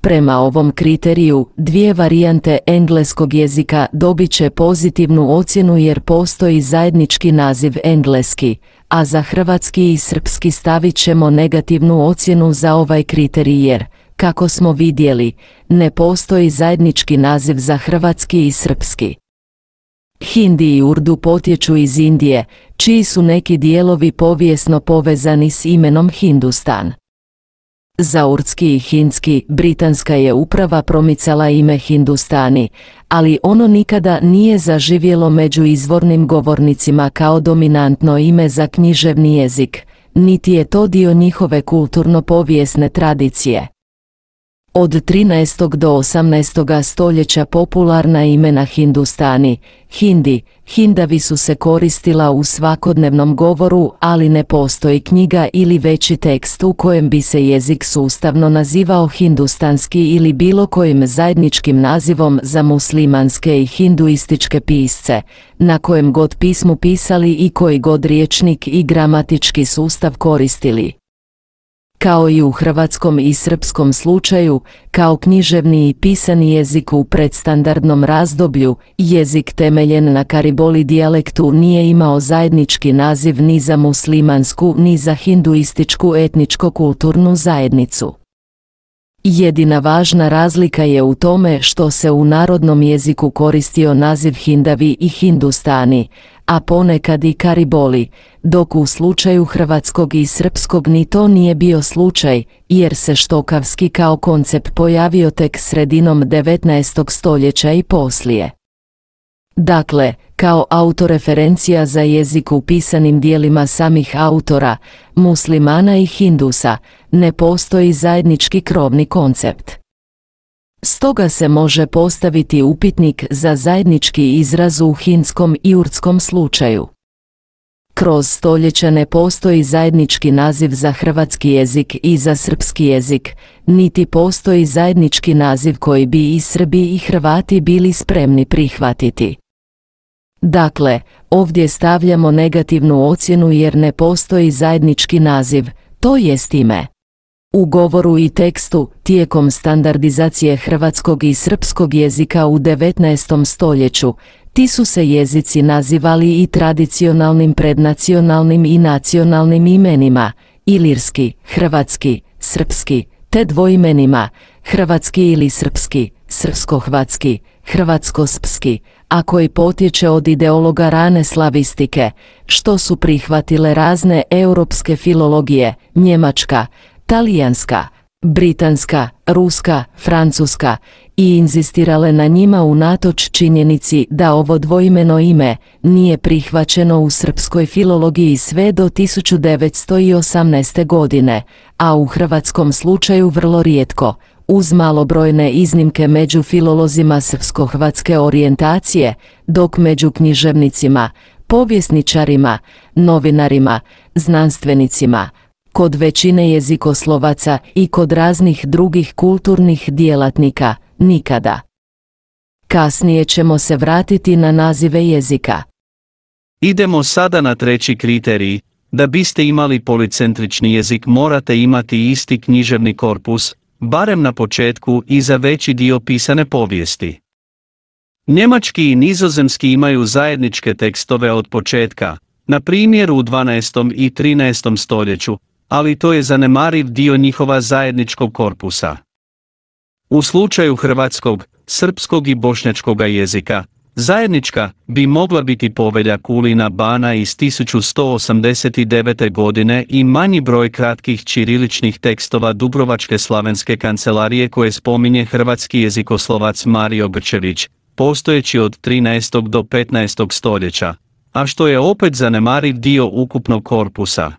B: Prema ovom kriteriju, dvije varijante engleskog jezika dobit će pozitivnu ocjenu jer postoji zajednički naziv engleski, a za hrvatski i srpski stavit ćemo negativnu ocjenu za ovaj kriterij jer, kako smo vidjeli, ne postoji zajednički naziv za hrvatski i srpski. Hindi i Urdu potječu iz Indije, čiji su neki dijelovi povijesno povezani s imenom Hindustan. Za urdski i hindski britanska je uprava promicala ime Hindustani, ali ono nikada nije zaživjelo među izvornim govornicima kao dominantno ime za književni jezik, niti je to dio njihove kulturno-povijesne tradicije. Od 13. do 18. stoljeća popularna imena Hindustani, Hindi, Hindavi su se koristila u svakodnevnom govoru, ali ne postoji knjiga ili veći tekst u kojem bi se jezik sustavno nazivao hindustanski ili bilo kojim zajedničkim nazivom za muslimanske i hinduističke pisce, na kojem god pismu pisali i koji god riječnik i gramatički sustav koristili kao i u hrvatskom i srpskom slučaju, kao književni i pisani jezik u predstandardnom razdoblju, jezik temeljen na kariboli dijalektu nije imao zajednički naziv ni za muslimansku ni za hinduističku etničko-kulturnu zajednicu. Jedina važna razlika je u tome što se u narodnom jeziku koristio naziv Hindavi i Hindustani, a ponekad i Kariboli, dok u slučaju hrvatskog i srpskog ni to nije bio slučaj, jer se štokavski kao koncept pojavio tek sredinom 19. stoljeća i poslije. Dakle, kao autoreferencija za jezik u pisanim dijelima samih autora, muslimana i hindusa, ne postoji zajednički krovni koncept. Stoga se može postaviti upitnik za zajednički izraz u hinskom i urdskom slučaju. Kroz stoljeće ne postoji zajednički naziv za hrvatski jezik i za srpski jezik, niti postoji zajednički naziv koji bi i Srbi i Hrvati bili spremni prihvatiti. Dakle, ovdje stavljamo negativnu ocjenu jer ne postoji zajednički naziv, to jest ime. U govoru i tekstu, tijekom standardizacije hrvatskog i srpskog jezika u 19. stoljeću, ti su se jezici nazivali i tradicionalnim prednacionalnim i nacionalnim imenima, ilirski, hrvatski, srpski, te dvojmenima, hrvatski ili srpski, srpsko-hvatski, hrvatsko-spski, a koji potječe od ideologa rane slavistike, što su prihvatile razne europske filologije, njemačka, talijanska, britanska, ruska, francuska i inzistirale na njima u natoč činjenici da ovo dvojmeno ime nije prihvaćeno u srpskoj filologiji sve do 1918. godine, a u hrvatskom slučaju vrlo rijetko, uz malobrojne iznimke među filolozima srpsko-hrvatske orijentacije, dok među književnicima, povjesničarima, novinarima, znanstvenicima, kod većine jezikoslovaca i kod raznih drugih kulturnih djelatnika, nikada. Kasnije ćemo se vratiti na nazive jezika.
A: Idemo sada na treći kriterij, da biste imali policentrični jezik morate imati isti književni korpus, barem na početku i za veći dio pisane povijesti. Njemački i nizozemski imaju zajedničke tekstove od početka, na primjer u 12. i 13. stoljeću, ali to je zanemariv dio njihova zajedničkog korpusa. U slučaju hrvatskog, srpskog i bošnjačkoga jezika, Zajednička bi mogla biti povelja Kulina Bana iz 1189. godine i manji broj kratkih čiriličnih tekstova Dubrovačke slavenske kancelarije koje spominje hrvatski jezikoslovac Mario Grčević, postojeći od 13. do 15. stoljeća, a što je opet zanemariv dio ukupnog korpusa.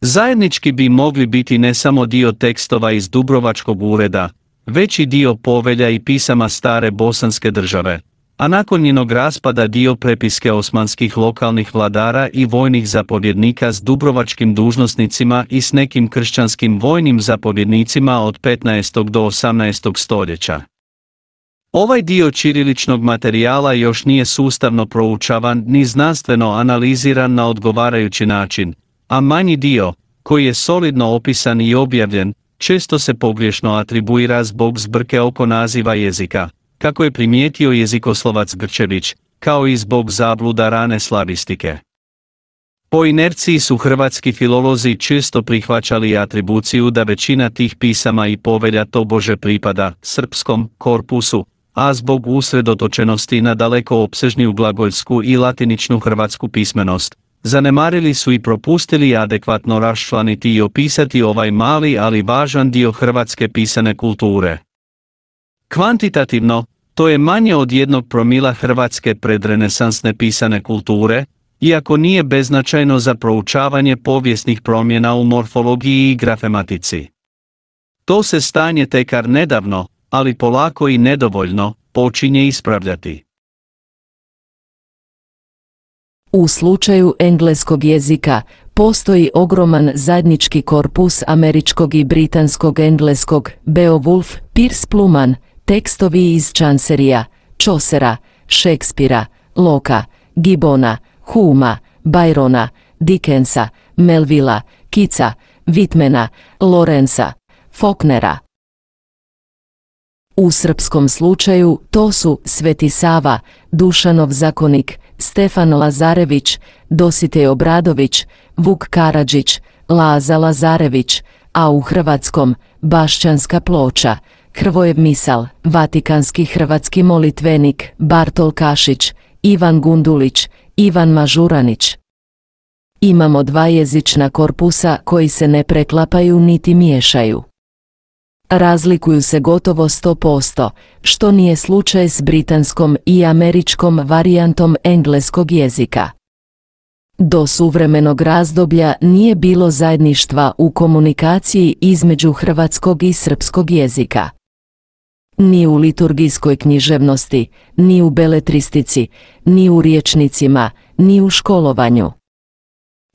A: Zajednički bi mogli biti ne samo dio tekstova iz Dubrovačkog ureda, već i dio povelja i pisama stare bosanske države a nakon njenog raspada dio prepiske osmanskih lokalnih vladara i vojnih zapovjednika s dubrovačkim dužnosnicima i s nekim kršćanskim vojnim zapovjednicima od 15. do 18. stoljeća. Ovaj dio čiriličnog materijala još nije sustavno proučavan ni znanstveno analiziran na odgovarajući način, a manji dio, koji je solidno opisan i objavljen, često se pogriješno atribuira zbog zbrke oko naziva jezika, kako je primijetio jezikoslovac Grčević, kao i zbog zabluda rane slavistike. Po inerciji su hrvatski filolozi često prihvaćali atribuciju da većina tih pisama i povelja tobože pripada srpskom korpusu, a zbog usredotočenosti na daleko obsežniju glagoljsku i latiničnu hrvatsku pismenost, zanemarili su i propustili adekvatno raščlaniti i opisati ovaj mali ali važan dio hrvatske pisane kulture. Kvantitativno, to je manje od jednog promila hrvatske predrenesansne pisane kulture, iako nije beznačajno za proučavanje povijesnih promjena u morfologiji i grafematici. To se stanje tekar nedavno, ali polako i nedovoljno, počinje ispravljati.
B: U slučaju engleskog jezika postoji ogroman zadnički korpus američkog i britanskog engleskog Beowulf Pierce Pluman Tekstovi iz Čanserija, Čosera, Šekspira, Loka, Gibona, Huma, Bajrona, Dickensa, Melvila, Kica, Vitmena, Lorenza, Foknera. U srpskom slučaju to su Sveti Sava, Dušanov zakonik, Stefan Lazarević, Dositej Obradović, Vuk Karadžić, Laza Lazarević, a u hrvatskom Bašćanska ploča, Hrvojev misal, Vatikanski hrvatski molitvenik, Bartol Kašić, Ivan Gundulić, Ivan Mažuranić. Imamo dva jezična korpusa koji se ne preklapaju niti miješaju. Razlikuju se gotovo 100%, što nije slučaj s britanskom i američkom varijantom engleskog jezika. Do suvremenog razdoblja nije bilo zajedništva u komunikaciji između hrvatskog i srpskog jezika ni u liturgijskoj književnosti, ni u beletristici, ni u riječnicima, ni u školovanju.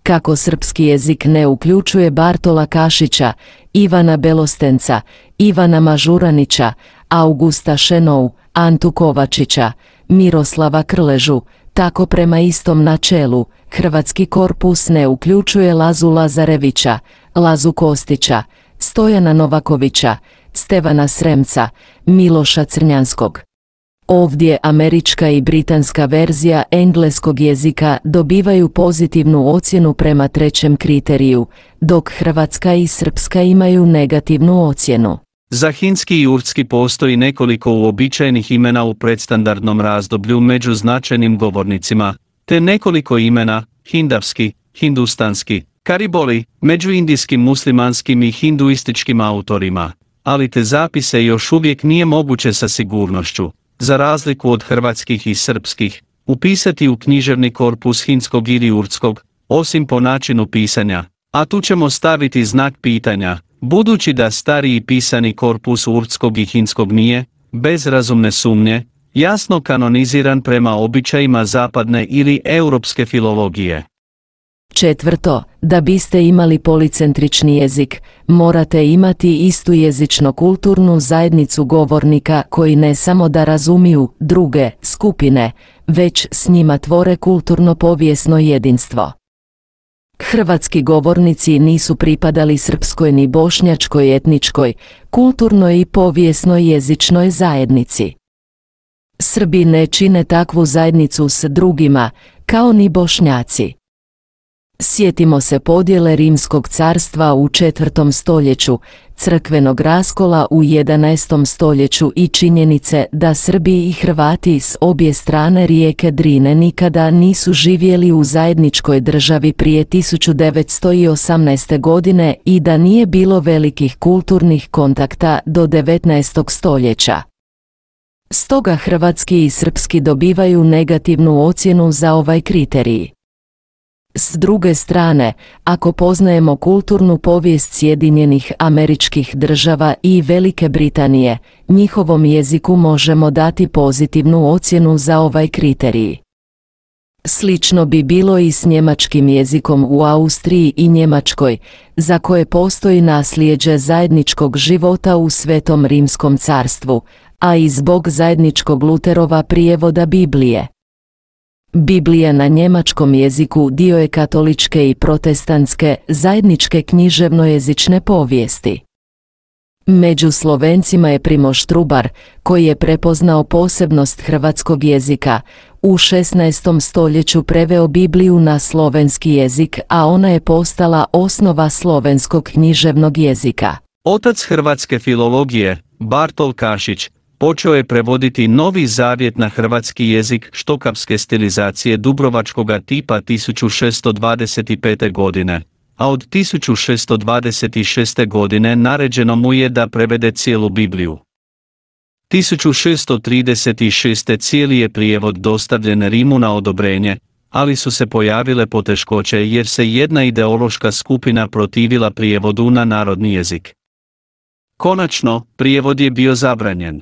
B: Kako srpski jezik ne uključuje Bartola Kašića, Ivana Belostenca, Ivana Mažuranića, Augusta Šenou, Antu Kovačića, Miroslava Krležu, tako prema istom načelu, Hrvatski korpus ne uključuje Lazu Lazarevića, Lazu Kostića, Stojana Novakovića, Stevana Sremca, Miloša Crnjanskog. Ovdje američka i britanska verzija engleskog jezika dobivaju pozitivnu ocjenu prema trećem kriteriju, dok hrvatska i srpska imaju negativnu ocjenu.
A: Za hinski i urtski postoji nekoliko uobičajenih imena u predstandardnom razdoblju među značajnim govornicima, te nekoliko imena, hindavski, hindustanski, kariboli, među indijskim muslimanskim i hinduističkim autorima ali te zapise još uvijek nije moguće sa sigurnošću, za razliku od hrvatskih i srpskih, upisati u književni korpus hinskog ili urtskog, osim po načinu pisanja, a tu ćemo staviti znak pitanja, budući da stariji pisani korpus urtskog i hinskog nije, bez razumne sumnje, jasno kanoniziran prema običajima zapadne ili europske filologije.
B: Četvrto, da biste imali policentrični jezik, morate imati istu jezično kulturnu zajednicu govornika koji ne samo da razumiju druge skupine, već s njima tvore kulturno povijesno jedinstvo. Hrvatski govornici nisu pripadali srpskoj ni bošnjačkoj etničkoj, kulturnoj i povijesno jezičnoj zajednici. Srbi ne čine takvu zajednicu s drugima, kao ni bošnjaci. Sjetimo se podjele Rimskog carstva u četvrtom stoljeću, crkvenog raskola u 11. stoljeću i činjenice da Srbi i Hrvati s obje strane rijeke Drine nikada nisu živjeli u zajedničkoj državi prije 1918. godine i da nije bilo velikih kulturnih kontakta do 19. stoljeća. Stoga hrvatski i srpski dobivaju negativnu ocjenu za ovaj kriterij. S druge strane, ako poznajemo kulturnu povijest Sjedinjenih američkih država i Velike Britanije, njihovom jeziku možemo dati pozitivnu ocjenu za ovaj kriterij. Slično bi bilo i s njemačkim jezikom u Austriji i Njemačkoj, za koje postoji naslijeđe zajedničkog života u Svetom Rimskom carstvu, a i zbog zajedničkog Luterova prijevoda Biblije. Biblija na njemačkom jeziku dio je katoličke i protestantske zajedničke književnojezične povijesti. Među Slovencima je primo Trubar, koji je prepoznao posebnost hrvatskog jezika, u 16. stoljeću preveo Bibliju na slovenski jezik, a ona je postala osnova slovenskog književnog jezika.
A: Otac hrvatske filologije, Bartol Kašić, počeo je prevoditi novi zavjet na hrvatski jezik štokavske stilizacije Dubrovačkoga tipa 1625. godine, a od 1626. godine naređeno mu je da prevede cijelu Bibliju. 1636. cijeli je prijevod dostavljen Rimu na odobrenje, ali su se pojavile poteškoće jer se jedna ideološka skupina protivila prijevodu na narodni jezik. Konačno, prijevod je bio zabranjen.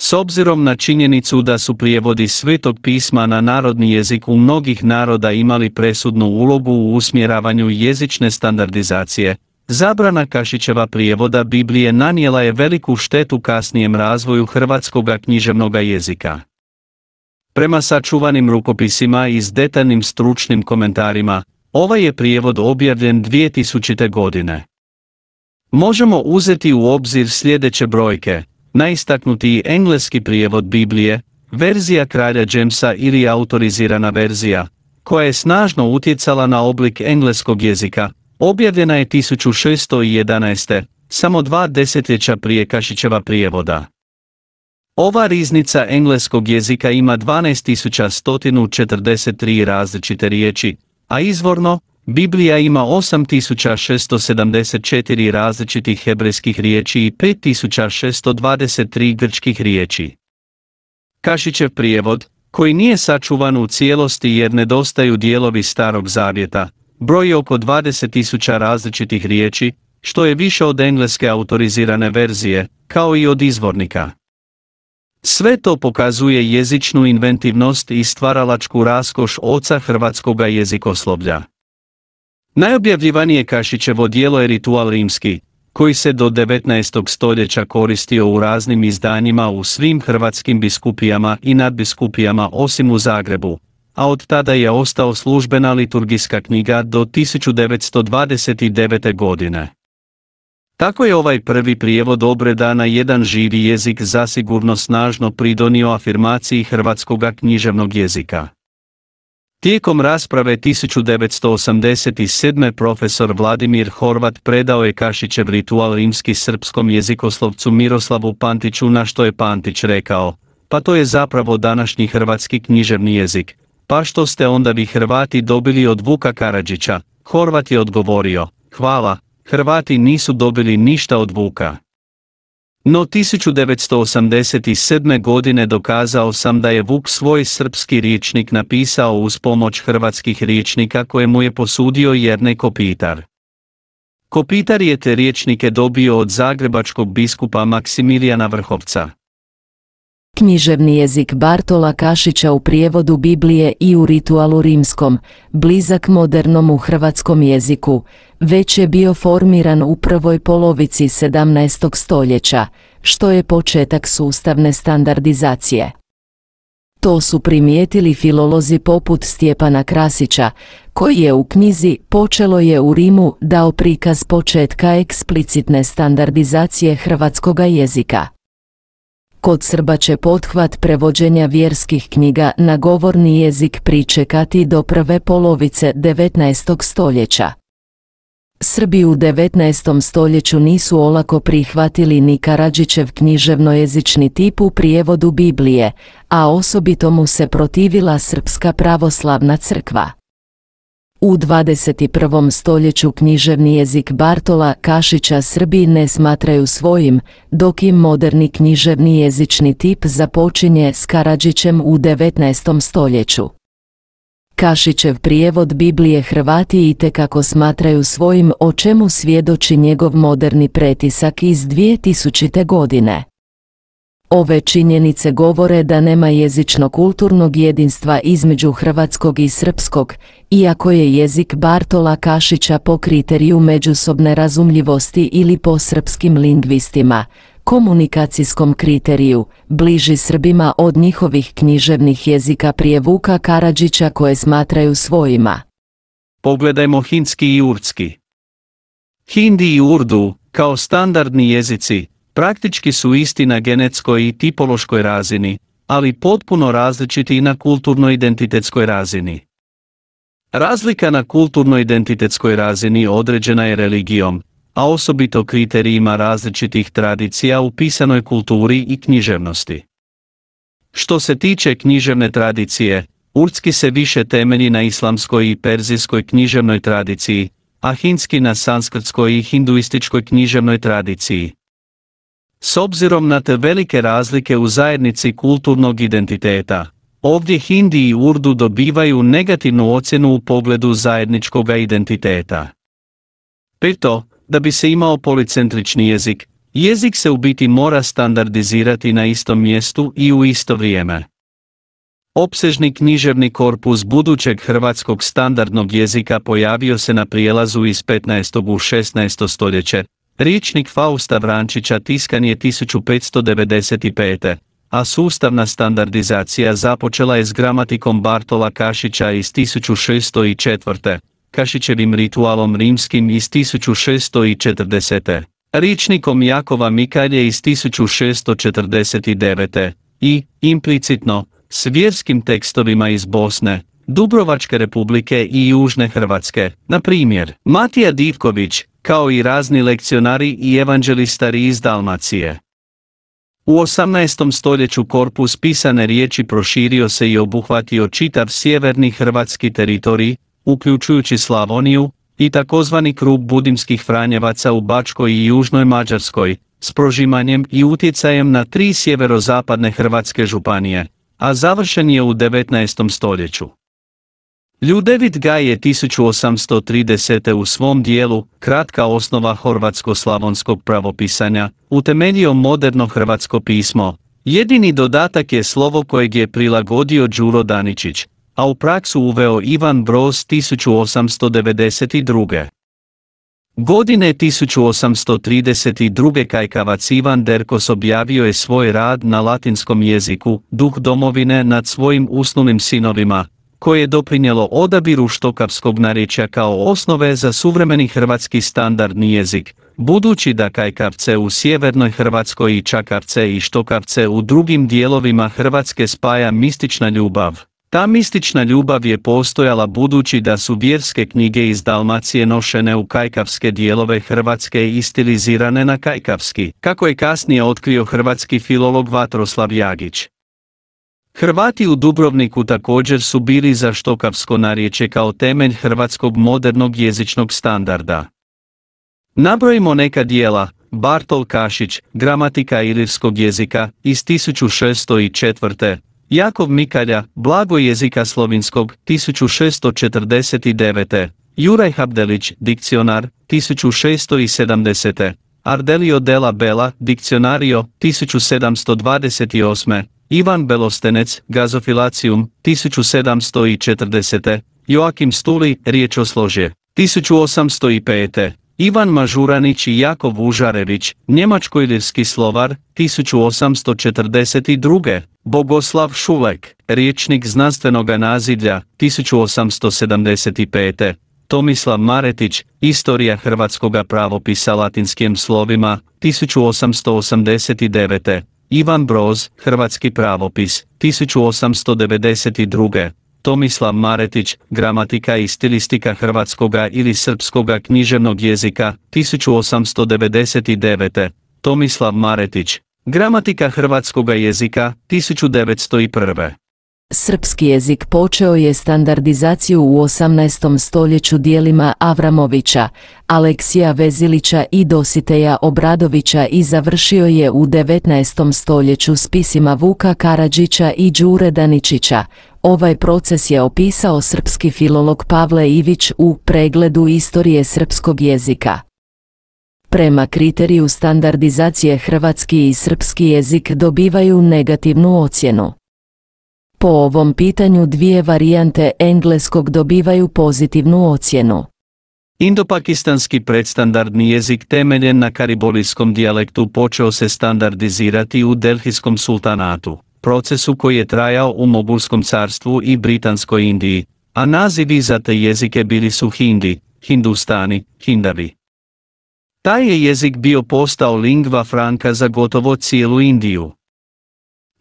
A: S obzirom na činjenicu da su prijevodi svetog pisma na narodni jezik u mnogih naroda imali presudnu ulogu u usmjeravanju jezične standardizacije, zabrana Kašićeva prijevoda Biblije nanijela je veliku štetu kasnijem razvoju hrvatskoga književnog jezika. Prema sačuvanim rukopisima i s detaljnim stručnim komentarima, ovaj je prijevod objavljen 2000. godine. Možemo uzeti u obzir sljedeće brojke – najistaknutiji engleski prijevod Biblije, verzija kralja Jamesa ili autorizirana verzija, koja je snažno utjecala na oblik engleskog jezika, objavljena je 1611. samo dva desetljeća prije Kašićeva prijevoda. Ova riznica engleskog jezika ima 12.143 različite riječi, a izvorno, Biblija ima 8674 različitih hebrejskih riječi i 5623 grčkih riječi. Kašićev prijevod, koji nije sačuvan u cijelosti jer nedostaju dijelovi starog zavjeta, broji oko 20.000 različitih riječi, što je više od engleske autorizirane verzije, kao i od izvornika. Sve to pokazuje jezičnu inventivnost i stvaralačku raskoš oca hrvatskoga jezikoslovlja. Najobjavljivanije Kašićevo dijelo je ritual rimski, koji se do 19. stoljeća koristio u raznim izdanjima u svim hrvatskim biskupijama i nadbiskupijama osim u Zagrebu, a od tada je ostao službena liturgijska knjiga do 1929. godine. Tako je ovaj prvi prijevod obreda na jedan živi jezik zasigurno snažno pridonio afirmaciji hrvatskoga književnog jezika. Tijekom rasprave 1987. profesor Vladimir Horvat predao je Kašićev ritual rimski srpskom jezikoslovcu Miroslavu Pantiću na što je Pantić rekao, pa to je zapravo današnji hrvatski književni jezik, pa što ste onda vi Hrvati dobili od Vuka Karadžića, Horvat je odgovorio, hvala, Hrvati nisu dobili ništa od Vuka. No 1987. godine dokazao sam da je Vuk svoj srpski riječnik napisao uz pomoć hrvatskih riječnika koje mu je posudio jedne Kopitar. Kopitar je te riječnike dobio od zagrebačkog biskupa Maksimilijana Vrhovca
B: književni jezik Bartola Kašića u prijevodu Biblije i u ritualu rimskom, blizak modernom u hrvatskom jeziku, već je bio formiran u prvoj polovici 17. stoljeća, što je početak sustavne standardizacije. To su primijetili filolozi poput Stjepana Krasića, koji je u knjizi Počelo je u Rimu dao prikaz početka eksplicitne standardizacije hrvatskoga jezika kod Srba će pothvat prevođenja vjerskih knjiga na govorni jezik pričekati do prve polovice 19. stoljeća. Srbi u 19. stoljeću nisu olako prihvatili ni Karadžićev književnojezični tip u prijevodu Biblije, a osobito mu se protivila Srpska pravoslavna crkva. U 21. stoljeću književni jezik Bartola Kašića Srbi ne smatraju svojim, dok im moderni književni jezični tip započinje s Karadžićem u 19. stoljeću. Kašićev prijevod Biblije Hrvati i tekako smatraju svojim o čemu svjedoči njegov moderni pretisak iz 2000. godine. Ove činjenice govore da nema jezično-kulturnog jedinstva između hrvatskog i srpskog, iako je jezik Bartola Kašića po kriteriju međusobne razumljivosti ili po srpskim lingvistima, komunikacijskom kriteriju, bliži Srbima od njihovih književnih jezika prije Vuka Karadžića koje smatraju svojima.
A: Pogledajmo hindski i urdski. Hindi i urdu, kao standardni jezici, Praktički su isti na genetskoj i tipološkoj razini, ali potpuno različiti i na kulturno-identitetskoj razini. Razlika na kulturno-identitetskoj razini određena je religijom, a osobito kriterijima različitih tradicija u pisanoj kulturi i književnosti. Što se tiče književne tradicije, Urtski se više temelji na islamskoj i perzijskoj književnoj tradiciji, a hinski na sanskrtskoj i hinduističkoj književnoj tradiciji. S obzirom na te velike razlike u zajednici kulturnog identiteta, ovdje Hindi i Urdu dobivaju negativnu ocjenu u pogledu zajedničkog identiteta. Pito, da bi se imao policentrični jezik, jezik se u biti mora standardizirati na istom mjestu i u isto vrijeme. Opsežni književni korpus budućeg hrvatskog standardnog jezika pojavio se na prijelazu iz 15. u 16. stoljeće, Riječnik Fausta Vrančića tiskan je 1595. a sustavna standardizacija započela je s gramatikom Bartola Kašića iz 1604. Kašićevim ritualom rimskim iz 1640. Ričnikom Jakova Mikalje iz 1649. i, implicitno, s vjerskim tekstovima iz Bosne, Dubrovačke republike i Južne Hrvatske, na primjer, Matija Divković, kao i razni lekcionari i evanđelistari iz Dalmacije. U 18. stoljeću korpus pisane riječi proširio se i obuhvatio čitav sjeverni hrvatski teritorij, uključujući Slavoniju, i takozvani krug budimskih franjevaca u Bačkoj i Južnoj Mađarskoj, s prožimanjem i utjecajem na tri sjeverozapadne hrvatske županije, a završen je u 19. stoljeću. Ljudevit Gaj je 1830. u svom dijelu Kratka osnova horvatsko-slavonskog pravopisanja utemeljio moderno hrvatsko pismo. Jedini dodatak je slovo kojeg je prilagodio Đuro Daničić, a u praksu uveo Ivan Broz 1892. Godine 1832. kajkavac Ivan Derkos objavio je svoj rad na latinskom jeziku, duh domovine nad svojim usnulim sinovima, koje je doprinjelo odabiru štokavskog narječja kao osnove za suvremeni hrvatski standardni jezik, budući da kajkavce u sjevernoj Hrvatskoj i čakavce i štokavce u drugim dijelovima Hrvatske spaja mistična ljubav. Ta mistična ljubav je postojala budući da su vjerske knjige iz Dalmacije nošene u kajkavske dijelove Hrvatske i stilizirane na kajkavski, kako je kasnije otkrio hrvatski filolog Vatroslav Jagić. Hrvati u Dubrovniku također su bili za štokavsko narječe kao temelj hrvatskog modernog jezičnog standarda. Nabrojimo neka dijela, Bartol Kašić, Gramatika ilirskog jezika, iz 1604. Jakov Mikalja, Blago jezika slovinskog, 1649. Juraj Habdelić, Dikcionar, 1670. Ardelio della Bela, Dikcionario, 1728. Ivan Belostenec, Gazofilacijum, 1740. Joakim Stuli, Riječ o složje, 1805. Ivan Mažuranić i Jakov Užarević, njemačko-ilirski slovar, 1842. Bogoslav Šulek, riječnik znanstvenoga nazivlja, 1875. Tomislav Maretić, Istorija hrvatskoga pravopisa latinskim slovima, 1889. Ivan Broz, Hrvatski pravopis, 1892. Tomislav Maretić, Gramatika i stilistika hrvatskoga ili srpskoga književnog jezika, 1899. Tomislav Maretić, Gramatika hrvatskoga jezika, 1901.
B: Srpski jezik počeo je standardizaciju u 18. stoljeću dijelima Avramovića, Aleksija Vezilića i Dositeja Obradovića i završio je u 19. stoljeću spisima pisima Vuka Karadžića i Đure Daničića. Ovaj proces je opisao srpski filolog Pavle Ivić u pregledu istorije srpskog jezika. Prema kriteriju standardizacije hrvatski i srpski jezik dobivaju negativnu ocjenu. Po ovom pitanju dvije varijante engleskog dobivaju pozitivnu ocjenu.
A: Indopakistanski predstandardni jezik temeljen na karibolijskom dijalektu počeo se standardizirati u Delhijskom sultanatu, procesu koji je trajao u Mogulskom carstvu i Britanskoj Indiji, a nazivi za te jezike bili su Hindi, Hindustani, Hindavi. Taj je jezik bio postao lingva franka za gotovo cijelu Indiju.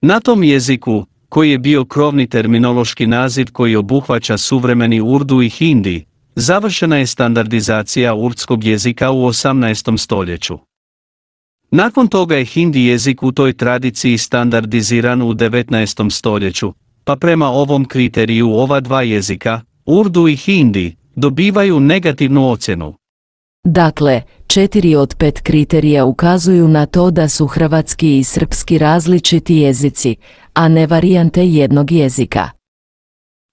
A: Na tom jeziku, koji je bio krovni terminološki naziv koji obuhvaća suvremeni Urdu i Hindi, završena je standardizacija urdskog jezika u 18. stoljeću. Nakon toga je hindi jezik u toj tradiciji standardiziran u 19. stoljeću, pa prema ovom kriteriju ova dva jezika, urdu i hindi, dobivaju negativnu ocjenu.
B: Dakle, četiri od pet kriterija ukazuju na to da su hrvatski i srpski različiti jezici, a ne varijante jednog jezika.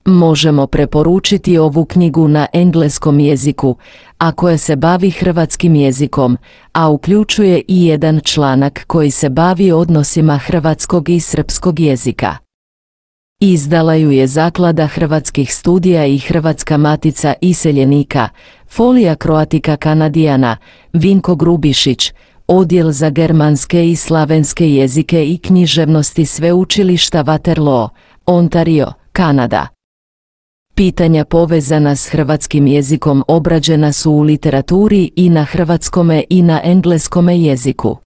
B: Možemo preporučiti ovu knjigu na engleskom jeziku, a koja se bavi hrvatskim jezikom, a uključuje i jedan članak koji se bavi odnosima hrvatskog i srpskog jezika. Izdala ju je Zaklada hrvatskih studija i Hrvatska matica iseljenika, Folija Kroatika Kanadijana, Vinko Grubišić, Odjel za germanske i slavenske jezike i književnosti sveučilišta Waterloo, Ontario, Kanada. Pitanja povezana s hrvatskim jezikom obrađena su u literaturi i na hrvatskome i na engleskome jeziku.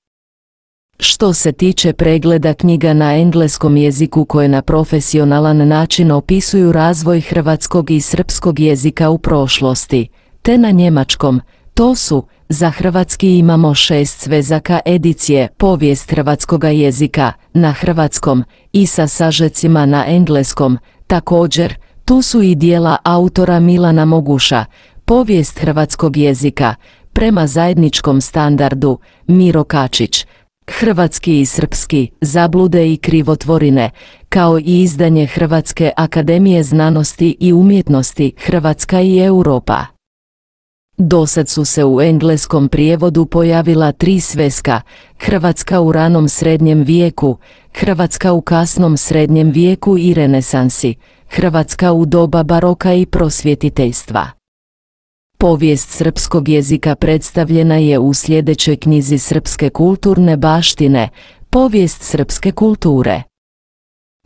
B: Što se tiče pregleda knjiga na engleskom jeziku koje na profesionalan način opisuju razvoj hrvatskog i srpskog jezika u prošlosti, te na njemačkom, to su, za hrvatski imamo šest svezaka edicije povijest hrvatskoga jezika na hrvatskom i sa sažecima na engleskom, također, tu su i dijela autora Milana Moguša, povijest hrvatskog jezika, prema zajedničkom standardu, Miro Kačić, Hrvatski i srpski, zablude i krivotvorine, kao i izdanje Hrvatske akademije znanosti i umjetnosti Hrvatska i Europa. Dosad su se u engleskom prijevodu pojavila tri sveska, Hrvatska u ranom srednjem vijeku, Hrvatska u kasnom srednjem vijeku i renesansi, Hrvatska u doba baroka i prosvjetiteljstva. Povijest srpskog jezika predstavljena je u sljedećoj knjizi Srpske kulturne baštine, Povijest srpske kulture.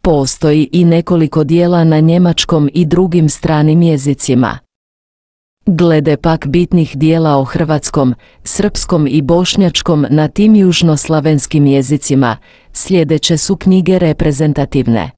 B: Postoji i nekoliko dijela na njemačkom i drugim stranim jezicima. Glede pak bitnih dijela o hrvatskom, srpskom i bošnjačkom na tim južnoslavenskim jezicima, sljedeće su knjige reprezentativne.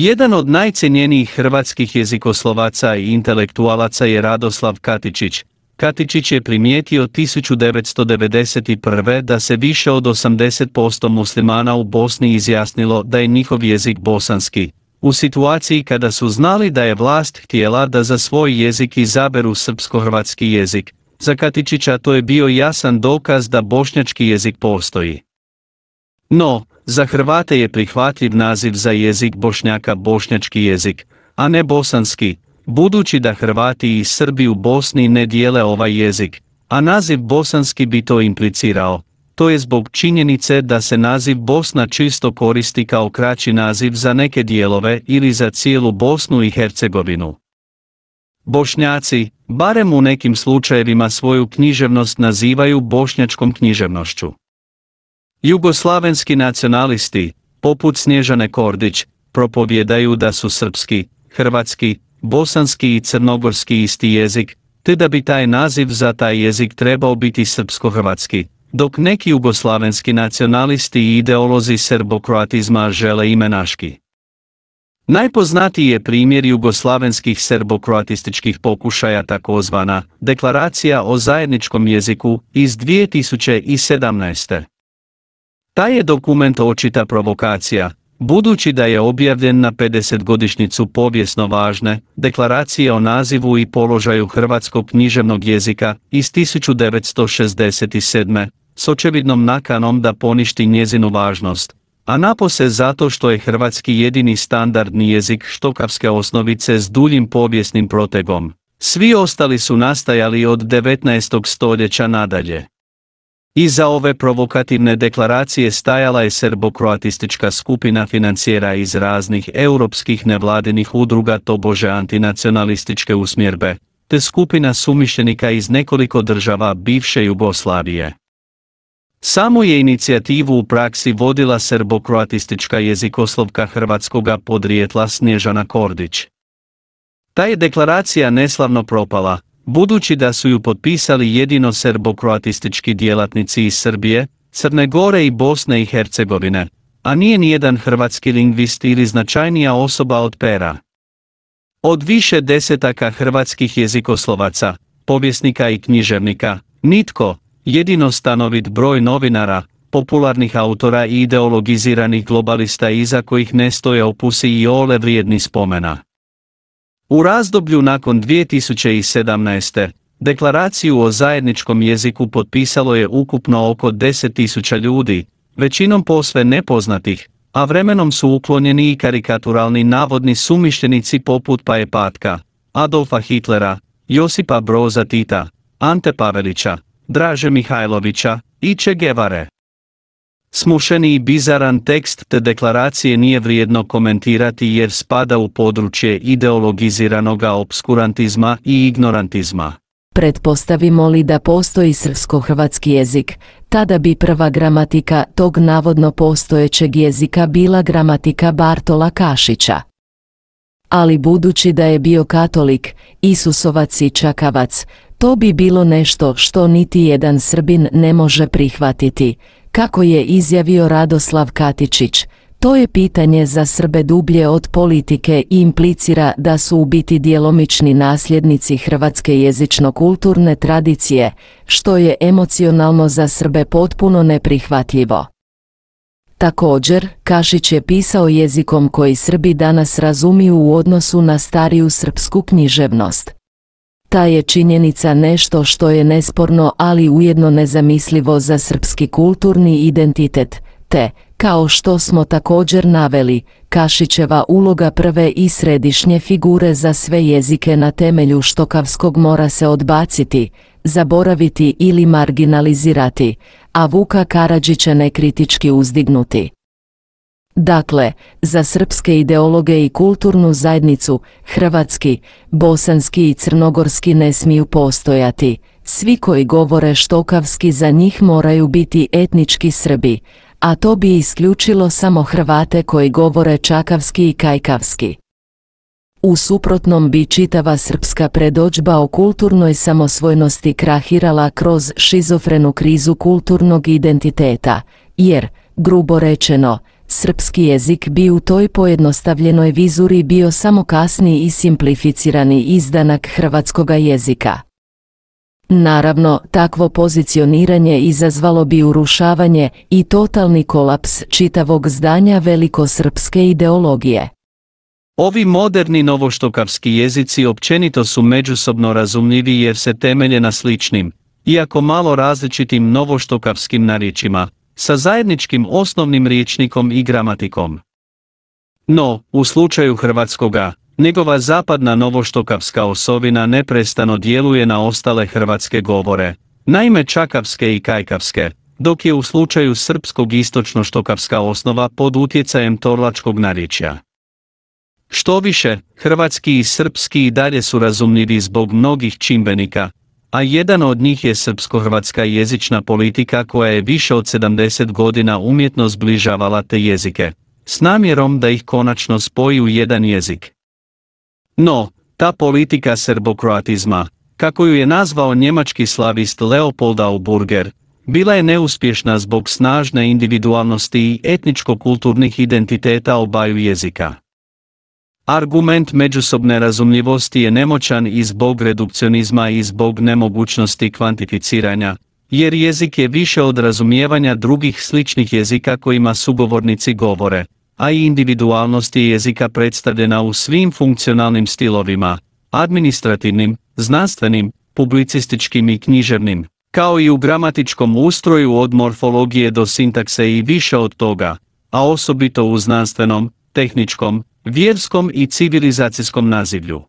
A: Jedan od najcenjenijih hrvatskih jezikoslovaca i intelektualaca je Radoslav Katičić. Katičić je primijetio 1991. da se više od 80% muslimana u Bosni izjasnilo da je njihov jezik bosanski. U situaciji kada su znali da je vlast htjela da za svoj jezik izaberu srpsko-hrvatski jezik, za Katičića to je bio jasan dokaz da bošnjački jezik postoji. No, za Hrvate je prihvatljiv naziv za jezik Bošnjaka bošnjački jezik, a ne bosanski, budući da Hrvati i Srbi u Bosni ne dijele ovaj jezik, a naziv bosanski bi to implicirao. To je zbog činjenice da se naziv Bosna čisto koristi kao kraći naziv za neke dijelove ili za cijelu Bosnu i Hercegovinu. Bošnjaci, barem u nekim slučajevima svoju književnost nazivaju bošnjačkom književnošću. Jugoslavenski nacionalisti, poput Snježane Kordić, propovjedaju da su srpski, hrvatski, bosanski i crnogorski isti jezik, te da bi taj naziv za taj jezik trebao biti srpsko-hrvatski, dok neki jugoslavenski nacionalisti i ideolozi serbokroatizma žele imenaški. Najpoznatiji je primjer jugoslavenskih serbokroatističkih pokušaja takozvana Deklaracija o zajedničkom jeziku iz 2017. Taj je dokument očita provokacija, budući da je objavljen na 50 godišnicu povijesno važne deklaracije o nazivu i položaju hrvatskog književnog jezika iz 1967. s očevidnom nakanom da poništi njezinu važnost, a napose zato što je hrvatski jedini standardni jezik štokavske osnovice s duljim povijesnim protegom. Svi ostali su nastajali od 19. stoljeća nadalje. Iza ove provokativne deklaracije stajala je serbokroatistička skupina financijera iz raznih europskih nevladinih udruga tobože antinacionalističke usmjerbe, te skupina sumišljenika iz nekoliko država bivše Jugoslavije. Samo je inicijativu u praksi vodila serbokroatistička jezikoslovka hrvatskoga podrijetla Snježana Kordić. Ta je deklaracija neslavno propala, budući da su ju potpisali jedino serbokroatistički djelatnici iz Srbije, Crne Gore i Bosne i Hercegovine, a nije nijedan hrvatski lingvist ili značajnija osoba od pera. Od više desetaka hrvatskih jezikoslovaca, povjesnika i književnika, nitko, jedino stanovit broj novinara, popularnih autora i ideologiziranih globalista iza kojih ne opusi i ole vrijedni spomena. U razdoblju nakon 2017. deklaraciju o zajedničkom jeziku potpisalo je ukupno oko 10.000 ljudi, većinom posve nepoznatih, a vremenom su uklonjeni i karikaturalni navodni sumišljenici poput Paje Adolfa Hitlera, Josipa Broza Tita, Ante Pavelića, Draže Mihajlovića i Che Guevare. Smušeni i bizaran tekst te deklaracije nije vrijedno komentirati jer spada u područje ideologiziranoga obskurantizma i ignorantizma.
B: Pretpostavimo li da postoji srpsko-hrvatski jezik, tada bi prva gramatika tog navodno postojećeg jezika bila gramatika Bartola Kašića. Ali budući da je bio katolik, Isusovac i Čakavac, to bi bilo nešto što niti jedan Srbin ne može prihvatiti, kako je izjavio Radoslav Katičić, to je pitanje za Srbe dublje od politike i implicira da su u biti djelomični nasljednici hrvatske jezično-kulturne tradicije, što je emocionalno za Srbe potpuno neprihvatljivo. Također, Kašić je pisao jezikom koji Srbi danas razumiju u odnosu na stariju srpsku književnost. Ta je činjenica nešto što je nesporno ali ujedno nezamislivo za srpski kulturni identitet, te, kao što smo također naveli, Kašićeva uloga prve i središnje figure za sve jezike na temelju Štokavskog mora se odbaciti, zaboraviti ili marginalizirati, a Vuka Karadžića nekritički uzdignuti. Dakle, za srpske ideologe i kulturnu zajednicu, hrvatski, bosanski i crnogorski ne smiju postojati. Svi koji govore štokavski za njih moraju biti etnički Srbi, a to bi isključilo samo Hrvate koji govore čakavski i kajkavski. U suprotnom bi čitava srpska predođba o kulturnoj samosvojnosti krahirala kroz šizofrenu krizu kulturnog identiteta, jer, grubo rečeno, Srpski jezik bi u toj pojednostavljenoj vizuri bio samo kasni i simplificirani izdanak hrvatskoga jezika. Naravno, takvo pozicioniranje izazvalo bi urušavanje i totalni kolaps čitavog zdanja velikosrpske ideologije.
A: Ovi moderni novoštokavski jezici općenito su međusobno razumljivi jer se temelje na sličnim, iako malo različitim novoštokavskim narječima, sa zajedničkim osnovnim riječnikom i gramatikom. No, u slučaju hrvatskoga, njegova zapadna novoštokavska osovina neprestano djeluje na ostale hrvatske govore, naime čakavske i kajkavske, dok je u slučaju srpskog istočnoštokavska osnova pod utjecajem torlačkog narječja. Što više, hrvatski i srpski i dalje su razumljivi zbog mnogih čimbenika, a jedan od njih je srpsko-hrvatska jezična politika koja je više od 70 godina umjetno zbližavala te jezike, s namjerom da ih konačno spoji u jedan jezik. No, ta politika srbokroatizma, kako ju je nazvao njemački slavist Leopold Auburger, bila je neuspješna zbog snažne individualnosti i etničko-kulturnih identiteta obaju jezika. Argument međusobne razumljivosti je nemoćan i zbog redukcionizma i zbog nemogućnosti kvantificiranja, jer jezik je više od razumijevanja drugih sličnih jezika kojima sugovornici govore, a i individualnost je jezika predstavljena u svim funkcionalnim stilovima, administrativnim, znanstvenim, publicističkim i književnim, kao i u gramatičkom ustroju od morfologije do sintakse i više od toga, a osobito u znanstvenom, tehničkom, vjerskom i civilizacijskom nazivlju.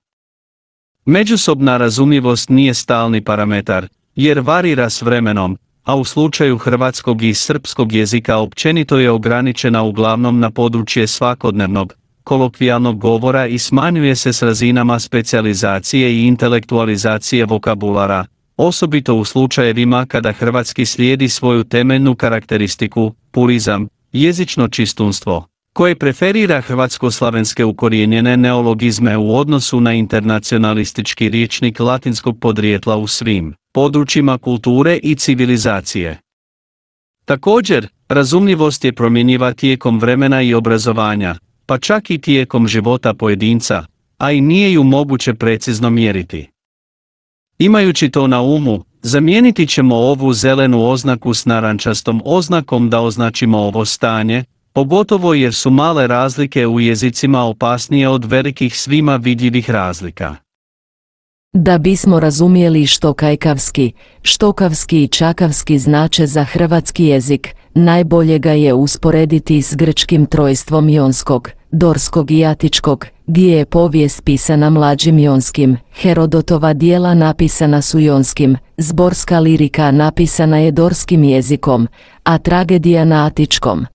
A: Međusobna razumljivost nije stalni parametar, jer varira s vremenom, a u slučaju hrvatskog i srpskog jezika općenito je ograničena uglavnom na područje svakodnevnog, kolokvijalnog govora i smanjuje se s razinama specijalizacije i intelektualizacije vokabulara, osobito u slučajevima kada hrvatski slijedi svoju temeljnu karakteristiku, purizam, jezično čistunstvo koje preferira hrvatsko-slavenske ukorijenjene neologizme u odnosu na internacionalistički riječnik latinskog podrijetla u svim područjima kulture i civilizacije. Također, razumljivost je promjenjiva tijekom vremena i obrazovanja, pa čak i tijekom života pojedinca, a i nije ju moguće precizno mjeriti. Imajući to na umu, zamijeniti ćemo ovu zelenu oznaku s narančastom oznakom da označimo ovo stanje, Pogotovo jer su male razlike u jezicima opasnije od velikih svima vidljivih razlika.
B: Da bismo razumjeli što kajkavski, štokavski i čakavski znače za hrvatski jezik, najbolje ga je usporediti s grčkim trojstvom jonskog, dorskog i atičkog, gdje je povijest pisana mlađim jonskim, Herodotova dijela napisana su jonskim, zborska lirika napisana je dorskim jezikom, a tragedija na atičkom.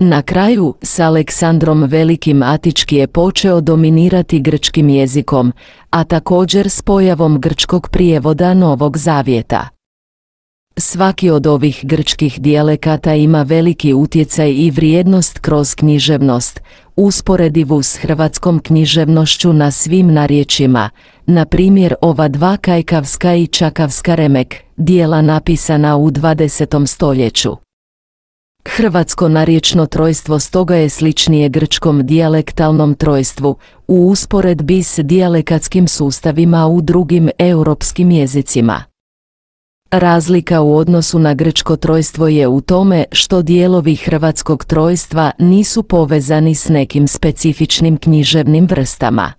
B: Na kraju, s Aleksandrom Velikim Atički je počeo dominirati grčkim jezikom, a također s pojavom grčkog prijevoda Novog Zavjeta. Svaki od ovih grčkih dijalekata ima veliki utjecaj i vrijednost kroz književnost, usporedivu s hrvatskom književnošću na svim narječima, na primjer ova dva kajkavska i čakavska remek, dijela napisana u 20. stoljeću. Hrvatsko narječno trojstvo stoga je sličnije grčkom dijalektalnom trojstvu u usporedbi s dijalekatskim sustavima u drugim europskim jezicima. Razlika u odnosu na grčko trojstvo je u tome što dijelovi hrvatskog trojstva nisu povezani s nekim specifičnim književnim vrstama.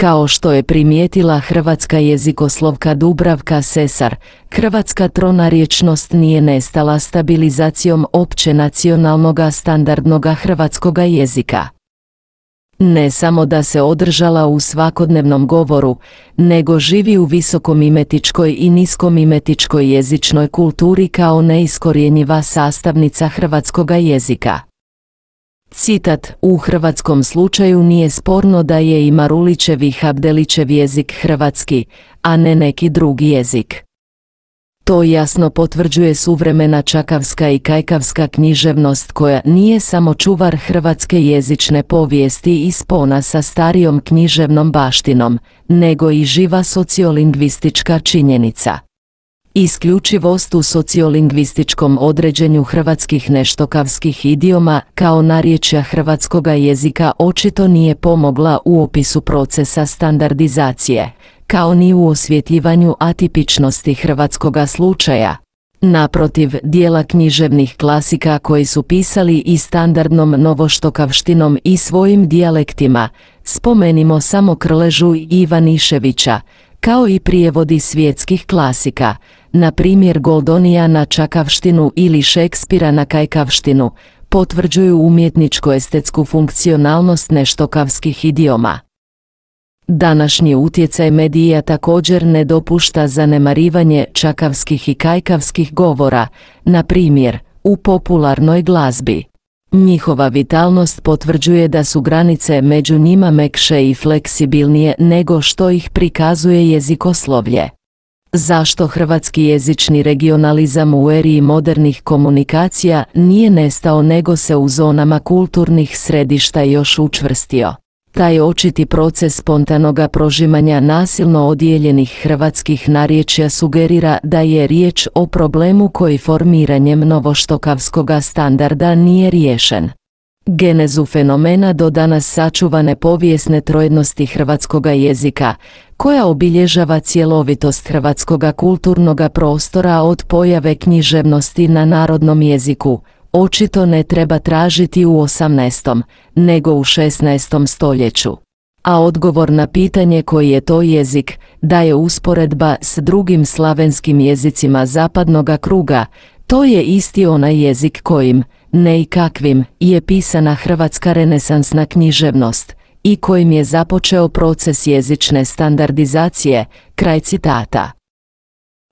B: Kao što je primijetila hrvatska jezikoslovka Dubravka Sesar, hrvatska trona riječnost nije nestala stabilizacijom opće nacionalnoga standardnog hrvatskoga jezika. Ne samo da se održala u svakodnevnom govoru, nego živi u visokomimetičkoj i niskomimetičkoj jezičnoj kulturi kao neiskorjenjiva sastavnica hrvatskoga jezika. Citat, u hrvatskom slučaju nije sporno da je i Marulićev i Habdelićev jezik hrvatski, a ne neki drugi jezik. To jasno potvrđuje suvremena čakavska i kajkavska književnost koja nije samo čuvar hrvatske jezične povijesti i spona sa starijom književnom baštinom, nego i živa sociolingvistička činjenica. Isključivost u sociolingvističkom određenju hrvatskih neštokavskih idioma kao narječja hrvatskoga jezika očito nije pomogla u opisu procesa standardizacije, kao ni u osvjetljivanju atipičnosti hrvatskoga slučaja. Naprotiv, dijela književnih klasika koji su pisali i standardnom novoštokavštinom i svojim dijalektima, spomenimo samo Krležu i Ivaniševića, kao i prijevodi svjetskih klasika, na primjer Goldonija na čakavštinu ili Šekspira na kajkavštinu, potvrđuju umjetničko-estetsku funkcionalnost neštokavskih idioma. Današnji utjecaj medija također ne dopušta zanemarivanje čakavskih i kajkavskih govora, na primjer, u popularnoj glazbi. Njihova vitalnost potvrđuje da su granice među njima mekše i fleksibilnije nego što ih prikazuje jezikoslovlje. Zašto hrvatski jezični regionalizam u eriji modernih komunikacija nije nestao nego se u zonama kulturnih središta još učvrstio? taj očiti proces spontanoga prožimanja nasilno odijeljenih hrvatskih narječja sugerira da je riječ o problemu koji formiranjem novoštokavskoga standarda nije riješen. Genezu fenomena do danas sačuvane povijesne trojednosti hrvatskoga jezika, koja obilježava cjelovitost hrvatskoga kulturnog prostora od pojave književnosti na narodnom jeziku, očito ne treba tražiti u 18. nego u 16. stoljeću. A odgovor na pitanje koji je to jezik daje usporedba s drugim slavenskim jezicima zapadnoga kruga, to je isti onaj jezik kojim, ne i kakvim, je pisana hrvatska renesansna književnost i kojim je započeo proces jezične standardizacije, kraj citata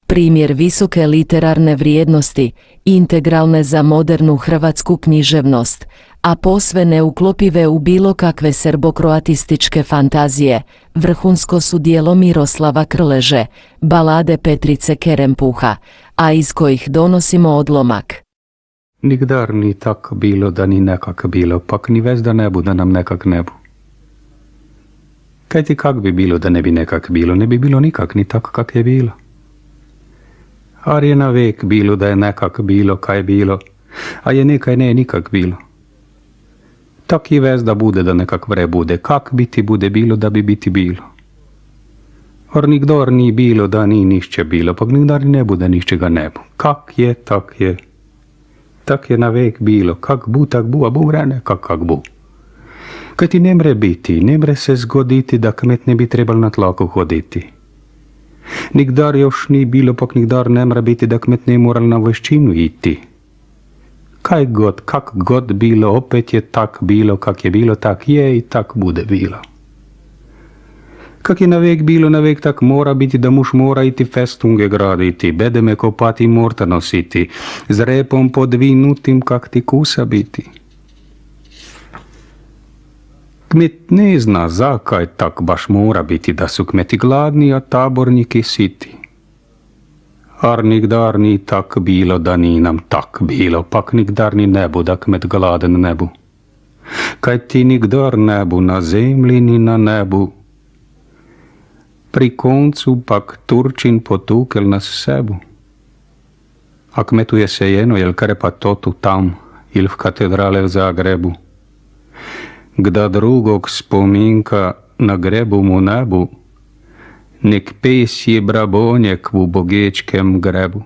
B: primjer visoke literarne vrijednosti, integralne za modernu hrvatsku književnost, a posve neuklopive u bilo kakve serbokroatističke fantazije, vrhunsko su dijelo Miroslava Krleže, balade Petrice Kerempuha, a iz kojih donosimo odlomak.
C: Nikdar ni tak bilo da ni nekak bilo, pak ni vez da ne bu da nam nekak nebu. bu. Kaj ti kak bi bilo da ne bi nekak bilo, ne bi bilo nikak ni tak kak je bilo. ali je na vek bilo, da je nekak bilo, kaj bilo, a je nekaj ne, nikak bilo. Tak je vez, da bude, da nekak vre bude, kak biti bude bilo, da bi biti bilo. Or nikdor ni bilo, da ni nišče bilo, pa nikdar ne bude niščega nebo. Kak je, tak je. Tak je na vek bilo, kak bu, tak bu, a bu vre ne, kak kak bu. Kaj ti ne mre biti, ne mre se zgoditi, da kmet ne bi trebal na tlaku hoditi. Nikdar još ni bilo, pak nikdar ne mora biti, da kmet ne mora na veščinu iti. Kaj god, kak god bilo, opet je tak bilo, kak je bilo, tak je i tak bude bilo. Kak je navek bilo, navek tak mora biti, da muž mora iti festunge graditi, bedeme kopati, morta nositi, z repom podvinutim, kak ti kusa biti. Kmet ne zna, zakaj tak baš mora biti, da so kmeti gladni, a taborniki siti. Ar nikdar ni tak bilo, da ni nam tak bilo, pak nikdar ni nebo, da kmet gladen nebo. Kaj ti nikdar nebo na zemlji ni na nebu. Pri koncu pak Turčin potukel nas sebu. A kmetu je sejeno, jel kar je pa to tu tam, il v katedrale v Zagrebu. Gda drugog spominka na grebu mu nebu, nek je brabonjek u bogečkem grebu.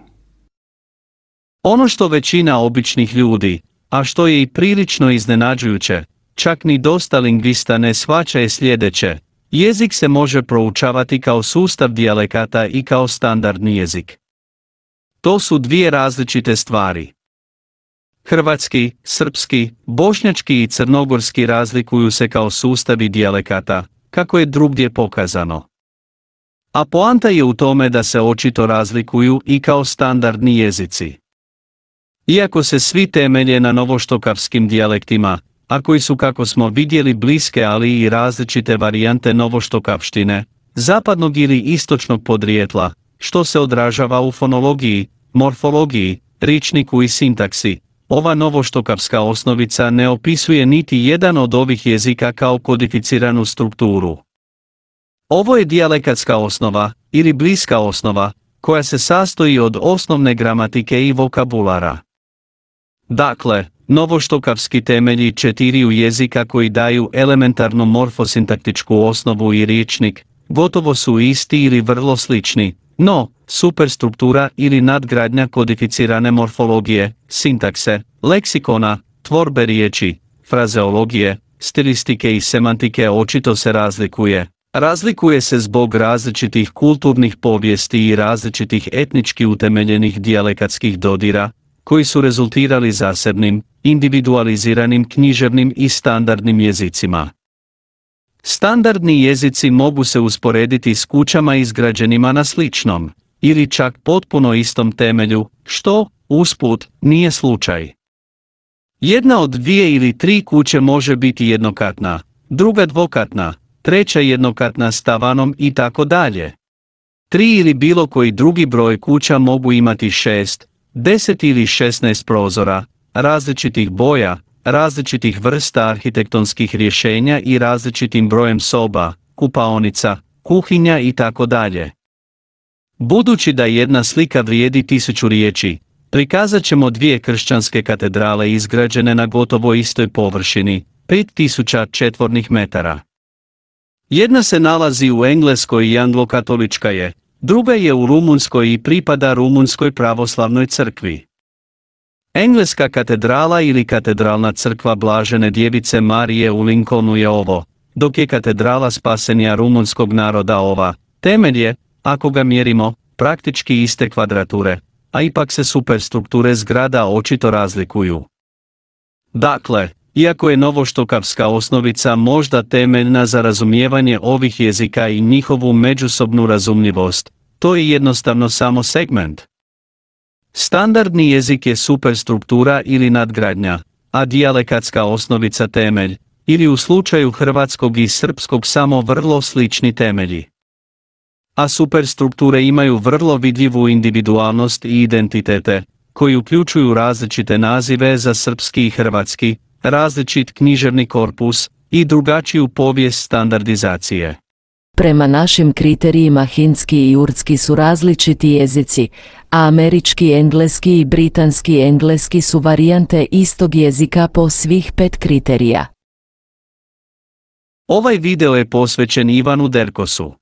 A: Ono što većina običnih ljudi, a što je i prilično iznenađujuće, čak ni dosta lingvista ne shvaća je sljedeće. Jezik se može proučavati kao sustav dijalekata i kao standardni jezik. To su dvije različite stvari. Hrvatski, srpski, bošnjački i crnogorski razlikuju se kao sustavi dijalekata, kako je drugdje pokazano. A poanta je u tome da se očito razlikuju i kao standardni jezici. Iako se svi temelje na novoštokavskim dijalektima, a koji su kako smo vidjeli bliske ali i različite varijante novoštokavštine, zapadnog ili istočnog podrijetla, što se odražava u fonologiji, morfologiji, ričniku i sintaksi, ova novoštokavska osnovica ne opisuje niti jedan od ovih jezika kao kodificiranu strukturu. Ovo je dijalekatska osnova, ili bliska osnova, koja se sastoji od osnovne gramatike i vokabulara. Dakle, novoštokavski temelji četiriju jezika koji daju elementarnu morfosintaktičku osnovu i riječnik, gotovo su isti ili vrlo slični, no, superstruktura ili nadgradnja kodificirane morfologije, sintakse, leksikona, tvorbe riječi, frazeologije, stilistike i semantike očito se razlikuje. Razlikuje se zbog različitih kulturnih povijesti i različitih etnički utemeljenih dijalekatskih dodira, koji su rezultirali zasebnim, individualiziranim književnim i standardnim jezicima. Standardni jezici mogu se usporediti s kućama izgrađenima na sličnom, ili čak potpuno istom temelju, što, usput, nije slučaj. Jedna od dvije ili tri kuće može biti jednokatna, druga dvokatna, treća jednokatna stavanom i tako dalje. Tri ili bilo koji drugi broj kuća mogu imati šest, deset ili šestnaest prozora, različitih boja, različitih vrsta arhitektonskih rješenja i različitim brojem soba, kupaonica, kuhinja i tako dalje. Budući da jedna slika vrijedi tisuću riječi, prikazat ćemo dvije kršćanske katedrale izgrađene na gotovo istoj površini, 5000 četvornih metara. Jedna se nalazi u Engleskoj i anglokatolička je, druga je u Rumunskoj i pripada Rumunskoj pravoslavnoj crkvi. Engleska katedrala ili katedralna crkva Blažene djevice Marije u Lincolnu je ovo, dok je katedrala spasenja rumunskog naroda ova, temelj je, ako ga mjerimo, praktički iste kvadrature, a ipak se superstrukture zgrada očito razlikuju. Dakle, iako je novoštokavska osnovica možda temeljna za razumijevanje ovih jezika i njihovu međusobnu razumljivost, to je jednostavno samo segment. Standardni jezik je superstruktura ili nadgradnja, a dijalekatska osnovica temelj, ili u slučaju hrvatskog i srpskog samo vrlo slični temelji a superstrukture imaju vrlo vidljivu individualnost i identitete, koji uključuju različite nazive za srpski i hrvatski, različit književni korpus i drugačiju povijest standardizacije.
B: Prema našim kriterijima hinski i Jurdski su različiti jezici, a američki engleski i britanski engleski su varijante istog jezika po svih pet kriterija. Ovaj video je posvećen Ivanu Derkosu.